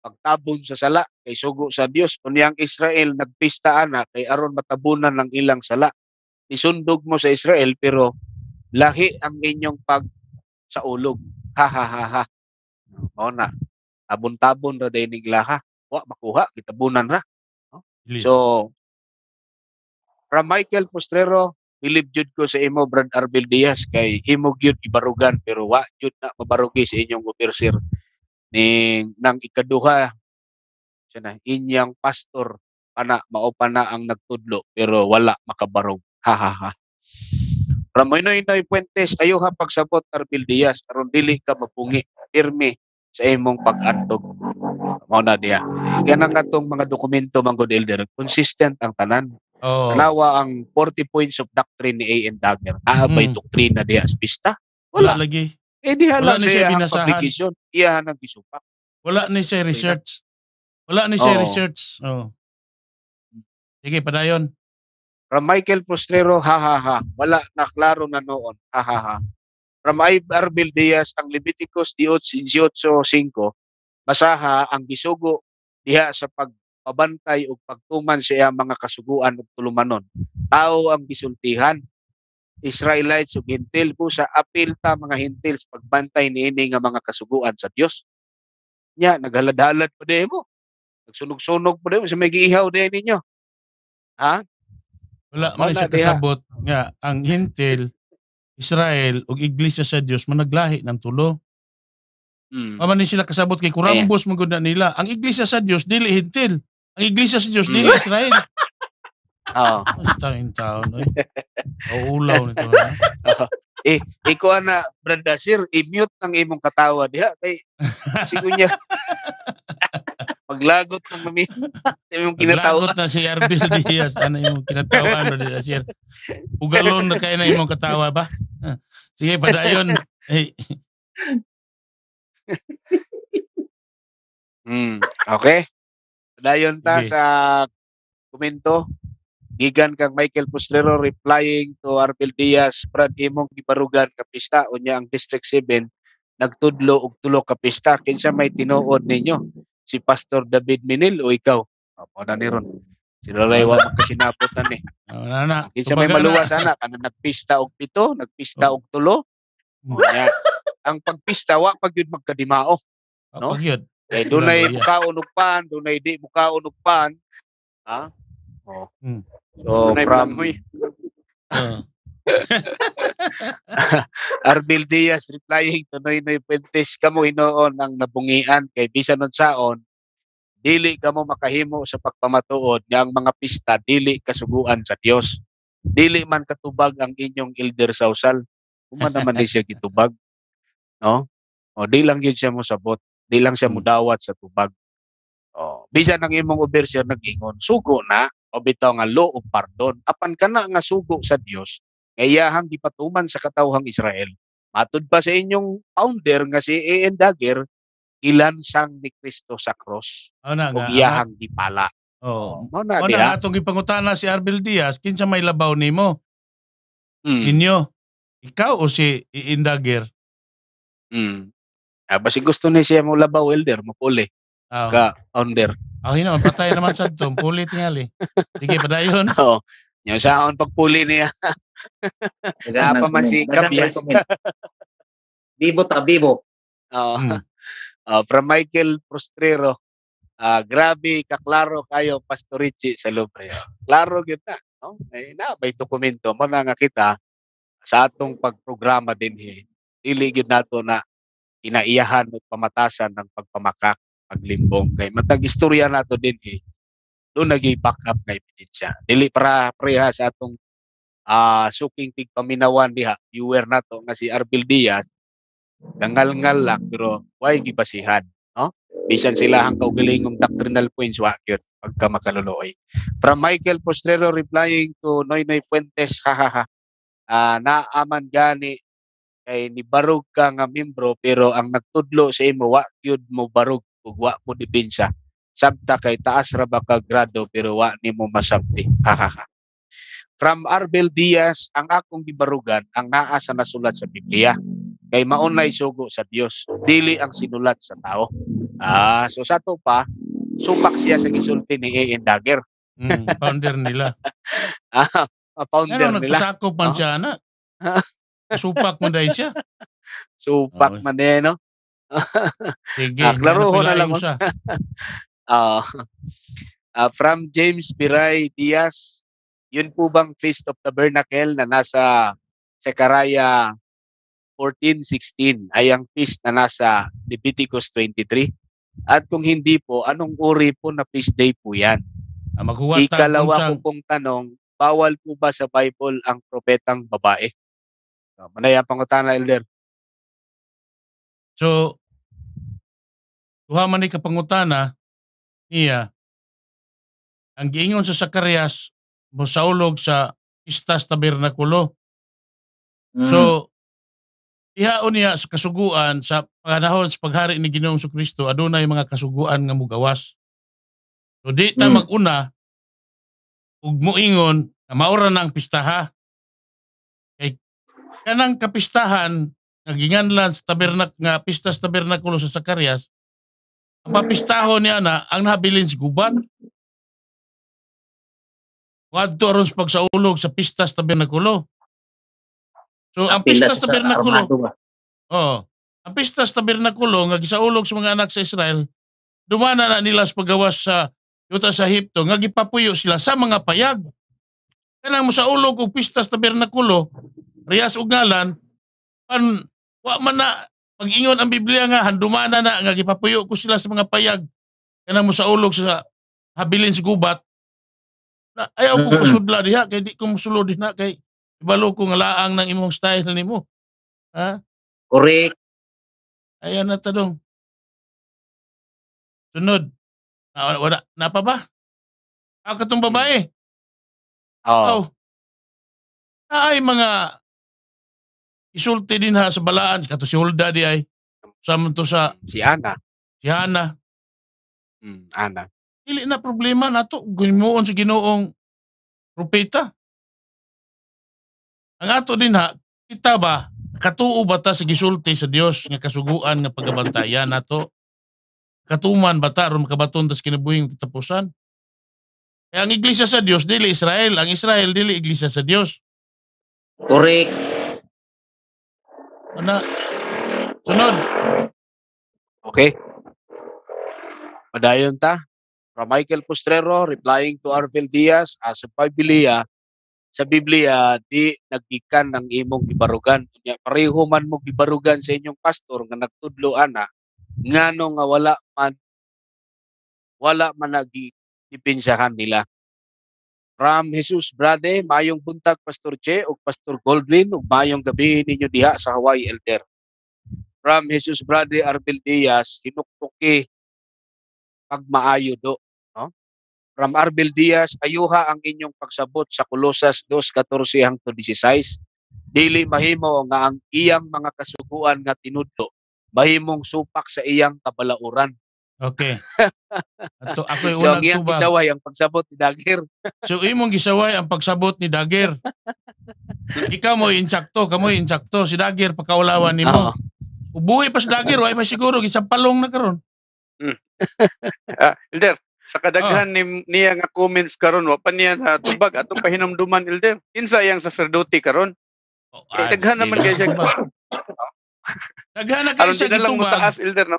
pagtabon sa sala kay sugo sa Dios unyang Israel nagpista ana kay aron matabunan ng ilang sala isundog mo sa Israel pero lahi ang inyong pag sa ulog ha ha ha ha mao na abon-tabon ra day niglaha wa makuha gitabunan ra so Ra Michael Postrero Ilib jud ko sa imo Brad Arbel Diaz kay imo gyud ibarugan pero wa jud na mabarugi sa inyong overseer ni nang ikaduha siya na inyang pastor ana maupa na ang nagtudlo pero wala makabarog ha ha ha Ramoy no inoy puentes ayo ha pagsabot Arbil Diaz aron dili ka mapungi irmi sa imong pag-andog mao na diya kanang atong mga dokumento man elder consistent ang tanan Oh. Kalawa ang 40 points of doctrine ni A.N. Dagger. Naabay mm. doktrina diya as pista. Wala. Wala lagi. Eh di halang siya siya ang binasahan. publication. Iyahan ang gisupak. Wala ni siya research. Wala ni siya Oo. research. Oh. Sige, padayon. From Michael Postrero, ha ha ha. Wala na klaro na noon, ha ha ha. From Ibar Diaz, ang Leviticus 18.5, basaha ang gisugo diha sa pagbabantay o pagtuman sa iya mga kasuguan ug tulumanon. Tao ang gisultihan, Israelites ug hintil po sa apil ta mga hintil sa pagbantay niini nga mga kasuguan sa Dios. Nya naghaladhalad po din mo. Nagsunog-sunog po din mo sa may giihaw din ninyo. Ha? Wala, wala siya kasabot nga ang hintil Israel ug iglesia sa Dios managlahi ng tulo. Mm. Paman ni sila kasabot kay eh. kurambos yeah. nila. Ang iglesia sa Dios dili hintil. Ang iglesia sa Dios dili hmm. Israel. Oo. Tanging tao, no? Eh. ulaw nito, ha? Oo. Eh, ikaw na, Branda Sir, i-mute ng imong katawa diha. Kay, sigo niya. Paglagot [laughs] ng mami. Yung kinatawa. Paglagot na si Arbis [laughs] Diaz. Ano ah, yung kinatawa na diha, Sir? Ugalon na kayo na imong katawa ba? Sige, padayon. Hey. Hmm, okay. Padayon ta okay. sa komento. Gigan kang Michael Postrero replying to Arbel Diaz, Brad Imong gibarugan kapista unya ang District 7 nagtudlo og tulo ka pista kinsa may tinuod ninyo si Pastor David Minil o ikaw Apo ah, na ni ron sila wa makasinapot na eh. ah, ni na na kinsa may maluwa ana kana nagpista og pito nagpista oh. og tulo hmm. unya ang pagpista wa pag yun magkadimao no pag yun kay eh, dunay bukaon og pan dunay di bukaon og pan ha Oh. Mm. So, Nanay from... Uh. [laughs] Arbil Diaz replying to Noy Noy Puentes, kamo hinoon ang nabungian kay bisan nun dili kamo makahimo sa pagpamatuod nga ang mga pista dili kasuguan sa Dios. Dili man katubag ang inyong elder sa usal. Kuma naman ni siya gitubag. No? O di lang gyud siya mo sabot, di lang siya mudawat hmm. sa tubag. Oh, bisan ang imong overseer nagingon, sugo na o bitaw nga law of pardon. Apan kana nga sugo sa Dios, ngayahang gipatuman sa katawhang Israel. Matud pa sa inyong founder nga si A.N. Dagger, sang ni Kristo sa cross. Oh, na, nga, ah. iyahang di pala. Oh. Mao na, na atong gipangutana si Arbel Diaz, kinsa may labaw nimo? Mm. Inyo, ikaw o si Indager? Mm. Ah, basi gusto ni siya mo labaw elder, mapuli. Oh. Ka under. Oh, yun know, patay naman sa to. [laughs] Pulit nga li. Sige, padayon. [laughs] Oo. Oh. Yung saon pagpuli niya. [laughs] Wala pa masikap. Yes. bibo ta, bibo. Oo. Oh. Hmm. Uh, from Michael Prostrero. Uh, grabe, kaklaro kayo, Pastor Richie, sa Lubre. Klaro kita, No? Eh na, may dokumento mo na nga kita sa atong pagprograma din. Eh. Dili yun nato na inaiyahan ug pamatasan ng pagpamakak paglimbong kay matag istorya nato din eh do nagi back up na ebidensya dili para preha sa atong uh, suking tigpaminawan diha viewer nato nga si Arbel Diaz nangal-ngal lang pero why gibasihan no bisan sila ang kaugalingong doctrinal points wa gyud pagka makaluloy from Michael Postrero replying to Noynoy Fuentes ha uh, naaman gani kay ni barug ka nga membro pero ang nagtudlo sa imo wa gyud mo barug ug wa mo depensa sabta kay taas ra ba ka grado pero wa nimo masabti ha From Arbel Diaz, ang akong gibarugan ang naa sa nasulat sa Biblia kay maunay sugo sa Dios dili ang sinulat sa tao ah so sa to pa supak siya sa gisulti ni A.N. Dagger mm, founder nila [laughs] ah, ah founder Pero, ano, nila nagpasakop man oh. siya na [laughs] supak man dahil siya supak oh. man eh no Sige, uh, ah, klaro ko na lang. Siya. uh, uh, from James Piray Diaz, yun po bang Feast of Tabernacle na nasa Sekaraya 14:16 ay ang feast na nasa Leviticus 23? At kung hindi po, anong uri po na feast day po yan? Ah, maghuwata, Ikalawa kung pong tanong, bawal po ba sa Bible ang propetang babae? So, ah, manayapang ko tayo na, Elder. So, Duha man ni kapangutana niya ang giingon sa Sakarias mosaulog sa Istas Tabernakulo. Mm. So Ihaon niya sa kasuguan sa panahon sa paghari ni Ginoong Kristo adunay mga kasuguan nga mugawas. So di ta mm. maguna ug moingon na maura na ang pistaha. Kay kanang kapistahan nga ginganlan sa tabernak nga pista sa tabernakulo sa Sakarias Papistahon ni ana ang nabilin si gubat. Ngadto aron sa pagsaulog sa pistas tabernakulo. So ang pistas Bernaculo. Oh, ang pistas Bernaculo nga gisaulog sa mga anak sa Israel, dumana na nila sa paggawas sa yuta sa Egypto nga gipapuyo sila sa mga payag. Kanang ulog og pistas Bernaculo, riyas ug ngalan pan wa man na pag ingon ang Biblia nga, handumana na nga gipapuyo ko sila sa mga payag kana mo sa ulog sa habilin sa gubat. Na, ayaw ko pasudla diha kay di ko musulod na kay ibalo ko nga laang ng imong style nimo. Ha? Correct. Ayan na tanong. Sunod. Na, wala, na pa ba? Ako ah, katong babae. Oo. Oh. oh. ay mga Isulti din ha sa balaan. Kato si Hulda di ay. Sama to sa... Hmm, si Ana. Si Ana. Mm, Ana. Dili na problema na to. Gumuon sa ginoong propeta. Ang ato din ha, kita ba, katuo ba ta sa gisulti sa Dios nga kasuguan nga na to Katuman ba ta aron makabaton tas kinabuhing katapusan? Kaya eh, ang iglesia sa Dios dili Israel, ang Israel dili iglesia sa Dios. Correct. Ano? Sunod. Okay. Padayon ta. From Michael Postrero, replying to Arvel Diaz, as a Biblia, sa Biblia, di nagikan ng imong gibarugan. Kanya, pareho man mo gibarugan sa inyong pastor nga nagtudlo ana, ngano nga wala man wala man nagipinsahan nila. Ram Jesus Brade, mayong buntag Pastor Che ug Pastor Goldwin ug mayong gabi ninyo diha sa Hawaii Elder. Ram Jesus Brade Arbel Diaz hinuktuki pagmaayo do, no? Ram Arbel Diaz, ayuha ang inyong pagsabot sa Kulosas 2:14 hangtod 16. Dili mahimo nga ang iyang mga kasuguan nga tinudlo mahimong supak sa iyang kabalauran Okay. Ato ako yung [laughs] unang so, ang tubag. gisaway ang pagsabot ni Dagger. [laughs] so imong gisaway ang pagsabot ni Dagger. Ikaw mo insakto, kamo insakto si Dagger pagkaulawan nimo. Oh. Ubuhi pa si Dagger, why pa siguro gisapalong na karon. Hmm. [laughs] ah, Elder, sa kadaghan oh. Ah. ni, niya nga comments karon wa pa niya na tubag atong pahinumduman Elder. Kinsa yang saserdote karon? Oh, Kay daghan naman kay siya. Daghan na kay siya gitubag. taas Elder no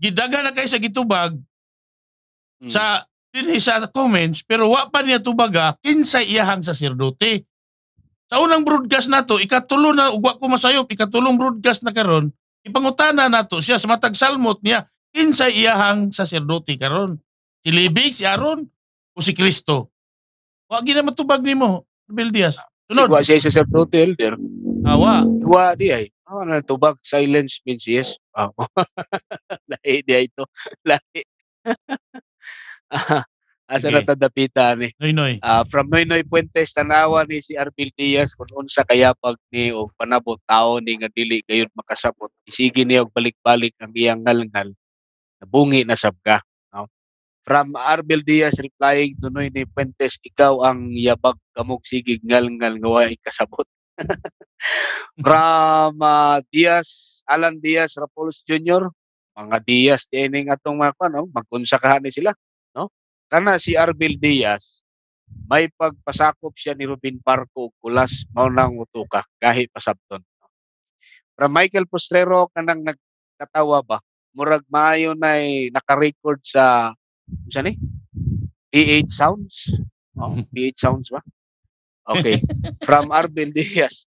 gidaga na kay sa gitubag mm. sa dinhi sa comments pero wa pa niya tubaga kinsa iyahang sa sasirdote. Sa unang broadcast nato ikatulo na ugwa ko masayop ikatulong broadcast na karon ipangutana nato siya sa matag salmot niya kinsa iyahang sa sasirdote karon. Si Libig, si Aaron o si Kristo. Wa gina matubag nimo, Bill Diaz. Sunod. Wa siya sa sirdote elder. Awa. Wa di ay. Oh, ah, ano to bag silence means yes. Wow. Lahi di ito. Lahi. asa okay. natadapita ni. Noy Noy. Uh, ah, from Noy Noy Puentes tanawa ni si Arbil Diaz kun unsa kaya pag ni o panabot tao ni nga dili gayud makasabot. Isigi niya og balik-balik ang iyang ngalngal. Nabungi na sab No? From Arbil Diaz replying to Noy Noy Puentes, ikaw ang yabag kamog sigig ngalngal nga way kasabot. From [laughs] uh, Diaz, Alan Diaz Rapolos Jr., mga Diaz dining atong mga ano, magkunsakahan ni sila, no? Kana si Arbil Diaz may pagpasakop siya ni Ruben Parco kulas mao nang utuka kahit pasabton. No? From Michael Postrero kanang nagkatawa ba? Murag maayo na naka-record sa unsa ni? PH Sounds. Oh, PH Sounds ba? Okay. From Arbel Diaz.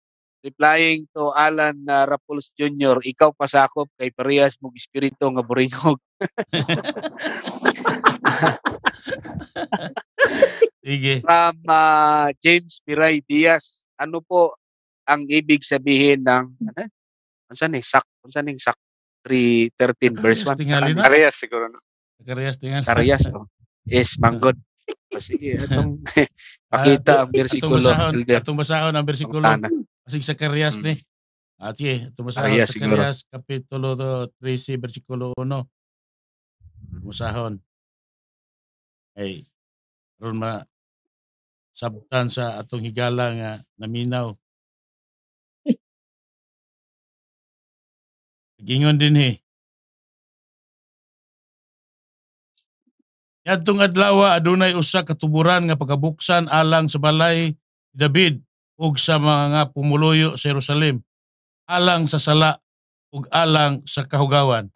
Replying to Alan uh, Rapuls Jr., ikaw pa pasakop kay Parehas mong espiritu nga burinog. [laughs] Sige. From uh, James Piray Diaz, ano po ang ibig sabihin ng ano? Eh, unsan ni eh, sak? Unsan ning sak 313 verse 1? Parehas siguro no. Parehas tingali. Parehas no? Oh. is manggod. O ah, sige, atong [laughs] pakita ah, ang bersikulo. Atong basahon ang bersikulo. Kasi sa karyas mm. ni. At ye, tumasahon Arya, sa karyas, kapitulo 13, bersikulo 1. Tumasahon. Ay, ron ma sabtan sa atong higala nga naminaw. Gingon [laughs] din eh. Ngadtong adlaw ah, adunay usa ka tuburan nga pagabuksan alang sa balay David ug sa mga pumuluyo sa Jerusalem alang sa sala ug alang sa kahugawan.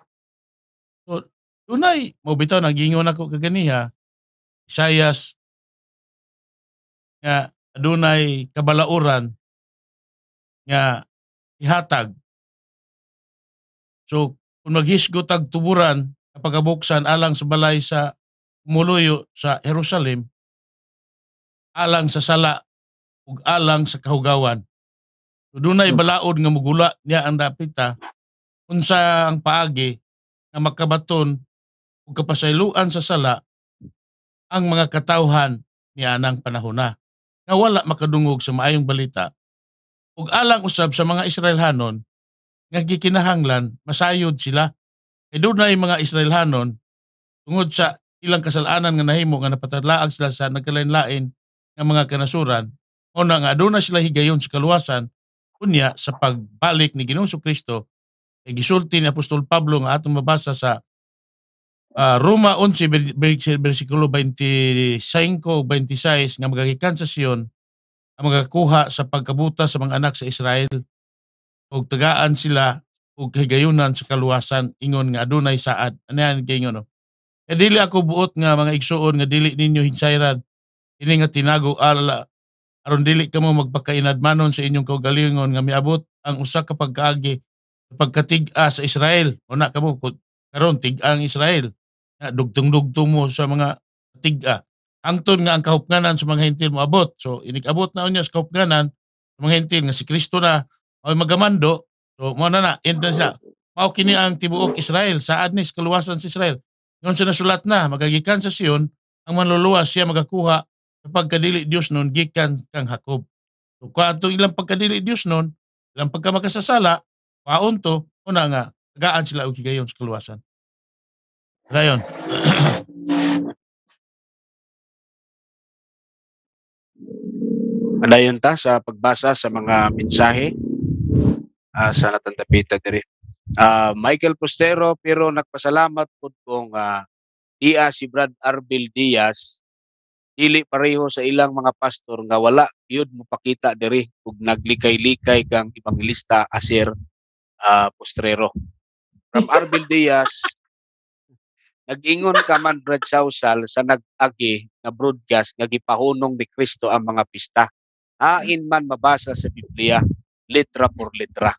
So dunay mo bitaw nagingon ako kaganiha Isayas nga adunay kabalauran nga ihatag. So, kung maghisgot tag tuburan kapag abuksan alang sa balay sa muluyo sa Jerusalem alang sa sala ug alang sa kahugawan. So, dunay hmm. balaod nga mugula niya ang dapita unsa ang paagi nga makabaton ug kapasayluan sa sala ang mga katawhan niya nang panahona nga wala makadungog sa maayong balita ug alang usab sa mga Israelhanon nga gikinahanglan masayod sila kay dunay mga Israelhanon tungod sa ilang kasalanan nga nahimo nga napatalaag sila sa nagkalain-lain nga mga kanasuran o na nga aduna sila higayon sa kaluwasan unya sa pagbalik ni Ginoong Kristo kay gisulti ni Apostol Pablo nga atong mabasa sa uh, Roma 11 bersikulo 25 26 nga magagikan sa Sion ang magakuha sa pagkabuta sa mga anak sa Israel ug tagaan sila ug higayunan sa kaluwasan ingon nga adunay saad anayan kay ingon no? Kaya eh, dili ako buot nga mga igsuon nga dili ninyo hinsayran. Dili nga tinago ala aron dili kamo magpakainadmanon sa inyong kaugalingon nga miabot ang usa ka pagkaagi pagkatig-a sa Israel. Una kamo karon tig ang Israel. Na dugtong-dugtong mo sa mga tig-a. Angton nga ang kahupnganan sa mga hintil moabot. So inikabot na unya sa kahupganan sa mga hintil nga si Kristo na ay magamando. So mo na na end na siya. Mao kini ang tibuok Israel saad ni kaluwasan sa Israel ngayon sa sinasulat na, magagikan sa siyon, ang manluluwa siya magakuha sa pagkadili Diyos nun gikan kang Hakob. So atong ilang pagkadili Diyos nun, ilang pagka makasasala, paon una nga, tagaan sila og higayon sa kaluwasan. Rayon. Adayon [clears throat] ta sa pagbasa sa mga mensahe uh, sa natandapitan diri uh, Michael Postero pero nagpasalamat po kong uh, ah, iya si Brad Arbil Diaz dili pareho sa ilang mga pastor nga wala yun mo pakita diri ug naglikay-likay kang ibanglista asir uh, ah, Postrero. From [laughs] Arbil Diaz nagingon ka man Brad Sausal sa nag-agi nga broadcast nga gipahunong ni Kristo ang mga pista. Hain man mabasa sa Biblia, litra por litra.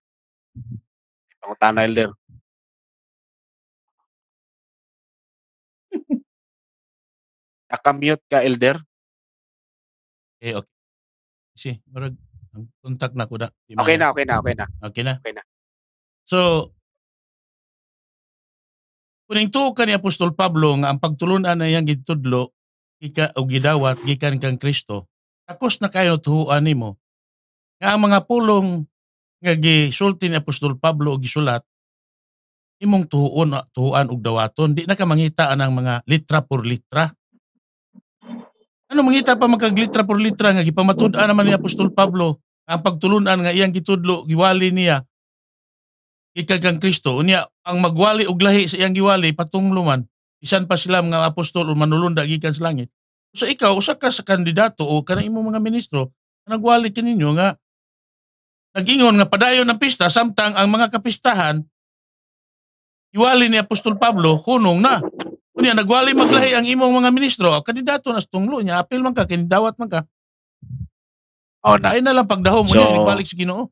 ¿Cómo están, Elder? Nakamute ka, Elder? Eh, okay, okay. Si, murag, ang contact na ko na. Okay na, okay na, okay na. Okay na? Okay na. So, kuning tuo ka ni Apostol Pablo nga ang pagtulunan na iyang gitudlo gika o gidawat gikan kang Kristo. Takos na kayo tuhuan nimo nga ang mga pulong nga gisulti ni Apostol Pablo og gisulat imong tuon tuan og dawaton di na ka mangita mga litra por litra ano mangita pa magkag litra por litra nga gipamatud-an naman ni Apostol Pablo ang pagtulunan nga iyang gitudlo giwali niya ikagang Kristo unya ang magwali og lahi sa iyang giwali patungluman isan pa sila mga apostol o manulunda gikan sa langit so ikaw usa ka sa kandidato o kanang imong mga ministro nagwali kininyo nga nagingon nga padayon ng pista samtang ang mga kapistahan iwali ni Apostol Pablo kunong na. Kunya nagwali maglahi ang imong mga ministro, kandidato na tunglo niya, apil man ka, kinidawat man ka. Oh, na. Ay na lang pagdahom mo so, niya, ibalik sa Ginoo.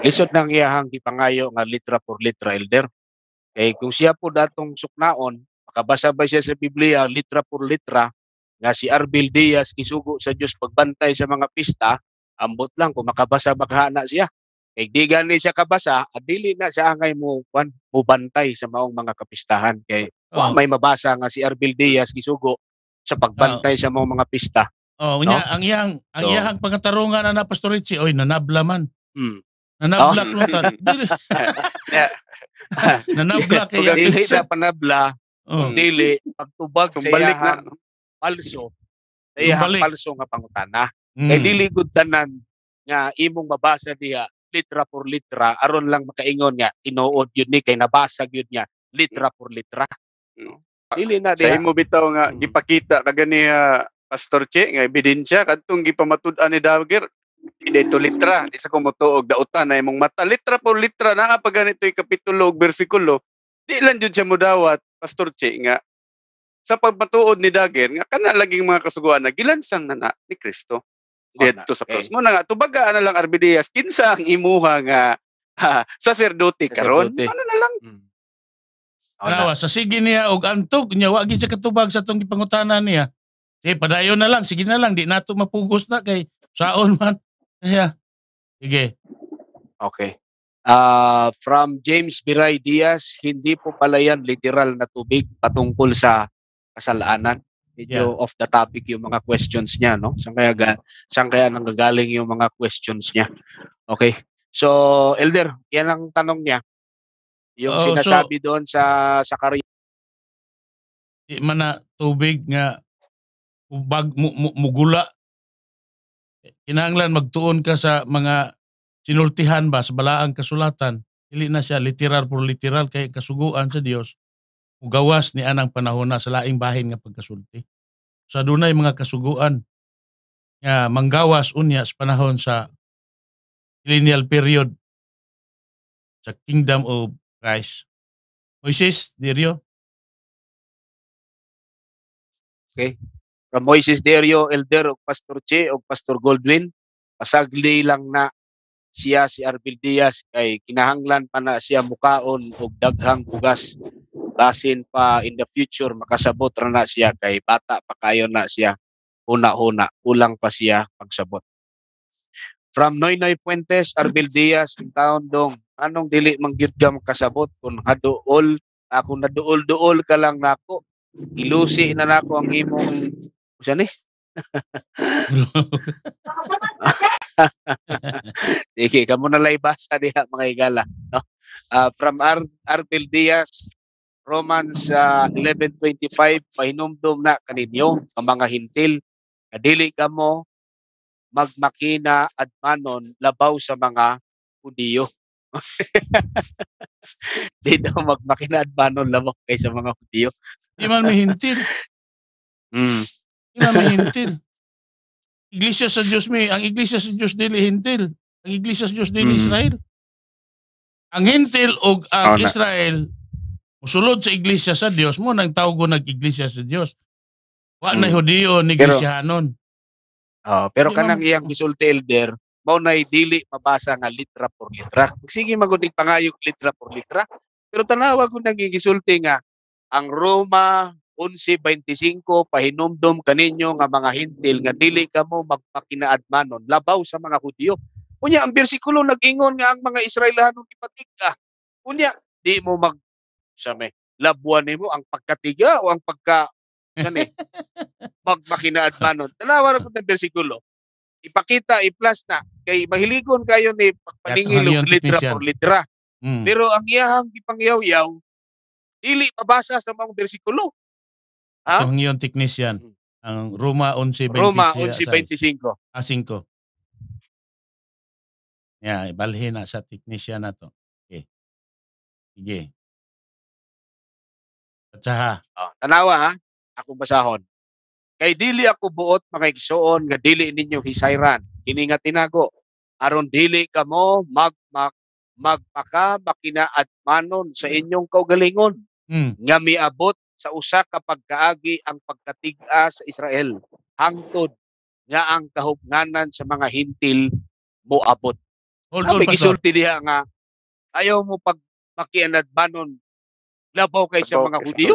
Lisod nang iyahang gipangayo nga litra for litra elder. Kay kung siya po datong suknaon, makabasa ba siya sa Biblia litra for litra nga si Arbil Diaz gisugo sa Dios pagbantay sa mga pista, ambot lang kung makabasa makahana siya kay digan ni siya kabasa adili ah, na siya angay mo kwan mo bantay sa maong mga kapistahan kay oh. may mabasa nga si Arbil Diaz gisugo sa pagbantay oh. sa mga mga pista Oh, unya, no? ang iyang ang so, iyang pangatarungan na Pastor Richie, oy nanablaman. Mm. Nanabla oh. lutan. [laughs] [laughs] nanabla kay ang dili sa panabla. Oh. Dili pagtubag sa balik na palso. Iya palso nga pangutana. Mm. Kay eh, liligod tanan nga imong mabasa diha litra por litra aron lang makaingon nga tinuod yun ni kay nabasag yun niya litra por litra. No? Dili na diha. Sa imo bitaw nga mm. gipakita kagani uh, ah, Pastor Che nga ebidensya kadtong gipamatud-an ni Dagger dito litra di sa kumutuog dautan na imong mata litra po litra na pag ganito kapitulo ug bersikulo di lang jud siya mudawat pastor Che nga sa pagmatuod ni Dagen nga kana laging mga kasuguan na gilansang na, na ni Kristo dito sa cross. Okay. Eh. Muna nga, tubaga na ano lang Arbedeas, kinsa ang imuha nga ha, [laughs] ah, saserdote karon Ano na lang. Mm. Alawa, sa sige niya og antog niya, wagi sa katubag sa itong pangutana niya. Sige, eh, padayon na lang, sige na lang, di nato mapugos na kay saon man. Kaya, [laughs] sige. Okay. Uh, from James Biray Diaz, hindi po pala yan literal na tubig patungkol sa kasalanan. Medyo yeah. off the topic yung mga questions niya, no? Saan kaya, ga- saan kaya nanggagaling yung mga questions niya? Okay. So, Elder, yan ang tanong niya. Yung oh, sinasabi so, doon sa sa career. Di man na tubig nga bag mu, mu, mugula. Kinahanglan magtuon ka sa mga sinultihan ba sa balaang kasulatan. Dili na siya literal por literal kay kasuguan sa Dios ugawas ni anang panahon na sa laing bahin nga pagkasulti. Sa so, dunay mga kasuguan nga manggawas unya sa panahon sa colonial period sa kingdom of Christ. Moises, Dirio. Okay. From Moises Dirio, Elder o Pastor Che o Pastor Goldwin, pasagli lang na siya si Arbil Diaz kay kinahanglan pa na siya mukaon og daghang bugas lasin pa in the future, makasabot na, na siya kay bata pa kayo na siya. Una-una, ulang pa siya pagsabot. From Noynoy Puentes, Arbel Diaz, Taon Dong, anong dili manggit ka makasabot kung haduol, ako ah, na duol-duol ka lang nako. Ilusi na nako ang imong, saan [laughs] eh? Sige, kamo na laybasa diha mga igala, no? Uh, from Ar Arbel Diaz, Romans uh, 11.25, mahinumdum na kaninyo ang mga hintil, kadili ka mo, magmakina at manon, labaw sa mga hudiyo. [laughs] Di daw magmakina at manon, labaw kay sa mga hudiyo. Di man may hintil. [laughs] Mm. Di man may hintil. Iglesia sa Diyos may, ang iglesia sa Diyos dili hintil. Ang iglesia sa Diyos dili mm. Israel. Ang hintil o ang oh, Israel, na Musulod sa iglesia sa Dios mo nang tawgo nag-iglesia sa Dios. Wa na hmm. Hudiyo ni Kristiyanon. Oh, pero Ay, kanang iyang gisulti elder, mao nay dili mabasa nga litra por litra. Sige magud ning pangayog litra por litra, pero tanawa ko nang gisulti nga ang Roma 11:25 pahinomdom kaninyo nga mga hintil nga dili kamo magpakinaadmanon labaw sa mga Hudiyo. Unya ang bersikulo nag-ingon nga ang mga Israelano gipatika. Unya di mo mag siya may, labuan nimo eh ang pagkatiga o ang pagka kani magmakinaadmanon. Eh, [laughs] Tanawa na po ng bersikulo. Ipakita, i na. Kay mahiligon kayo ni pagpaningil og litra por litra. Mm. Pero ang iyahang gipangyaw-yaw, dili mabasa sa mga bersikulo. Ha? Itong yun, technician. Ang Roma 11.25. Roma 11.25. Ah, 5. Yeah, balhin na sa technician na to. Okay. Sige. Atsaha. Oh, tanawa ha, ako basahon. Kay dili ako buot makigsuon nga dili ninyo hisayran. Kini nga tinago. Aron dili ka mo magmak magpaka makina at manon sa mm. inyong kaugalingon mm. nga miabot sa usa ka pagkaagi ang pagkatiga sa Israel hangtod nga ang kahubnganan sa mga hintil moabot. Hold on, Abi, gisulti nga ayaw mo pag makianadbanon Labaw kayo sa mga Hudyo.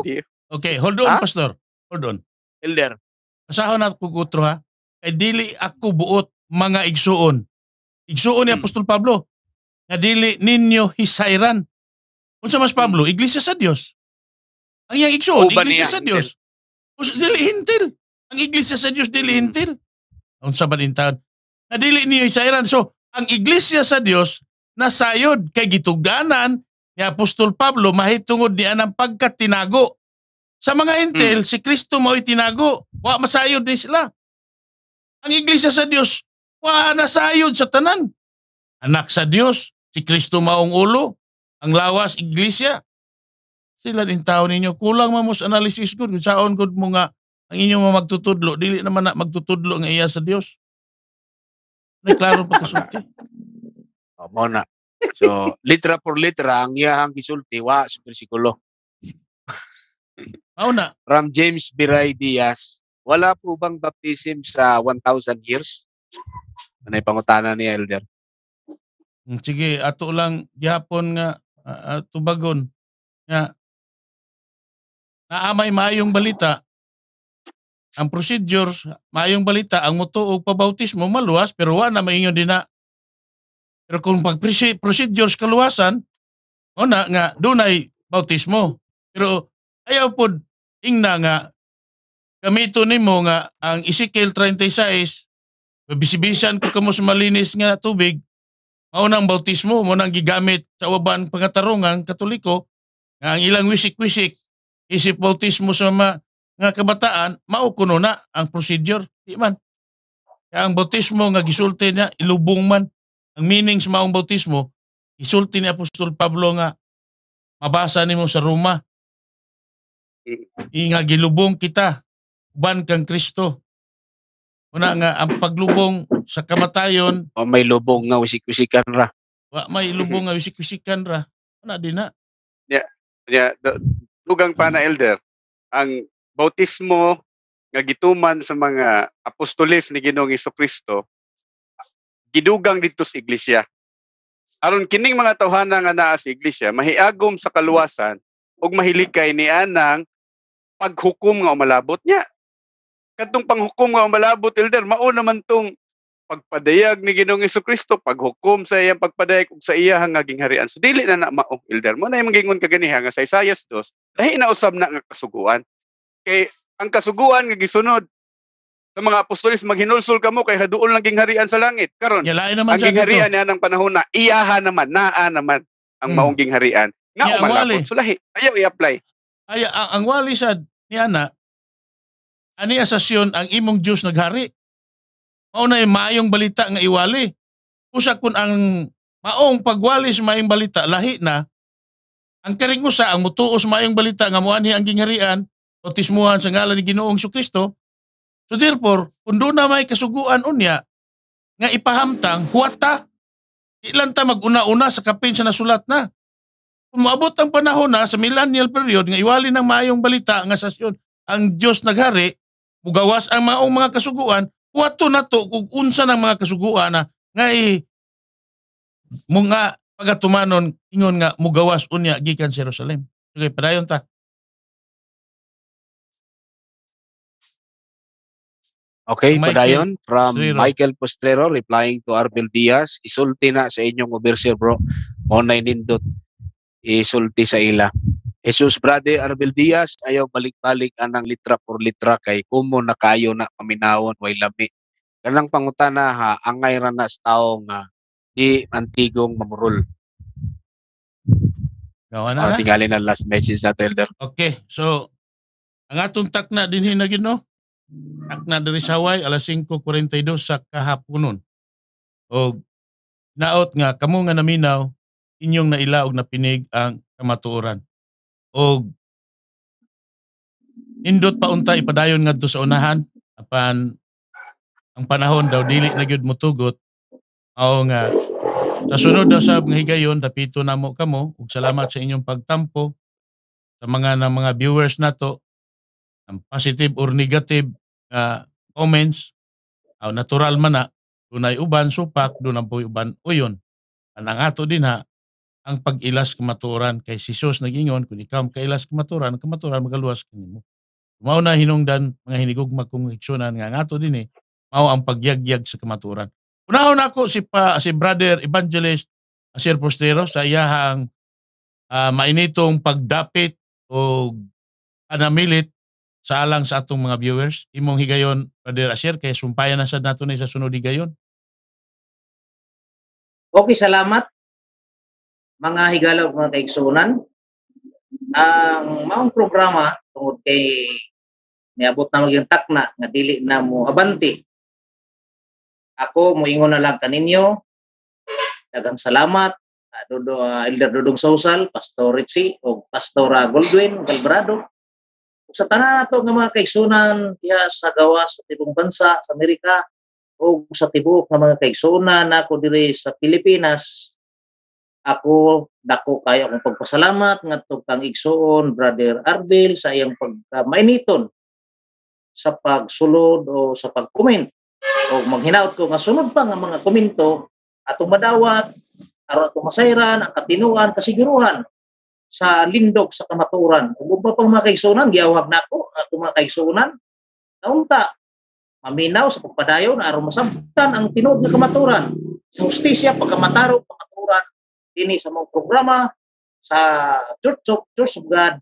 Okay, hold on, ha? Pastor. Hold on. Elder. Pasahon na kukutro ha. Kay dili ako buot mga igsuon. Igsuon ni hmm. Apostol Pablo. Na dili ninyo hisairan. Unsa mas hmm. Pablo, hmm. iglesia sa Dios. Ang iyang igsuon, iglesia sa Dios. Us dili hintil. Ang iglesia sa Dios dili hmm. hintil. Unsa ba dintaon? Na dili ninyo hisairan. So, ang iglesia sa Dios nasayod kay gitugdanan ni Apostol Pablo mahitungod ni anang pagkatinago. Sa mga hintil, hmm. si Kristo mo tinago. Wa masayod ni sila. Ang iglesia sa Dios, wa nasayod sa tanan. Anak sa Dios, si Kristo maong ulo. Ang lawas, iglesia. Sila din tao ninyo, kulang mamos analysis ko. Kung saon ko mo nga, ang inyong mga magtutudlo, dili naman na magtutudlo ang iya sa Dios. Naklaro pa kasulti. [laughs] Omo na. So, litra por litra, ang iyahang gisulti, wa sa bersikulo. Mauna. Ram James Biray Diaz, wala po bang baptism sa 1,000 years? Ano pangutana ni Elder? Hmm, sige, ato lang gihapon nga uh, tubagon nga naamay maayong balita ang procedures maayong balita ang mutuog pabautismo maluwas pero wala na maingon din na pero kung pag procedures kaluwasan, na nga dunay bautismo. Pero ayaw pod ingna nga gamito nimo nga ang Ezekiel 36 bisibisan ko kamo sa malinis nga tubig mao nang bautismo mo nang gigamit sa uban pangatarungan katoliko nga ang ilang wisik-wisik isip bautismo sa mga nga kabataan mao kuno na ang procedure di man kaya ang bautismo nga gisulti na ilubong man ang meaning sa maong bautismo, isulti ni Apostol Pablo nga mabasa nimo sa Roma. nga gilubong kita uban kang Kristo. Una nga ang paglubong sa kamatayon, o may lubong nga wisik-wisikan ra. Wa may lubong nga wisik-wisikan ra. Una din na. Yeah. Yeah, dugang pa na elder. Ang bautismo nga gituman sa mga apostolis ni Ginoong Kristo gidugang dito sa iglesia. Aron kining mga tawhana nga naa sa iglesia mahiagom sa kaluwasan ug mahilikay ni anang paghukom nga umalabot niya. Kadtong panghukom nga umalabot elder mao naman tong pagpadayag ni Ginoong Hesus Kristo paghukom sa iyang pagpadayag ug sa iyang naging harian. So dili na na mao elder mo na imong gingon kaganiha nga sa Isaiah 2 lahi na usab na nga kasuguan. Kay ang kasuguan nga gisunod sa mga apostolis maghinulsul kamo kay haduol lang gingharian sa langit karon ang gingharian niya ng panahon na iyaha naman naa naman ang hmm. maong gingharian nga yeah, umalakot sulahi ayaw i-apply ay ang, ang wali sad ni ana ani asasyon ang imong Dios naghari mao na maayong balita nga iwali usa kun ang maong pagwali sa maayong balita lahi na ang karing usa ang mutuos maayong balita nga moanhi ang gingharian o tismuhan sa ngalan ni Ginoong Kristo So therefore, kung doon na may kasuguan unya, nga ipahamtang, huwat ta. Ilan ta mag-una-una sa kapin sa nasulat na. Kung maabot ang panahon na sa millennial period, nga iwali ng maayong balita nga sasyon, ang Diyos naghari, mugawas ang maong mga kasuguan, huwat to na to, kung unsa ng mga kasuguan na, nga i, mga pagatumanon, ingon nga, mugawas unya, gikan sa Jerusalem. Okay, padayon ta. Okay, Michael, padayon from Postrero. Michael Postrero replying to Arbel Diaz, isulti na sa inyong overseer bro. Online nindot. Isulti sa ila. Jesus Brade Arbel Diaz, ayaw balik-balik anang litra por litra kay kumo na kayo na paminawon way lami. Kanang pangutana ha, angay ra na sa tao nga ah, di antigong mamurol. Gawa na. Para ah, tingali na last message sa Elder. Okay, so ang atong takna din hinagin no? na diri sa Hawaii alas 5:42 sa kahaponon. Og naot nga kamo nga naminaw inyong nailaog na pinig ang kamatuoran. Og indot pa unta ipadayon ngadto sa unahan apan ang panahon daw dili na gyud motugot mao nga sa sunod daw sa mga higayon dapito namo kamo ug salamat sa inyong pagtampo sa mga na mga viewers nato ang positive or negative uh, comments, uh, natural man na, dunay uban supak, dunay boy uban uyon. Anang ato din ha, ang pag-ilas kamaturan kay si Jesus nagingon ingon kung ikaw kailas kamaturan, kamaturan magaluwas kanimo. Mao na hinungdan mga hinigugma kung iksyonan nga ato din eh, mao ang pagyagyag sa kamaturan. Unahon ako si pa, si brother evangelist Sir Postero sa iyahang uh, mainitong pagdapit o anamilit sa alang sa atong mga viewers. Imong higayon, Brother Asher, kay sumpayan na sad nato na sa sunod higayon. Okay, salamat. Mga higala higalaw mga kaigsunan, ang maong programa tungod kay niabot na magyang takna nga dili na mo abanti. Ako moingon na lang kaninyo. Daghang salamat ah, Dodo, uh, Elder Dudong Sousal, Pastor Ritchie, o Pastora Goldwyn Calbrado sa tanan nato nga mga kaigsunan diha sa gawas sa tibong bansa sa Amerika o sa tibok nga mga kaigsunan ako diri sa Pilipinas ako dako kayo akong pagpasalamat ngadto kang igsoon brother Arbel sa iyang pagmainiton sa pagsulod o sa pag-comment o maghinaot ko nga sunod pa nga mga komento atong madawat aron atong masayran ang katinuan kasiguruhan sa lindog sa kamaturan. Ubo pa pang mga giyawag na nako ato ah, mga kaigsunan naunta maminaw sa pagpadayon aron masabtan ang tinud ng kamaturan sa hustisya pagkamataro kamaturan dinhi sa mga programa sa Church of, Church of God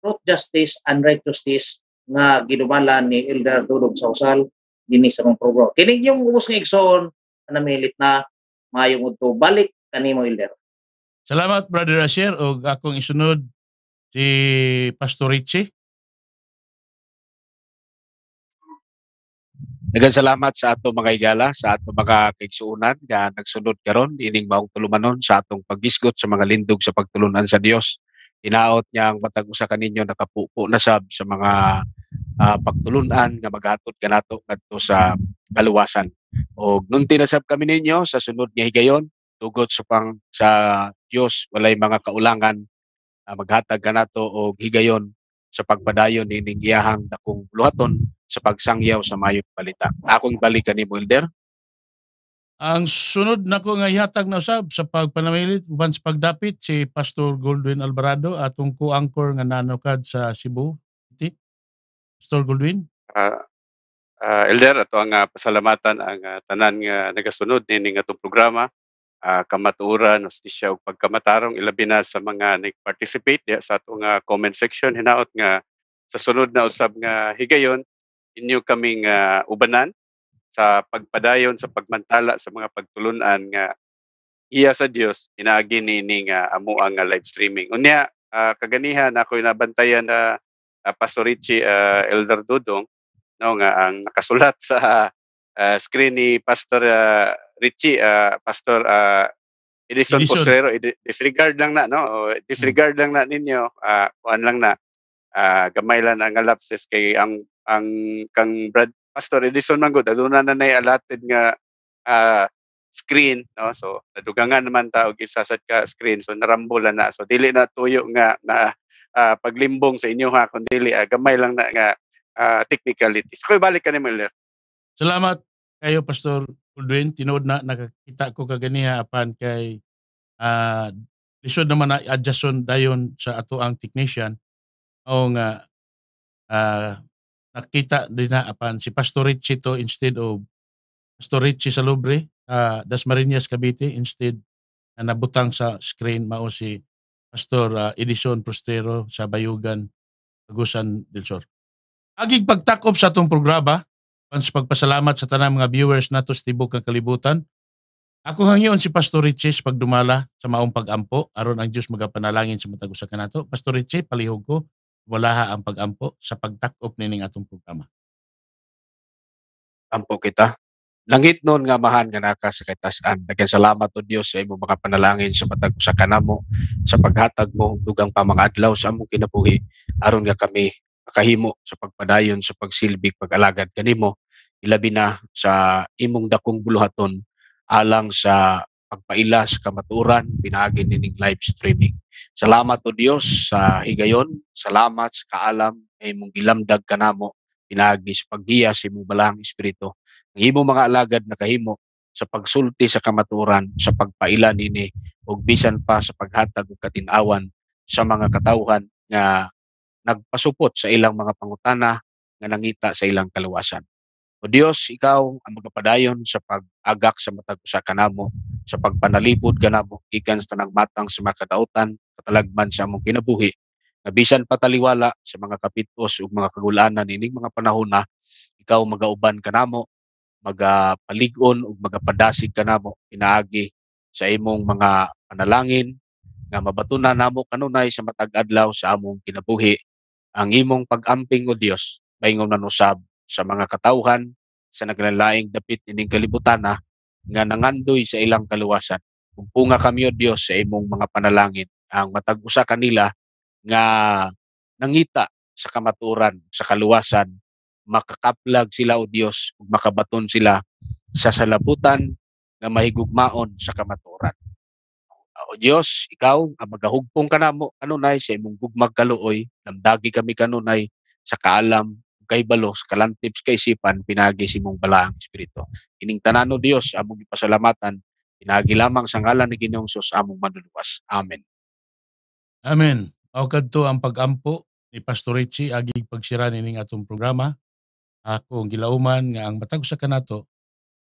Truth, Justice and Righteousness nga ginumala ni Elder Dudog sa usal dinhi sa mga programa. Kini yung ubos nga igsoon na namilit na mayong balik kanimo Elder. Salamat Brother Asher o akong isunod si Pastor Richie. Nagkasalamat sa ato mga igala, sa ato mga kaigsuunan nga nagsunod karon ining maong tulumanon sa atong paggisgot sa mga lindog sa pagtulunan sa Dios. Inaot niya ang matag usa kaninyo nakapupo na sab sa mga uh, pagtulunan nga maghatod kanato ngadto sa kaluwasan. Og nunti na sab kami ninyo sa sunod nga higayon tugot sa pang sa Dios walay mga kaulangan uh, maghatag kanato og higayon sa pagpadayon ining iyahang dakong luhaton sa pagsangyaw sa mayong balita. Akong balik ni Elder. Ang sunod nako nga ihatag na usab sa pagpanamilit uban sa pagdapit si Pastor Goldwyn Alvarado atong ko anchor nga nanukad sa Cebu City. Pastor Goldwyn. Uh, uh, Elder ato ang uh, pasalamatan ang uh, tanan nga nagasunod nining atong programa uh, kamaturan os siya pagkamatarong ilabi na sa mga nag-participate ya, sa atong uh, comment section hinaot nga sa sunod na usab nga higayon inyo kaming uh, ubanan sa pagpadayon sa pagmantala sa mga pagtulunan nga iya sa Dios inaagi nini nga amo ang uh, live streaming unya uh, kaganihan ako nabantayan na uh, uh, Pastor Richie uh, Elder Dudong no nga ang nakasulat sa uh, screen ni Pastor uh, Richie, uh, Pastor uh, Edison, Edison Postrero, disregard lang na, no? disregard lang na ninyo, uh, ah, kuan lang na, uh, gamay lang ang lapses kay ang ang kang Brad Pastor Edison man aduna na nay allotted nga uh, screen no so nadugangan naman ta og isa isasad ka screen so narambulan na so dili na tuyo nga na uh, paglimbong sa inyo ha kun dili uh, gamay lang na nga uh, technicalities. Koy balik ka ni Miller. Salamat kayo Pastor Aldwin tinuod na nakakita ko kaganiha apan kay uh, lisod naman na adjustson dayon sa ato ang technician o nga uh, nakita din na apan si Pastor Richie to instead of Pastor Richie sa uh, Dasmariñas Cavite instead na nabutang sa screen mao si Pastor uh, Edison Prostero sa Bayugan Agusan del Sur. Agig pagtakop sa atong programa, Pans pagpasalamat sa tanang mga viewers na to tibok ng kalibutan. Ako hangyon si Pastor Richie pag dumala sa maong pagampo aron ang Dios magapanalangin sa matag usa kanato. Pastor Richie palihog ko walaha ang pagampo sa pagtakop nining atong programa. Ampo kita. Langit noon nga mahan nga naka sa katasan. Nagkasalamat o Dios sa imo mga panalangin sa matag usa kanamo sa paghatag mo dugang pamangadlaw sa among kinabuhi aron nga kami kahimo sa pagpadayon sa pagsilbi pagalagad kanimo ilabi na sa imong dakong buluhaton alang sa pagpailas sa kamaturan pinaagi nining live streaming. Salamat o Dios sa higayon, salamat sa kaalam ay imong gilamdag kanamo pinaagi sa paggiya sa imong balang espiritu. Ang imong mga alagad nakahimo sa pagsulti sa kamaturan, sa pagpaila nini ug bisan pa sa paghatag og katinawan sa mga katawhan nga nagpasupot sa ilang mga pangutana nga nangita sa ilang kaluwasan. O Dios, ikaw ang magpadayon sa pag-agak sa matag sa kanamo, sa pagpanalipod kanamo gikan sa tanang matang sa makadautan, katalagman sa among kinabuhi. Nabisan pataliwala sa mga kapitos ug mga kagulanan ining mga panahon na ikaw magauban kanamo, magapalig-on ug magapadasig kanamo inaagi sa imong mga panalangin nga mabatunan namo kanunay sa matag adlaw sa among kinabuhi ang imong pag-amping o Dios maingong usab sa mga katawhan sa naglalaing dapit ining kalibutan nga nangandoy sa ilang kaluwasan. Pugpunga kami o Dios sa imong mga panalangin ang matag usa kanila nga nangita sa kamaturan sa kaluwasan makakaplag sila o Dios ug makabaton sila sa salabutan nga mahigugmaon sa kamaturan. O Dios, ikaw, ang magahugpong ka namo, kanunay, sa imong gugmag kaluoy, namdagi kami kanunay, ano, sa kaalam, kay balos, kalantips kay isipan, pinagi si mong balaang espiritu. Ining tanano Dios, among gipasalamatan, pinagi lamang sa ngalan ni Ginoong Sus among manuluwas. Amen. Amen. Aw kadto ang pagampo ni Pastor Richie agig pagsira ining atong programa. Ako ang gilauman nga ang matag sa kanato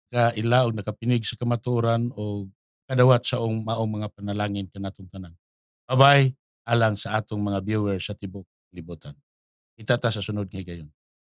ka ilaog nakapinig sa kamaturan o kadawat sa ong maong mga panalangin Bye-bye alang sa atong mga viewers sa tibok libutan. Itata sa sunod kay